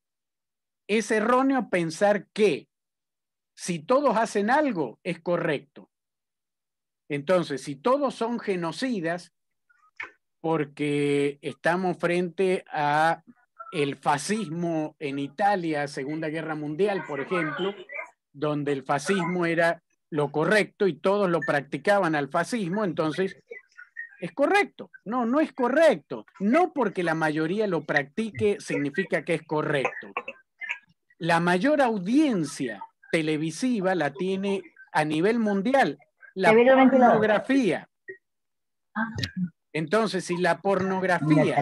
Es erróneo pensar que si todos hacen algo, es correcto. Entonces, si todos son genocidas, porque estamos frente a el fascismo en Italia, Segunda Guerra Mundial, por ejemplo, donde el fascismo era lo correcto y todos lo practicaban al fascismo, entonces es correcto. No, no es correcto. No porque la mayoría lo practique significa que es correcto. La mayor audiencia televisiva la tiene a nivel mundial, la pornografía. Ah. Entonces, si la pornografía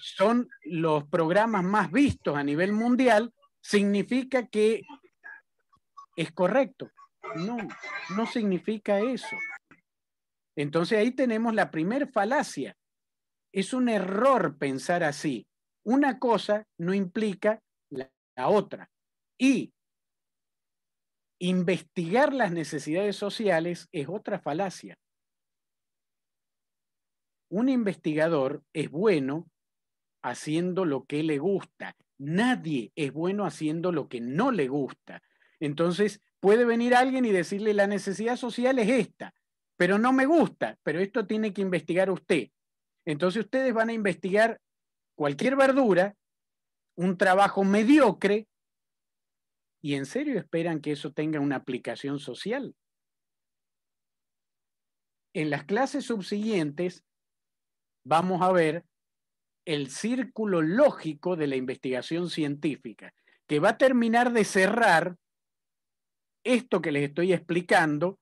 son los programas más vistos a nivel mundial, significa que es correcto. No, no significa eso. Entonces ahí tenemos la primer falacia. Es un error pensar así. Una cosa no implica la, otra. Y investigar las necesidades sociales es otra falacia. Un investigador es bueno haciendo lo que le gusta. Nadie es bueno haciendo lo que no le gusta. Entonces, puede venir alguien y decirle, la necesidad social es esta, pero no me gusta, pero esto tiene que investigar usted. Entonces, ustedes van a investigar cualquier verdura, un trabajo mediocre, ¿Y en serio esperan que eso tenga una aplicación social? En las clases subsiguientes vamos a ver el círculo lógico de la investigación científica, que va a terminar de cerrar esto que les estoy explicando.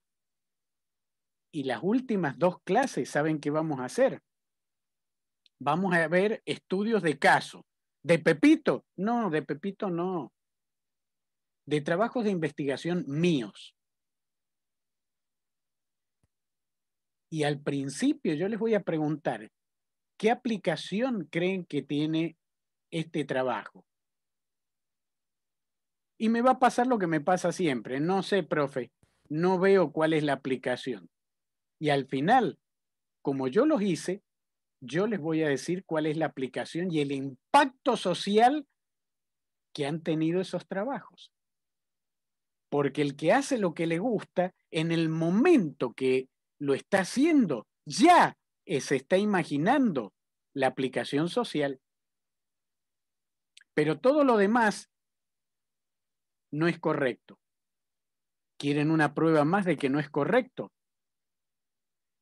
Y las últimas dos clases, ¿saben qué vamos a hacer? Vamos a ver estudios de caso. ¿De Pepito? No, de Pepito no de trabajos de investigación míos. Y al principio yo les voy a preguntar, ¿qué aplicación creen que tiene este trabajo? Y me va a pasar lo que me pasa siempre, no sé, profe, no veo cuál es la aplicación. Y al final, como yo los hice, yo les voy a decir cuál es la aplicación y el impacto social que han tenido esos trabajos porque el que hace lo que le gusta, en el momento que lo está haciendo, ya se está imaginando la aplicación social. Pero todo lo demás no es correcto. ¿Quieren una prueba más de que no es correcto?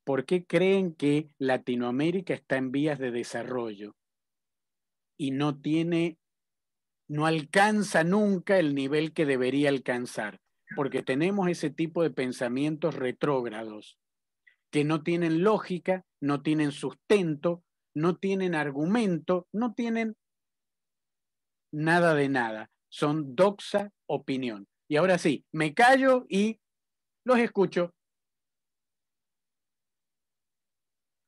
¿Por qué creen que Latinoamérica está en vías de desarrollo y no tiene no alcanza nunca el nivel que debería alcanzar, porque tenemos ese tipo de pensamientos retrógrados que no tienen lógica, no tienen sustento, no tienen argumento, no tienen nada de nada, son doxa opinión. Y ahora sí, me callo y los escucho.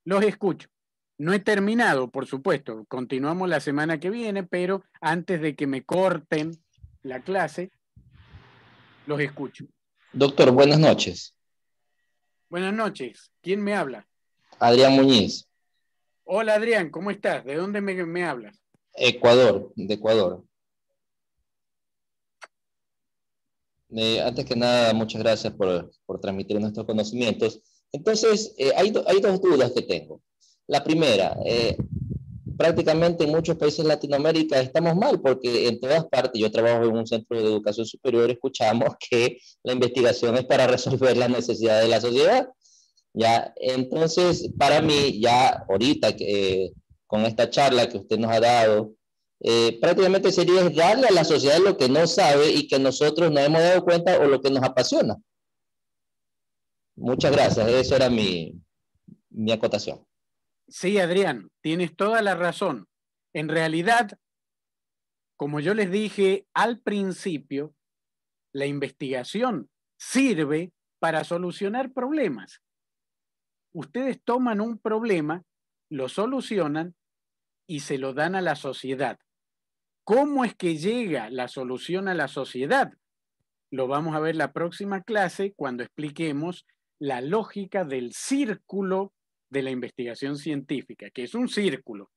Los escucho. No he terminado, por supuesto. Continuamos la semana que viene, pero antes de que me corten la clase, los escucho. Doctor, buenas noches. Buenas noches. ¿Quién me habla? Adrián Muñiz. Hola Adrián, ¿cómo estás? ¿De dónde me, hablas? Ecuador, de Ecuador. Eh, antes que nada, muchas gracias por, transmitir nuestros conocimientos. Entonces, eh, hay, hay dos dudas que tengo. La primera, eh, prácticamente en muchos países de Latinoamérica estamos mal, porque en todas partes, yo trabajo en un centro de educación superior, escuchamos que la investigación es para resolver las necesidades de la sociedad. Ya, entonces, para mí, ya ahorita, eh, con esta charla que usted nos ha dado, eh, prácticamente sería darle a la sociedad lo que no sabe y que nosotros no hemos dado cuenta o lo que nos apasiona. Muchas gracias, esa era mi acotación. Sí, Adrián, tienes toda la razón. En realidad, como yo les dije al principio, la investigación sirve para solucionar problemas. Ustedes toman un problema, lo solucionan y se lo dan a la sociedad. ¿Cómo es que llega la solución a la sociedad? Lo vamos a ver la próxima clase cuando expliquemos la lógica del círculo de la investigación científica, que es un círculo.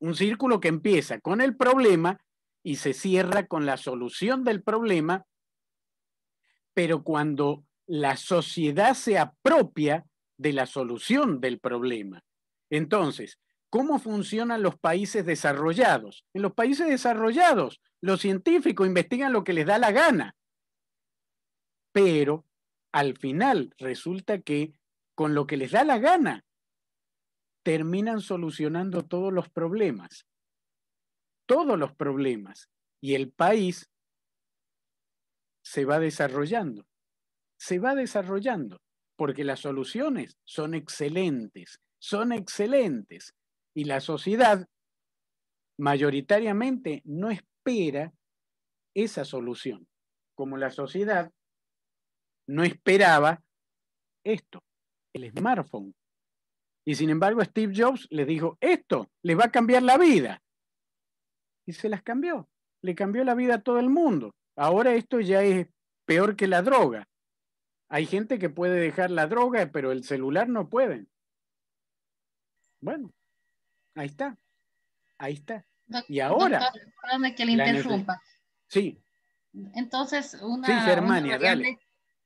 Un círculo que empieza con el problema y se cierra con la solución del problema, pero cuando la sociedad se apropia de la solución del problema. Entonces, ¿cómo funcionan los países desarrollados? En los países desarrollados, los científicos investigan lo que les da la gana, pero al final resulta que con lo que les da la gana, terminan solucionando todos los problemas. Todos los problemas. Y el país se va desarrollando. Se va desarrollando porque las soluciones son excelentes, son excelentes. Y la sociedad mayoritariamente no espera esa solución, como la sociedad no esperaba esto el smartphone. Y sin embargo, Steve Jobs le dijo, esto les va a cambiar la vida. Y se las cambió. Le cambió la vida a todo el mundo. Ahora esto ya es peor que la droga. Hay gente que puede dejar la droga, pero el celular no pueden. Bueno, ahí está. Ahí está. y ahora. Sí. Entonces, una, sí, Germania,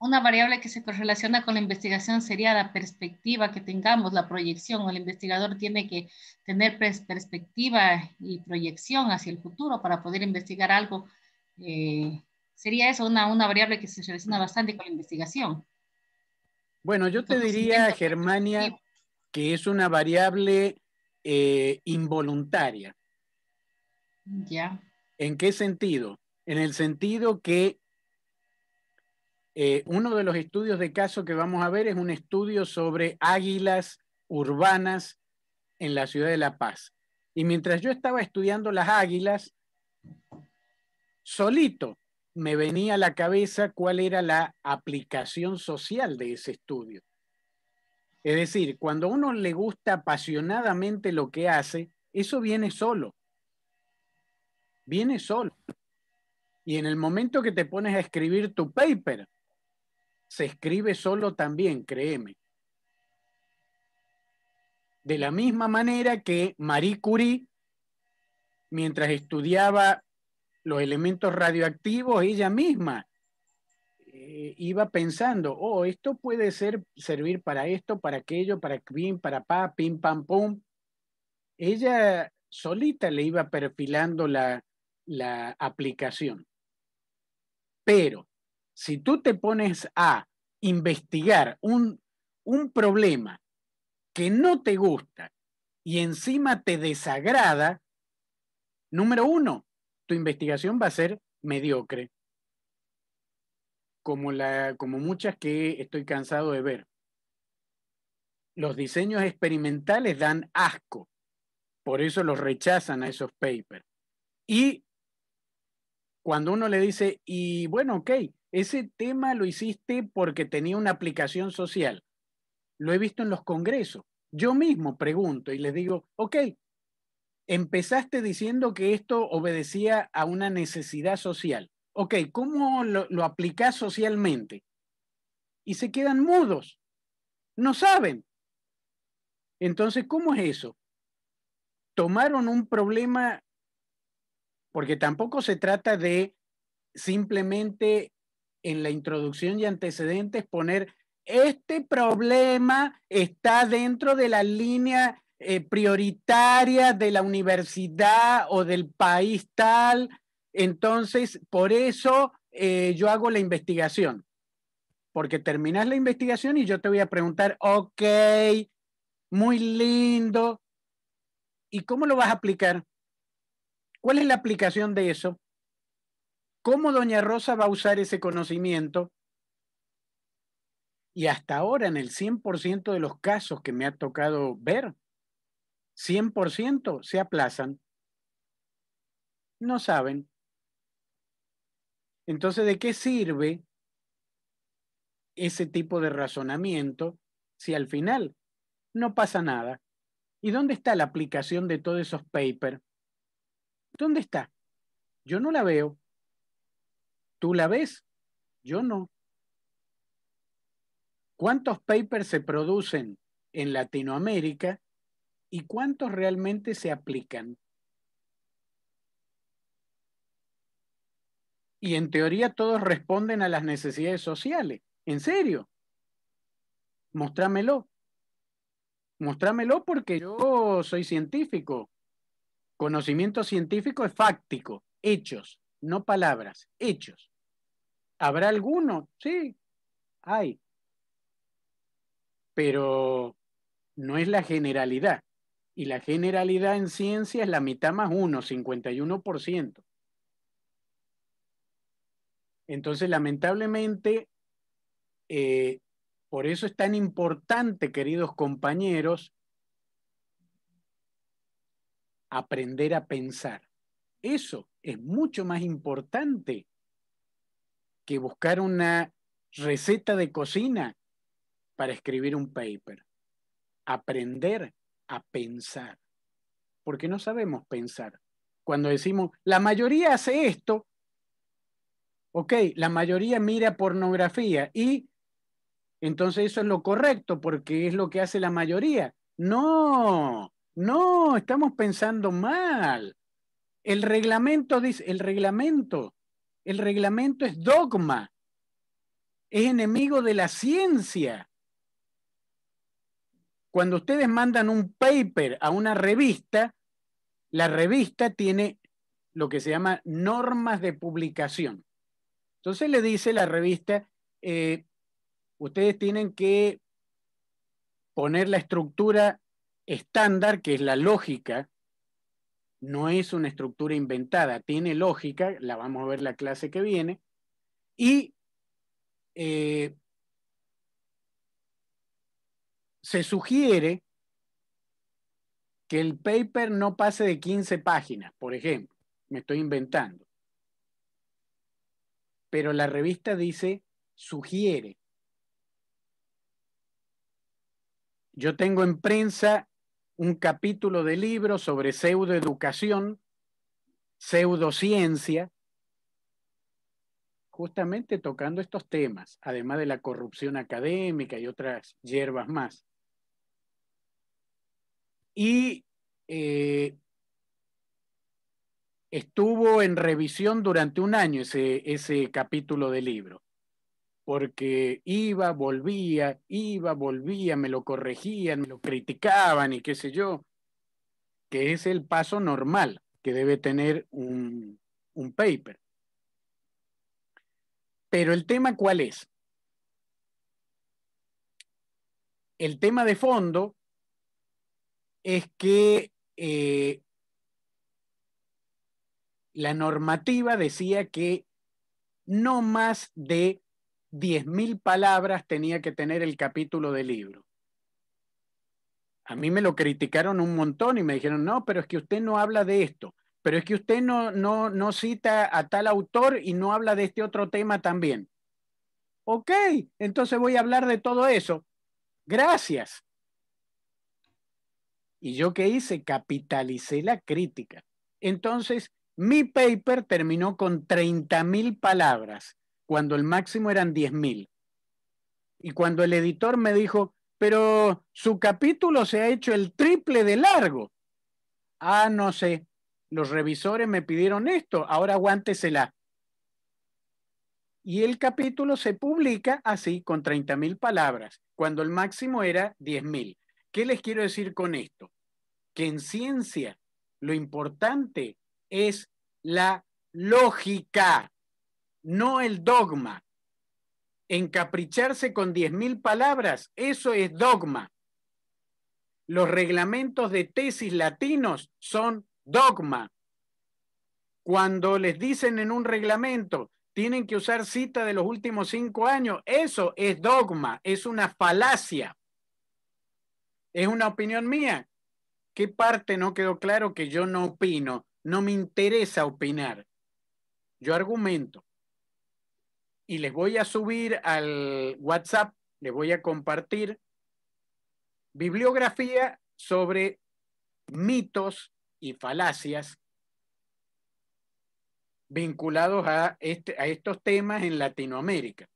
una variable que se correlaciona con la investigación sería la perspectiva que tengamos, la proyección. El investigador tiene que tener perspectiva y proyección hacia el futuro para poder investigar algo. Eh, sería eso una, variable que se relaciona bastante con la investigación. Bueno, yo te diría, Germania, que es una variable eh, involuntaria. Ya. ¿En qué sentido? En el sentido que eh, uno de los estudios de caso que vamos a ver es un estudio sobre águilas urbanas en la ciudad de La Paz. Y mientras yo estaba estudiando las águilas, solito me venía a la cabeza cuál era la aplicación social de ese estudio. Es decir, cuando a uno le gusta apasionadamente lo que hace, eso viene solo. Viene solo. Y en el momento que te pones a escribir tu paper, se escribe solo también, créeme. De la misma manera que Marie Curie, mientras estudiaba los elementos radioactivos, ella misma eh, iba pensando, oh, esto puede ser, servir para esto, para aquello, para pim, para pa, pim, pam, pum. Ella solita le iba perfilando la aplicación. Pero si tú te pones a investigar un, un problema que no te gusta y encima te desagrada, número uno, tu investigación va a ser mediocre, como, la, como muchas que estoy cansado de ver. Los diseños experimentales dan asco, por eso los rechazan a esos papers. Y cuando uno le dice, y bueno, ok, ese tema lo hiciste porque tenía una aplicación social. Lo he visto en los congresos. Yo mismo pregunto y les digo, ok, empezaste diciendo que esto obedecía a una necesidad social. Ok, ¿cómo lo, lo aplicás socialmente? Y se quedan mudos. No saben. Entonces, ¿cómo es eso? Tomaron un problema, porque tampoco se trata de simplemente en la introducción y antecedentes poner, este problema está dentro de la línea eh, prioritaria de la universidad o del país tal. Entonces, por eso eh, yo hago la investigación, porque terminas la investigación y yo te voy a preguntar, ok, muy lindo, ¿y cómo lo vas a aplicar? ¿Cuál es la aplicación de eso? ¿Cómo doña Rosa va a usar ese conocimiento? Y hasta ahora, en el 100% de los casos que me ha tocado ver, 100% se aplazan. No saben. Entonces, ¿de qué sirve ese tipo de razonamiento si al final no pasa nada? ¿Y dónde está la aplicación de todos esos papers? ¿Dónde está? Yo no la veo. Tú la ves, yo no. ¿Cuántos papers se producen en Latinoamérica y cuántos realmente se aplican? Y en teoría todos responden a las necesidades sociales. ¿En serio? Mostrámelo. Mostrámelo porque yo soy científico. Conocimiento científico es fáctico, hechos, no palabras, hechos. Habrá alguno? sí, hay. Pero no es la generalidad. Y la generalidad en ciencia es la mitad más uno, 51%. Entonces, lamentablemente, eh, por eso es tan importante, queridos compañeros, aprender a pensar. Eso es mucho más importante que buscar una receta de cocina para escribir un paper. Aprender a pensar, porque no sabemos pensar. Cuando decimos, la mayoría hace esto, ok, la mayoría mira pornografía y entonces eso es lo correcto porque es lo que hace la mayoría. No, no, estamos pensando mal. El reglamento dice, el reglamento el reglamento es dogma, es enemigo de la ciencia. Cuando ustedes mandan un paper a una revista, la revista tiene lo que se llama normas de publicación. Entonces le dice la revista, eh, ustedes tienen que poner la estructura estándar, que es la lógica no es una estructura inventada, tiene lógica, la vamos a ver la clase que viene, y eh, se sugiere que el paper no pase de 15 páginas, por ejemplo, me estoy inventando, pero la revista dice sugiere. Yo tengo en prensa un capítulo de libro sobre pseudoeducación, pseudociencia, justamente tocando estos temas, además de la corrupción académica y otras hierbas más. Y eh, estuvo en revisión durante un año ese, ese capítulo de libro porque iba, volvía, iba, volvía, me lo corregían, me lo criticaban y qué sé yo, que es el paso normal que debe tener un, paper. Pero el tema cuál es? El tema de fondo es que eh, la normativa decía que no más de 10.000 palabras tenía que tener el capítulo del libro. A mí me lo criticaron un montón y me dijeron, no, pero es que usted no habla de esto, pero es que usted no, no, no cita a tal autor y no habla de este otro tema también. Ok, entonces voy a hablar de todo eso. Gracias. ¿Y yo qué hice? Capitalicé la crítica. Entonces, mi paper terminó con 30.000 palabras cuando el máximo eran 10.000. Y cuando el editor me dijo, pero su capítulo se ha hecho el triple de largo. Ah, no sé, los revisores me pidieron esto, ahora aguántesela. Y el capítulo se publica así, con 30.000 palabras, cuando el máximo era 10.000. ¿Qué les quiero decir con esto? Que en ciencia lo importante es la lógica no el dogma. Encapricharse con 10.000 palabras, eso es dogma. Los reglamentos de tesis latinos son dogma. Cuando les dicen en un reglamento, tienen que usar cita de los últimos cinco años, eso es dogma, es una falacia. Es una opinión mía. ¿Qué parte no quedó claro que yo no opino? No me interesa opinar. Yo argumento y les voy a subir al WhatsApp, les voy a compartir bibliografía sobre mitos y falacias vinculados a, este, a estos temas en Latinoamérica.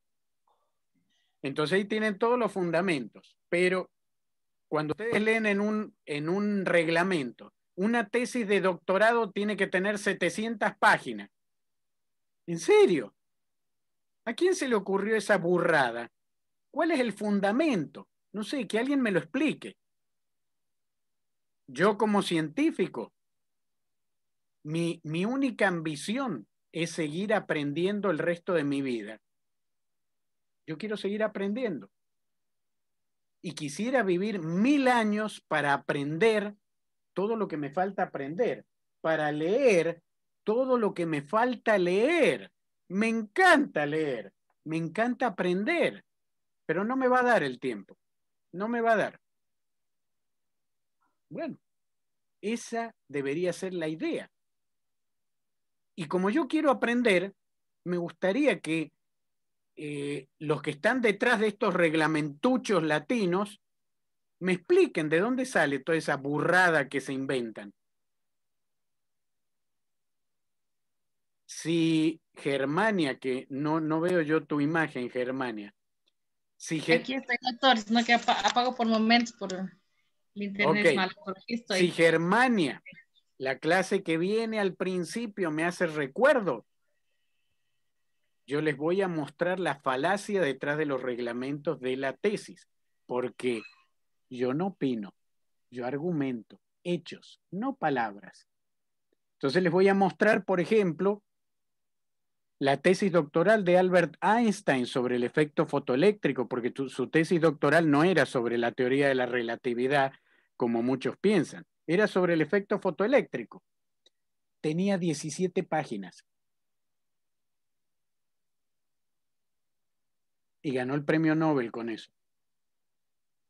Entonces ahí tienen todos los fundamentos, pero cuando ustedes leen en un, en un reglamento, una tesis de doctorado tiene que tener 700 páginas. ¿En serio? ¿A quién se le ocurrió esa burrada? ¿Cuál es el fundamento? No sé, que alguien me lo explique. Yo como científico, mi, única ambición es seguir aprendiendo el resto de mi vida. Yo quiero seguir aprendiendo. Y quisiera vivir mil años para aprender todo lo que me falta aprender, para leer todo lo que me falta leer me encanta leer, me encanta aprender, pero no me va a dar el tiempo, no me va a dar. Bueno, esa debería ser la idea. Y como yo quiero aprender, me gustaría que eh, los que están detrás de estos reglamentuchos latinos me expliquen de dónde sale toda esa burrada que se inventan. si Germania, que no, no veo yo tu imagen, Germania. Si Aquí estoy, doctor, sino que apago por momentos por el internet Si Germania, la clase que viene al principio me hace recuerdo, yo les voy a mostrar la falacia detrás de los reglamentos de la tesis, porque yo no opino, yo argumento hechos, no palabras. Entonces les voy a mostrar, por ejemplo, la tesis doctoral de Albert Einstein sobre el efecto fotoeléctrico, porque su tesis doctoral no era sobre la teoría de la relatividad, como muchos piensan, era sobre el efecto fotoeléctrico. Tenía 17 páginas. Y ganó el premio Nobel con eso.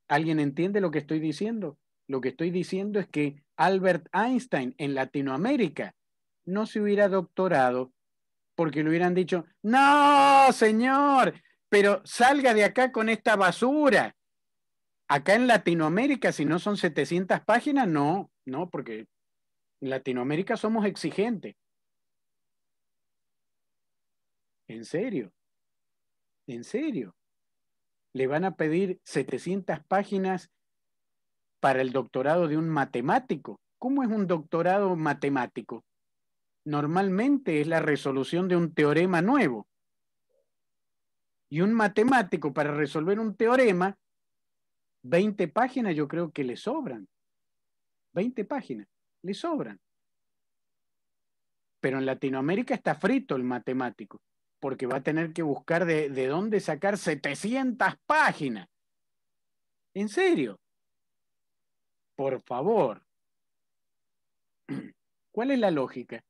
¿Alguien entiende lo que estoy diciendo? Lo que estoy diciendo es que Albert Einstein en Latinoamérica no se hubiera doctorado porque le hubieran dicho, no, señor, pero salga de acá con esta basura. Acá en Latinoamérica, si no son 700 páginas, no, no, porque en Latinoamérica somos exigentes. En serio, en serio. Le van a pedir 700 páginas para el doctorado de un matemático. ¿Cómo es un doctorado matemático? normalmente es la resolución de un teorema nuevo. Y un matemático para resolver un teorema, 20 páginas yo creo que le sobran. 20 páginas, le sobran. Pero en Latinoamérica está frito el matemático, porque va a tener que buscar de, dónde sacar 700 páginas. En serio. Por favor. ¿Cuál es la lógica?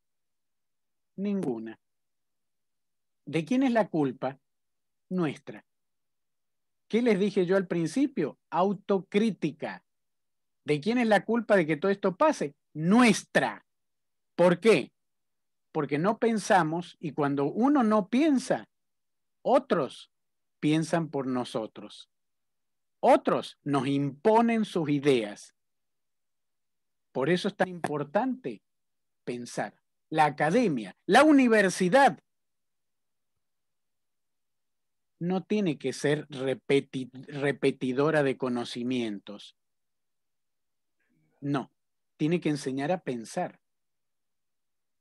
Ninguna. ¿De quién es la culpa? Nuestra. ¿Qué les dije yo al principio? Autocrítica. ¿De quién es la culpa de que todo esto pase? Nuestra. ¿Por qué? Porque no pensamos y cuando uno no piensa, otros piensan por nosotros. Otros nos imponen sus ideas. Por eso es tan importante pensar la academia, la universidad, no tiene que ser repetidora de conocimientos. No, tiene que enseñar a pensar.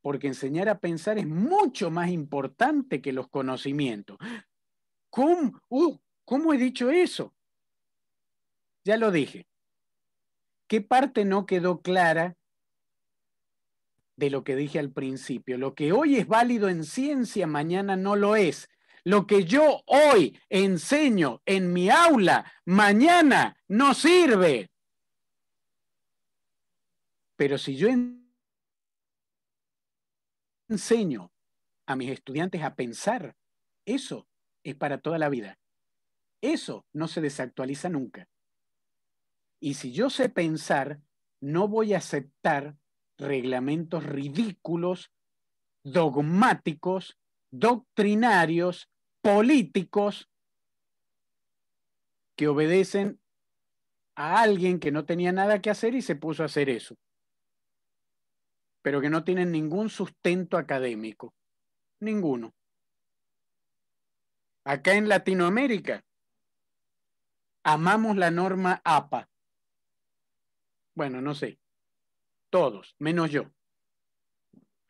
Porque enseñar a pensar es mucho más importante que los conocimientos. ¿cómo uh, he dicho eso? Ya lo dije. ¿Qué parte no quedó clara de lo que dije al principio. Lo que hoy es válido en ciencia, mañana no lo es. Lo que yo hoy enseño en mi aula, mañana no sirve. Pero si yo enseño a mis estudiantes a pensar, eso es para toda la vida. Eso no se desactualiza nunca. Y si yo sé pensar, no voy a aceptar reglamentos ridículos, dogmáticos, doctrinarios, políticos, que obedecen a alguien que no tenía nada que hacer y se puso a hacer eso, pero que no tienen ningún sustento académico, ninguno. Acá en Latinoamérica amamos la norma APA. Bueno, no sé, todos, menos yo.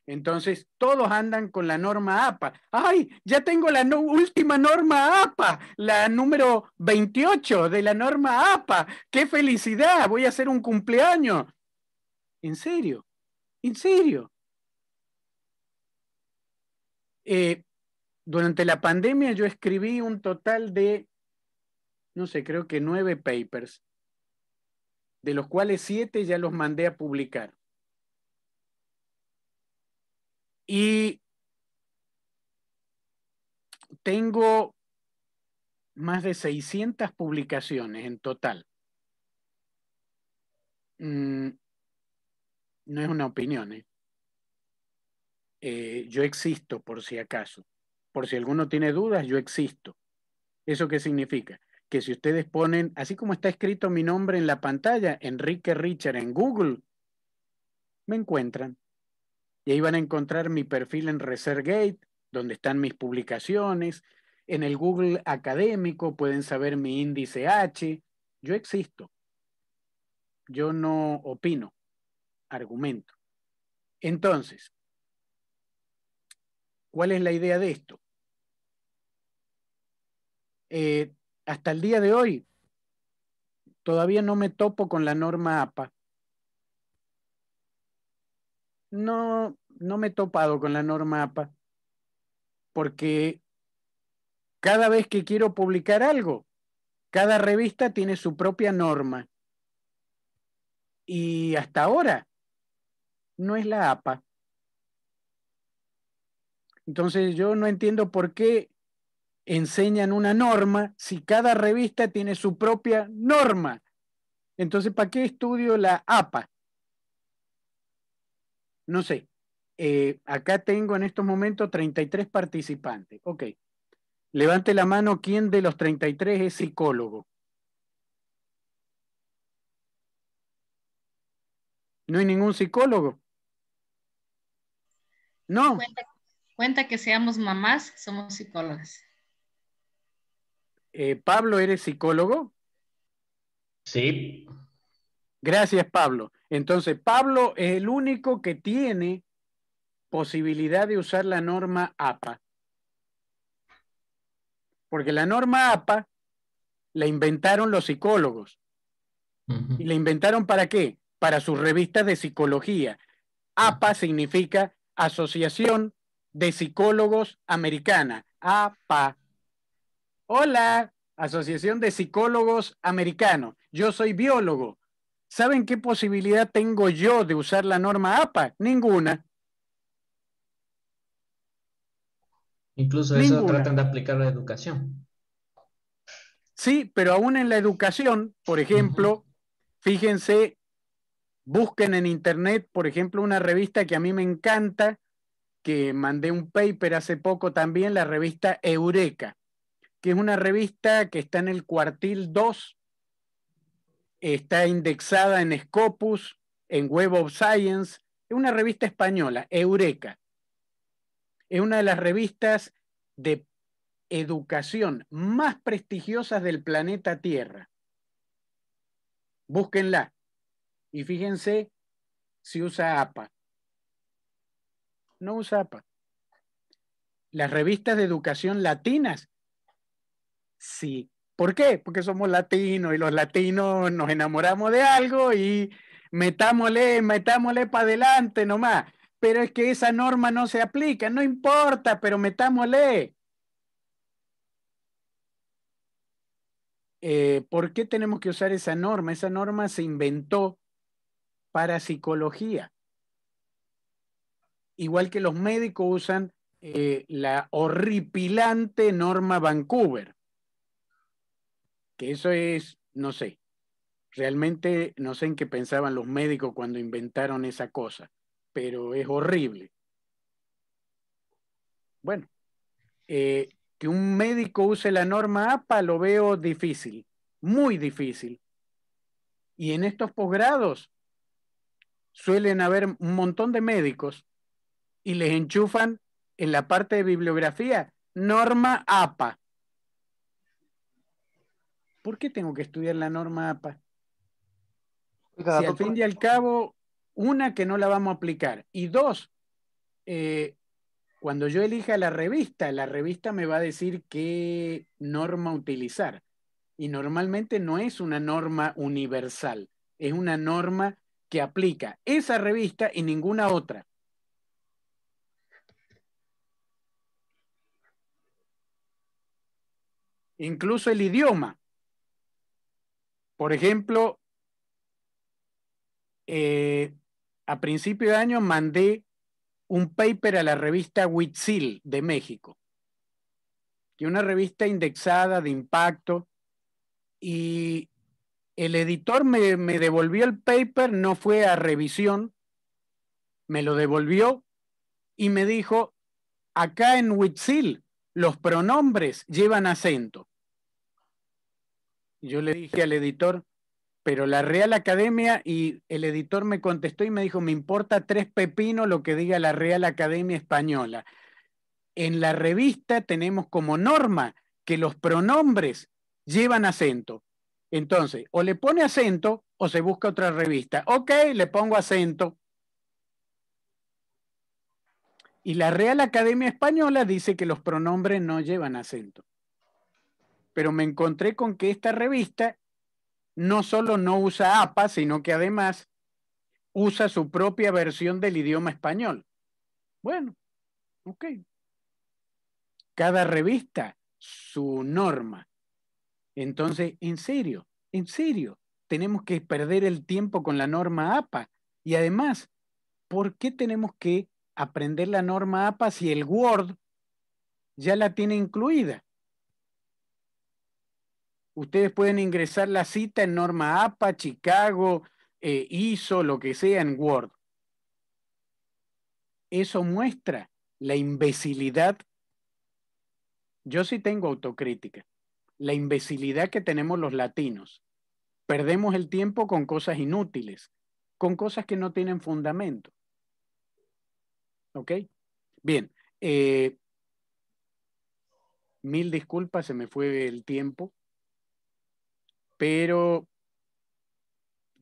Entonces, todos andan con la norma APA. ¡Ay! Ya tengo la última norma APA, la número 28 de la norma APA. ¡Qué felicidad! Voy a hacer un cumpleaños. En serio, en serio. Eh, durante la pandemia yo escribí un total de, no sé, creo que nueve papers de los cuales siete ya los mandé a publicar. Y tengo más de 600 publicaciones en total. Mm, no es una opinión. ¿eh? eh, yo existo por si acaso. Por si alguno tiene dudas, yo existo. ¿Eso qué significa? que si ustedes ponen, así como está escrito mi nombre en la pantalla, Enrique Richard en Google, me encuentran. Y ahí van a encontrar mi perfil en ResearchGate, donde están mis publicaciones. En el Google académico pueden saber mi índice H. Yo existo. Yo no opino, argumento. Entonces, ¿cuál es la idea de esto? Eh, hasta el día de hoy todavía no me topo con la norma APA. No, no me he topado con la norma APA porque cada vez que quiero publicar algo, cada revista tiene su propia norma. Y hasta ahora no es la APA. Entonces yo no entiendo por qué enseñan una norma si cada revista tiene su propia norma? Entonces, ¿para qué estudio la APA? No sé. Eh, acá tengo en estos momentos 33 participantes. Ok. Levante la mano quién de los 33 es psicólogo. No hay ningún psicólogo. No. Cuenta, que seamos mamás, somos psicólogas. Eh, Pablo, ¿eres psicólogo? Sí. Gracias, Pablo. Entonces, Pablo es el único que tiene posibilidad de usar la norma APA. Porque la norma APA la inventaron los psicólogos. ¿Y la inventaron para qué? Para sus revistas de psicología. APA significa Asociación de Psicólogos Americana. APA. Hola, Asociación de Psicólogos Americanos. Yo soy biólogo. ¿Saben qué posibilidad tengo yo de usar la norma APA? Ninguna. Incluso eso tratan de aplicar la educación. Sí, pero aún en la educación, por ejemplo, fíjense, busquen en internet, por ejemplo, una revista que a mí me encanta, que mandé un paper hace poco también, la revista Eureka que es una revista que está en el cuartil 2, está indexada en Scopus, en Web of Science, es una revista española, Eureka. Es una de las revistas de educación más prestigiosas del planeta Tierra. Búsquenla y fíjense si usa APA. No usa APA. Las revistas de educación latinas Sí. ¿Por qué? Porque somos latinos y los latinos nos enamoramos de algo y metámosle, metámosle para adelante nomás. Pero es que esa norma no se aplica, no importa, pero metámosle. Eh, ¿Por qué tenemos que usar esa norma? Esa norma se inventó para psicología. Igual que los médicos usan eh, la horripilante norma Vancouver que eso es, no sé, realmente no sé en qué pensaban los médicos cuando inventaron esa cosa, pero es horrible. Bueno, eh, que un médico use la norma APA lo veo difícil, muy difícil. Y en estos posgrados suelen haber un montón de médicos y les enchufan en la parte de bibliografía norma APA. ¿por qué tengo que estudiar la norma APA? al fin y al cabo, una, que no la vamos a aplicar. Y dos, eh, cuando yo elija la revista, la revista me va a decir qué norma utilizar. Y normalmente no es una norma universal, es una norma que aplica esa revista y ninguna otra. Incluso el idioma. Por ejemplo, eh, a principio de año mandé un paper a la revista Huitzil de México, que es una revista indexada de impacto, y el editor me, me devolvió el paper, no fue a revisión, me lo devolvió y me dijo, acá en Huitzil los pronombres llevan acento. Yo le dije al editor, pero la Real Academia y el editor me contestó y me dijo, me importa tres pepinos lo que diga la Real Academia Española. En la revista tenemos como norma que los pronombres llevan acento. Entonces, o le pone acento o se busca otra revista. Ok, le pongo acento. Y la Real Academia Española dice que los pronombres no llevan acento pero me encontré con que esta revista no solo no usa APA, sino que además usa su propia versión del idioma español. Bueno, ok. Cada revista, su norma. Entonces, en serio, en serio, tenemos que perder el tiempo con la norma APA. Y además, ¿por qué tenemos que aprender la norma APA si el Word ya la tiene incluida? ustedes pueden ingresar la cita en norma APA, Chicago, eh, ISO, lo que sea en Word. Eso muestra la imbecilidad. Yo sí tengo autocrítica. La imbecilidad que tenemos los latinos. Perdemos el tiempo con cosas inútiles, con cosas que no tienen fundamento. ¿Ok? Bien. Eh, mil disculpas, se me fue el tiempo pero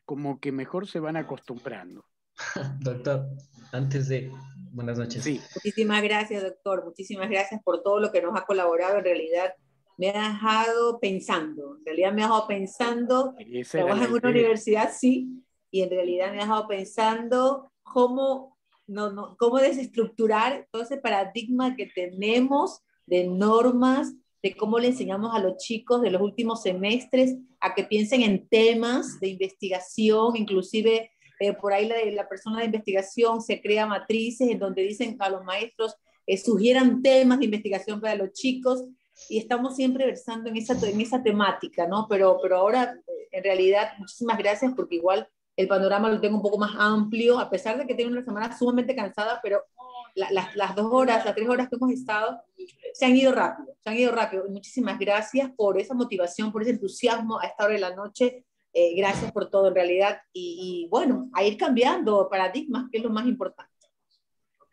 como que mejor se van acostumbrando. Doctor, antes de... Buenas noches. Sí. Muchísimas gracias, doctor. Muchísimas gracias por todo lo que nos ha colaborado. En realidad, me ha dejado pensando. En realidad, me ha dejado pensando. Trabajo en una universidad, sí. Y en realidad, me ha dejado pensando cómo, no, cómo desestructurar todo ese paradigma que tenemos de normas, de cómo le enseñamos a los chicos de los últimos semestres a que piensen en temas de investigación, inclusive eh, por ahí la, persona de investigación se crea matrices en donde dicen a los maestros, eh, sugieran temas de investigación para los chicos y estamos siempre versando en esa, en esa temática, ¿no? Pero, pero ahora, eh, en realidad, muchísimas gracias porque igual el panorama lo tengo un poco más amplio, a pesar de que tengo una semana sumamente cansada, pero las dos horas, las tres horas que hemos estado, se han ido rápido, se han ido rápido. Muchísimas gracias por esa motivación, por ese entusiasmo a esta hora de la noche. Eh, gracias por todo en realidad y, bueno, a ir cambiando paradigmas, que es lo más importante.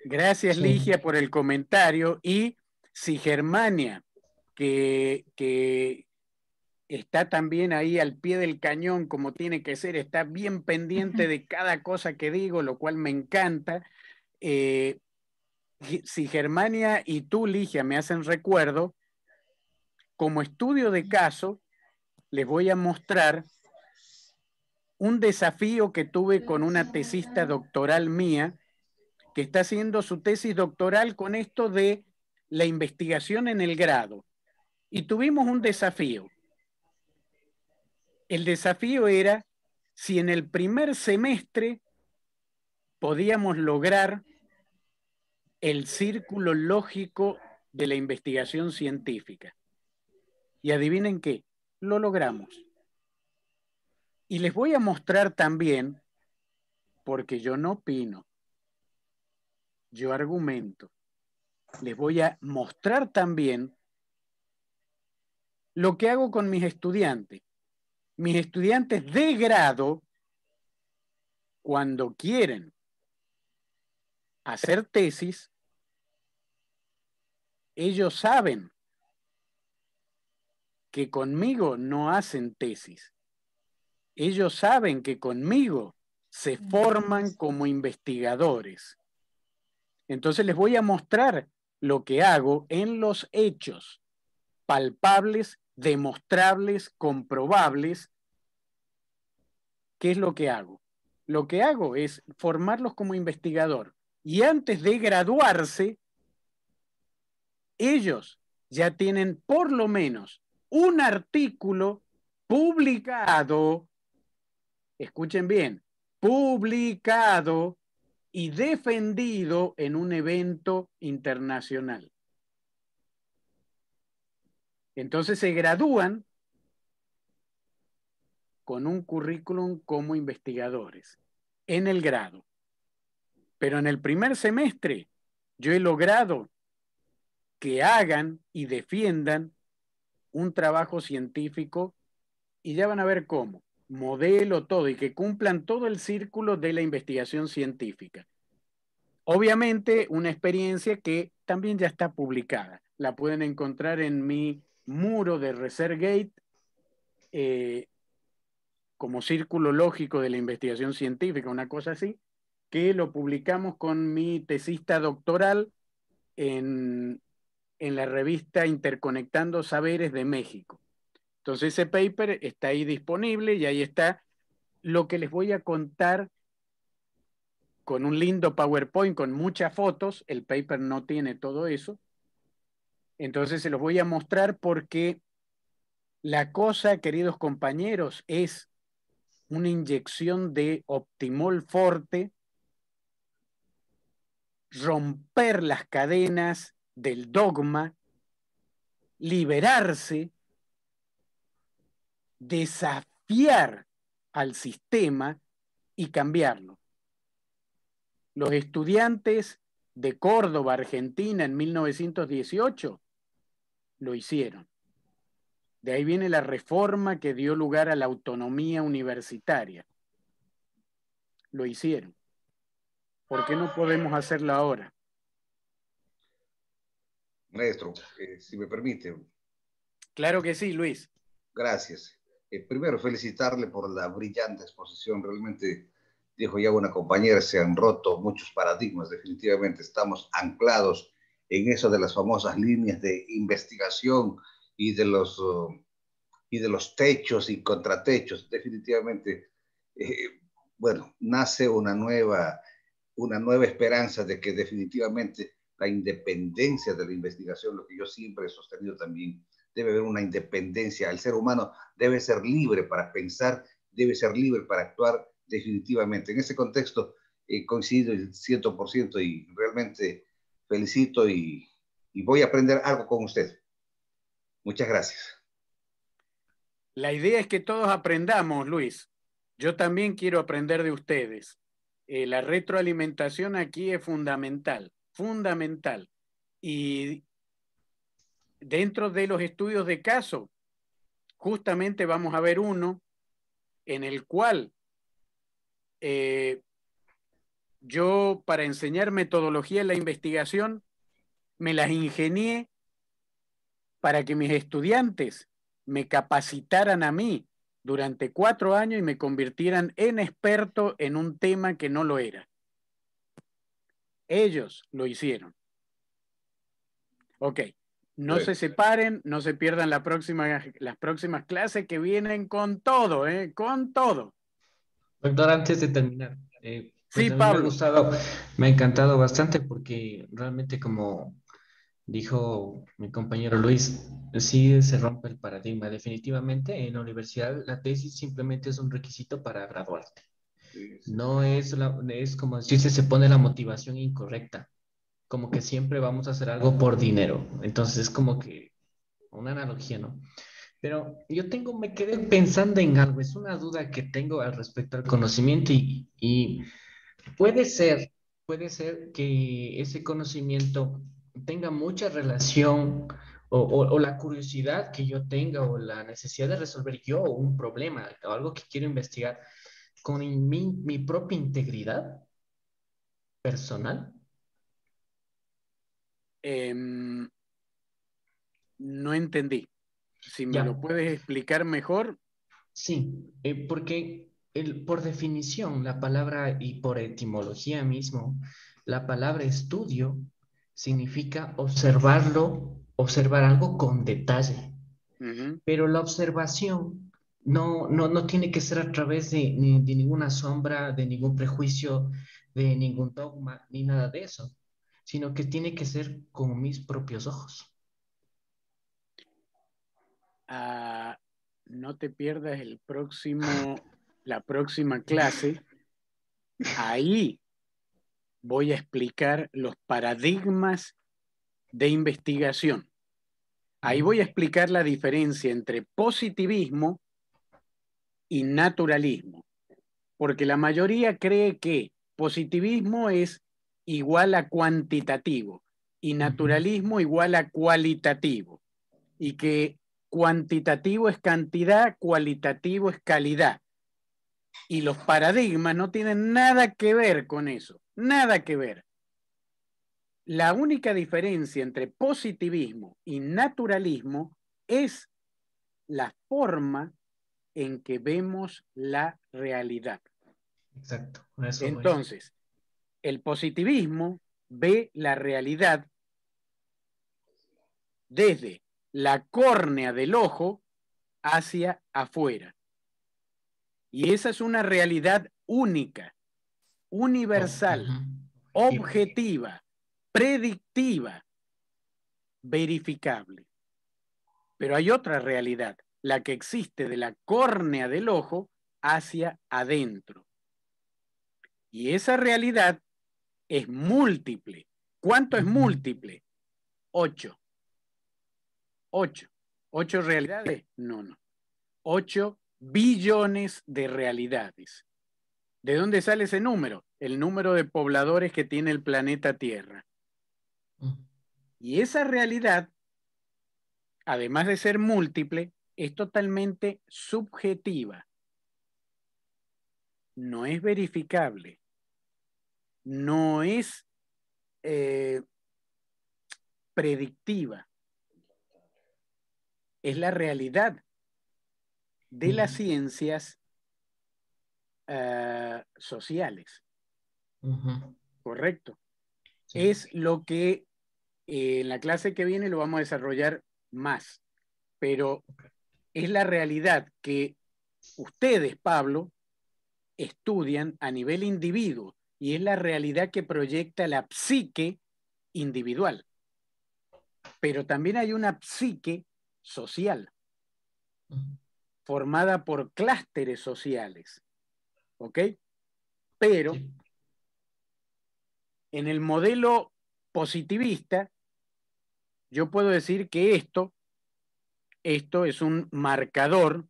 Gracias Ligia por el comentario y si Germania, que, que está también ahí al pie del cañón como tiene que ser, está bien pendiente de cada cosa que digo, lo cual me encanta, eh, si Germania y tú, Ligia, me hacen recuerdo, como estudio de caso, les voy a mostrar un desafío que tuve con una tesista doctoral mía, que está haciendo su tesis doctoral con esto de la investigación en el grado. Y tuvimos un desafío. El desafío era si en el primer semestre podíamos lograr el círculo lógico de la investigación científica. Y adivinen qué, lo logramos. Y les voy a mostrar también, porque yo no opino, yo argumento, les voy a mostrar también lo que hago con mis estudiantes. Mis estudiantes de grado, cuando quieren hacer tesis, ellos saben que conmigo no hacen tesis. Ellos saben que conmigo se forman como investigadores. Entonces les voy a mostrar lo que hago en los hechos palpables, demostrables, comprobables. ¿Qué es lo que hago? Lo que hago es formarlos como investigador. Y antes de graduarse, ellos ya tienen por lo menos un artículo publicado, escuchen bien, publicado y defendido en un evento internacional. Entonces se gradúan con un currículum como investigadores en el grado. Pero en el primer semestre yo he logrado que hagan y defiendan un trabajo científico y ya van a ver cómo, modelo todo y que cumplan todo el círculo de la investigación científica. Obviamente una experiencia que también ya está publicada. La pueden encontrar en mi muro de ResearchGate eh, como círculo lógico de la investigación científica, una cosa así, que lo publicamos con mi tesista doctoral en en la revista Interconectando Saberes de México. Entonces ese paper está ahí disponible y ahí está lo que les voy a contar con un lindo PowerPoint, con muchas fotos. El paper no tiene todo eso. Entonces se los voy a mostrar porque la cosa, queridos compañeros, es una inyección de optimol fuerte, romper las cadenas del dogma, liberarse, desafiar al sistema y cambiarlo. Los estudiantes de Córdoba, Argentina, en 1918, lo hicieron. De ahí viene la reforma que dio lugar a la autonomía universitaria. Lo hicieron. ¿Por qué no podemos hacerla ahora? Maestro, eh, si me permite. Claro que sí, Luis. Gracias. Eh, primero, felicitarle por la brillante exposición. Realmente, dijo ya una compañera, se han roto muchos paradigmas. Definitivamente estamos anclados en eso de las famosas líneas de investigación y de los, y de los techos y contratechos. Definitivamente, eh, bueno, nace una nueva, una nueva esperanza de que definitivamente la independencia de la investigación, lo que yo siempre he sostenido también. Debe haber una independencia. El ser humano debe ser libre para pensar, debe ser libre para actuar definitivamente. En ese contexto eh, coincido el 100% y realmente felicito y, voy a aprender algo con usted. Muchas gracias. La idea es que todos aprendamos, Luis. Yo también quiero aprender de ustedes. Eh, la retroalimentación aquí es fundamental fundamental. Y dentro de los estudios de caso, justamente vamos a ver uno en el cual eh, yo para enseñar metodología en la investigación me las ingenié para que mis estudiantes me capacitaran a mí durante cuatro años y me convirtieran en experto en un tema que no lo era. Ellos lo hicieron. Ok. No se separen, no se pierdan las próximas clases que vienen con todo, ¿eh? Con todo. Doctor, antes de terminar, eh, pues Me ha me ha encantado bastante porque realmente como dijo mi compañero Luis, sí se rompe el paradigma. Definitivamente en la universidad la tesis simplemente es un requisito para graduarte. No es, es como si se, pone la motivación incorrecta, como que siempre vamos a hacer algo por dinero. Entonces es como que una analogía, ¿no? Pero yo tengo, me quedé pensando en algo, es una duda que tengo al respecto al conocimiento y, puede ser, puede ser que ese conocimiento tenga mucha relación o, la curiosidad que yo tenga o la necesidad de resolver yo un problema o algo que quiero investigar con mi, propia integridad personal? Em, no entendí. Si me lo puedes explicar mejor. Sí, eh, porque el, por definición, la palabra y por etimología mismo, la palabra estudio significa observarlo, observar algo con detalle. Pero la observación no, no, no tiene que ser a través de, de ninguna sombra, de ningún prejuicio, de ningún dogma, ni nada de eso, sino que tiene que ser con mis propios ojos. Ah, no te pierdas el próximo, la próxima clase. Ahí voy a explicar los paradigmas de investigación. Ahí voy a explicar la diferencia entre positivismo y naturalismo, porque la mayoría cree que positivismo es igual a cuantitativo y naturalismo igual a cualitativo, y que cuantitativo es cantidad, cualitativo es calidad. Y los paradigmas no tienen nada que ver con eso, nada que ver. La única diferencia entre positivismo y naturalismo es la forma en que vemos la realidad. Exacto. Entonces, el positivismo ve la realidad desde la córnea del ojo hacia afuera. Y esa es una realidad única, universal, objetiva, predictiva, verificable. Pero hay otra realidad, la que existe de la córnea del ojo hacia adentro. Y esa realidad es múltiple. ¿Cuánto es múltiple? Ocho. Ocho. ¿Ocho realidades? No, no. Ocho billones de realidades. ¿De dónde sale ese número? El número de pobladores que tiene el planeta Tierra. Y esa realidad, además de ser múltiple, es totalmente subjetiva, no es verificable, no es eh, predictiva, es la realidad de las ciencias ah, sociales. Correcto. Es lo que eh, en la clase que viene lo vamos a desarrollar más, pero es la realidad que ustedes, Pablo, estudian a nivel individuo y es la realidad que proyecta la psique individual. Pero también hay una psique social, formada por clústeres sociales. ¿Ok? Pero en el modelo positivista, yo puedo decir que esto esto es un marcador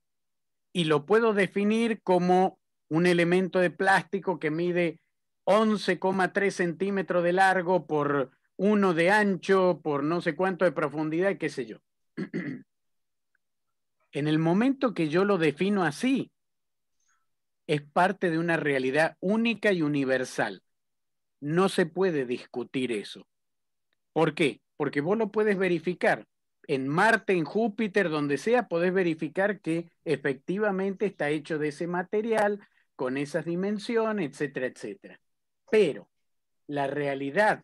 y lo puedo definir como un elemento de plástico que mide 11,3 centímetros de largo por uno de ancho, por no sé cuánto de profundidad, qué sé yo. en el momento que yo lo defino así, es parte de una realidad única y universal. No se puede discutir eso. ¿Por qué? Porque vos lo puedes verificar en Marte, en Júpiter, donde sea, podés verificar que efectivamente está hecho de ese material, con esas dimensiones, etcétera, etcétera. Pero la realidad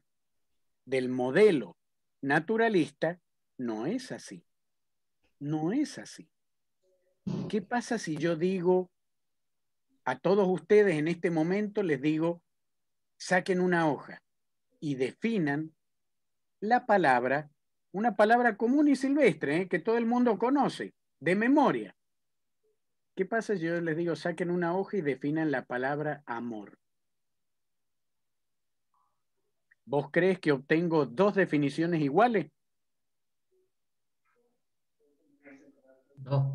del modelo naturalista no es así. No es así. ¿Qué pasa si yo digo a todos ustedes en este momento, les digo, saquen una hoja y definan la palabra una palabra común y silvestre, ¿eh? que todo el mundo conoce, de memoria. ¿Qué pasa si yo les digo, saquen una hoja y definan la palabra amor? ¿Vos crees que obtengo dos definiciones iguales? No,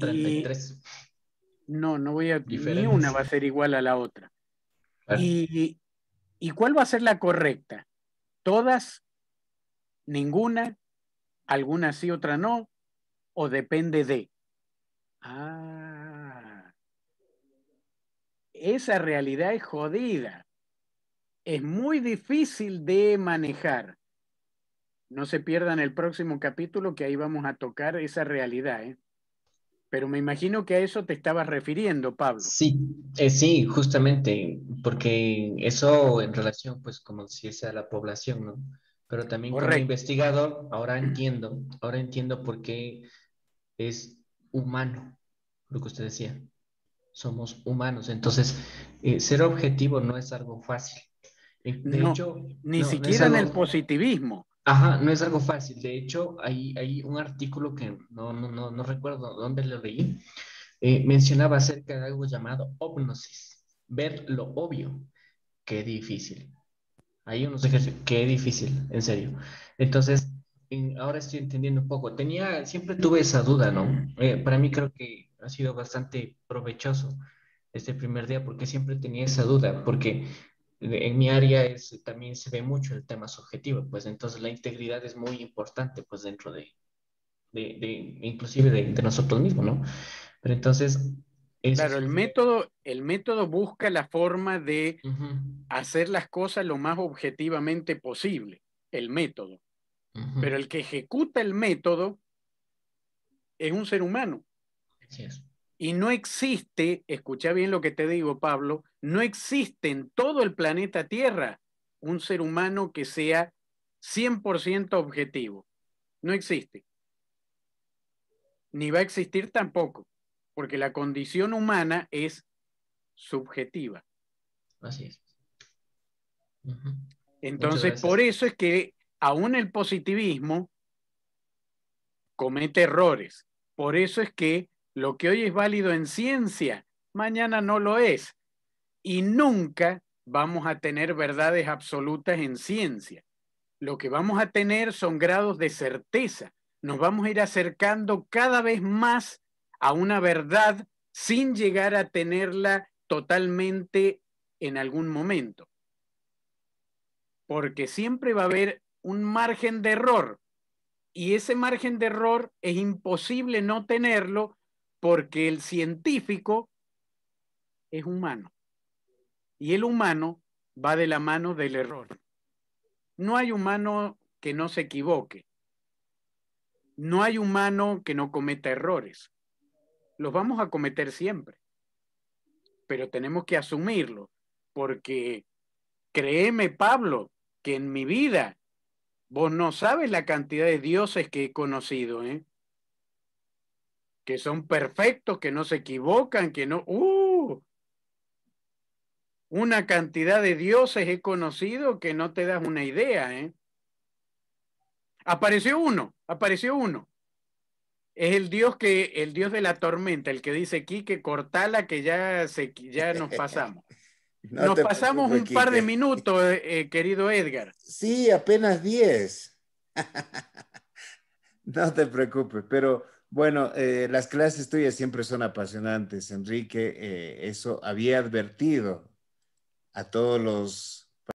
no, no voy a. Ni una va a ser igual a la otra. Y, ¿Y cuál va a ser la correcta? ¿Todas? ¿Ninguna? alguna sí, otra no, o depende de. Ah, esa realidad es jodida. Es muy difícil de manejar. No se pierdan el próximo capítulo que ahí vamos a tocar esa realidad. ¿eh? Pero me imagino que a eso te estabas refiriendo, Pablo. Sí, eh, sí, justamente, porque eso en relación, pues, como si es a la población, ¿no? pero también como investigador, ahora entiendo, ahora entiendo por qué es humano lo que usted decía. Somos humanos, entonces eh, ser objetivo no es algo fácil. Eh, de hecho, ni siquiera en el positivismo. Ajá, no es algo fácil. De hecho, hay, hay un artículo que no, no, recuerdo dónde lo leí, eh, mencionaba acerca de algo llamado ópnosis. ver lo obvio. Qué difícil. Hay unos ejercicios que es difícil, en serio. Entonces, ahora estoy entendiendo un poco. Tenía, siempre tuve esa duda, ¿no? Eh, para mí creo que ha sido bastante provechoso este primer día porque siempre tenía esa duda, porque en mi área es, también se ve mucho el tema subjetivo, pues entonces la integridad es muy importante, pues dentro de, inclusive de, de, nosotros mismos, ¿no? Pero entonces, claro, el método, el método busca la forma de hacer las cosas lo más objetivamente posible, el método. Pero el que ejecuta el método es un ser humano. Y no existe, escucha bien lo que te digo, Pablo, no existe en todo el planeta Tierra un ser humano que sea 100% objetivo. No existe. Ni va a existir tampoco porque la condición humana es subjetiva. Así es. Entonces, por eso es que aún el positivismo comete errores. Por eso es que lo que hoy es válido en ciencia, mañana no lo es. Y nunca vamos a tener verdades absolutas en ciencia. Lo que vamos a tener son grados de certeza. Nos vamos a ir acercando cada vez más a una verdad sin llegar a tenerla totalmente en algún momento. Porque siempre va a haber un margen de error y ese margen de error es imposible no tenerlo porque el científico es humano y el humano va de la mano del error. No hay humano que no se equivoque. No hay humano que no cometa errores los vamos a cometer siempre, pero tenemos que asumirlo, porque créeme, Pablo, que en mi vida, vos no sabes la cantidad de dioses que he conocido, ¿eh? que son perfectos, que no se equivocan, que no... ¡Uh! Una cantidad de dioses he conocido que no te das una idea, ¿eh? Apareció uno, apareció uno. Es el dios que, el dios de la tormenta, el que dice aquí que cortala, que ya, se, ya nos pasamos. nos pasamos un par de minutos, eh, querido Edgar. Sí, apenas 10. no te preocupes, pero bueno, eh, las clases tuyas siempre son apasionantes, Enrique. Eh, eso había advertido a todos los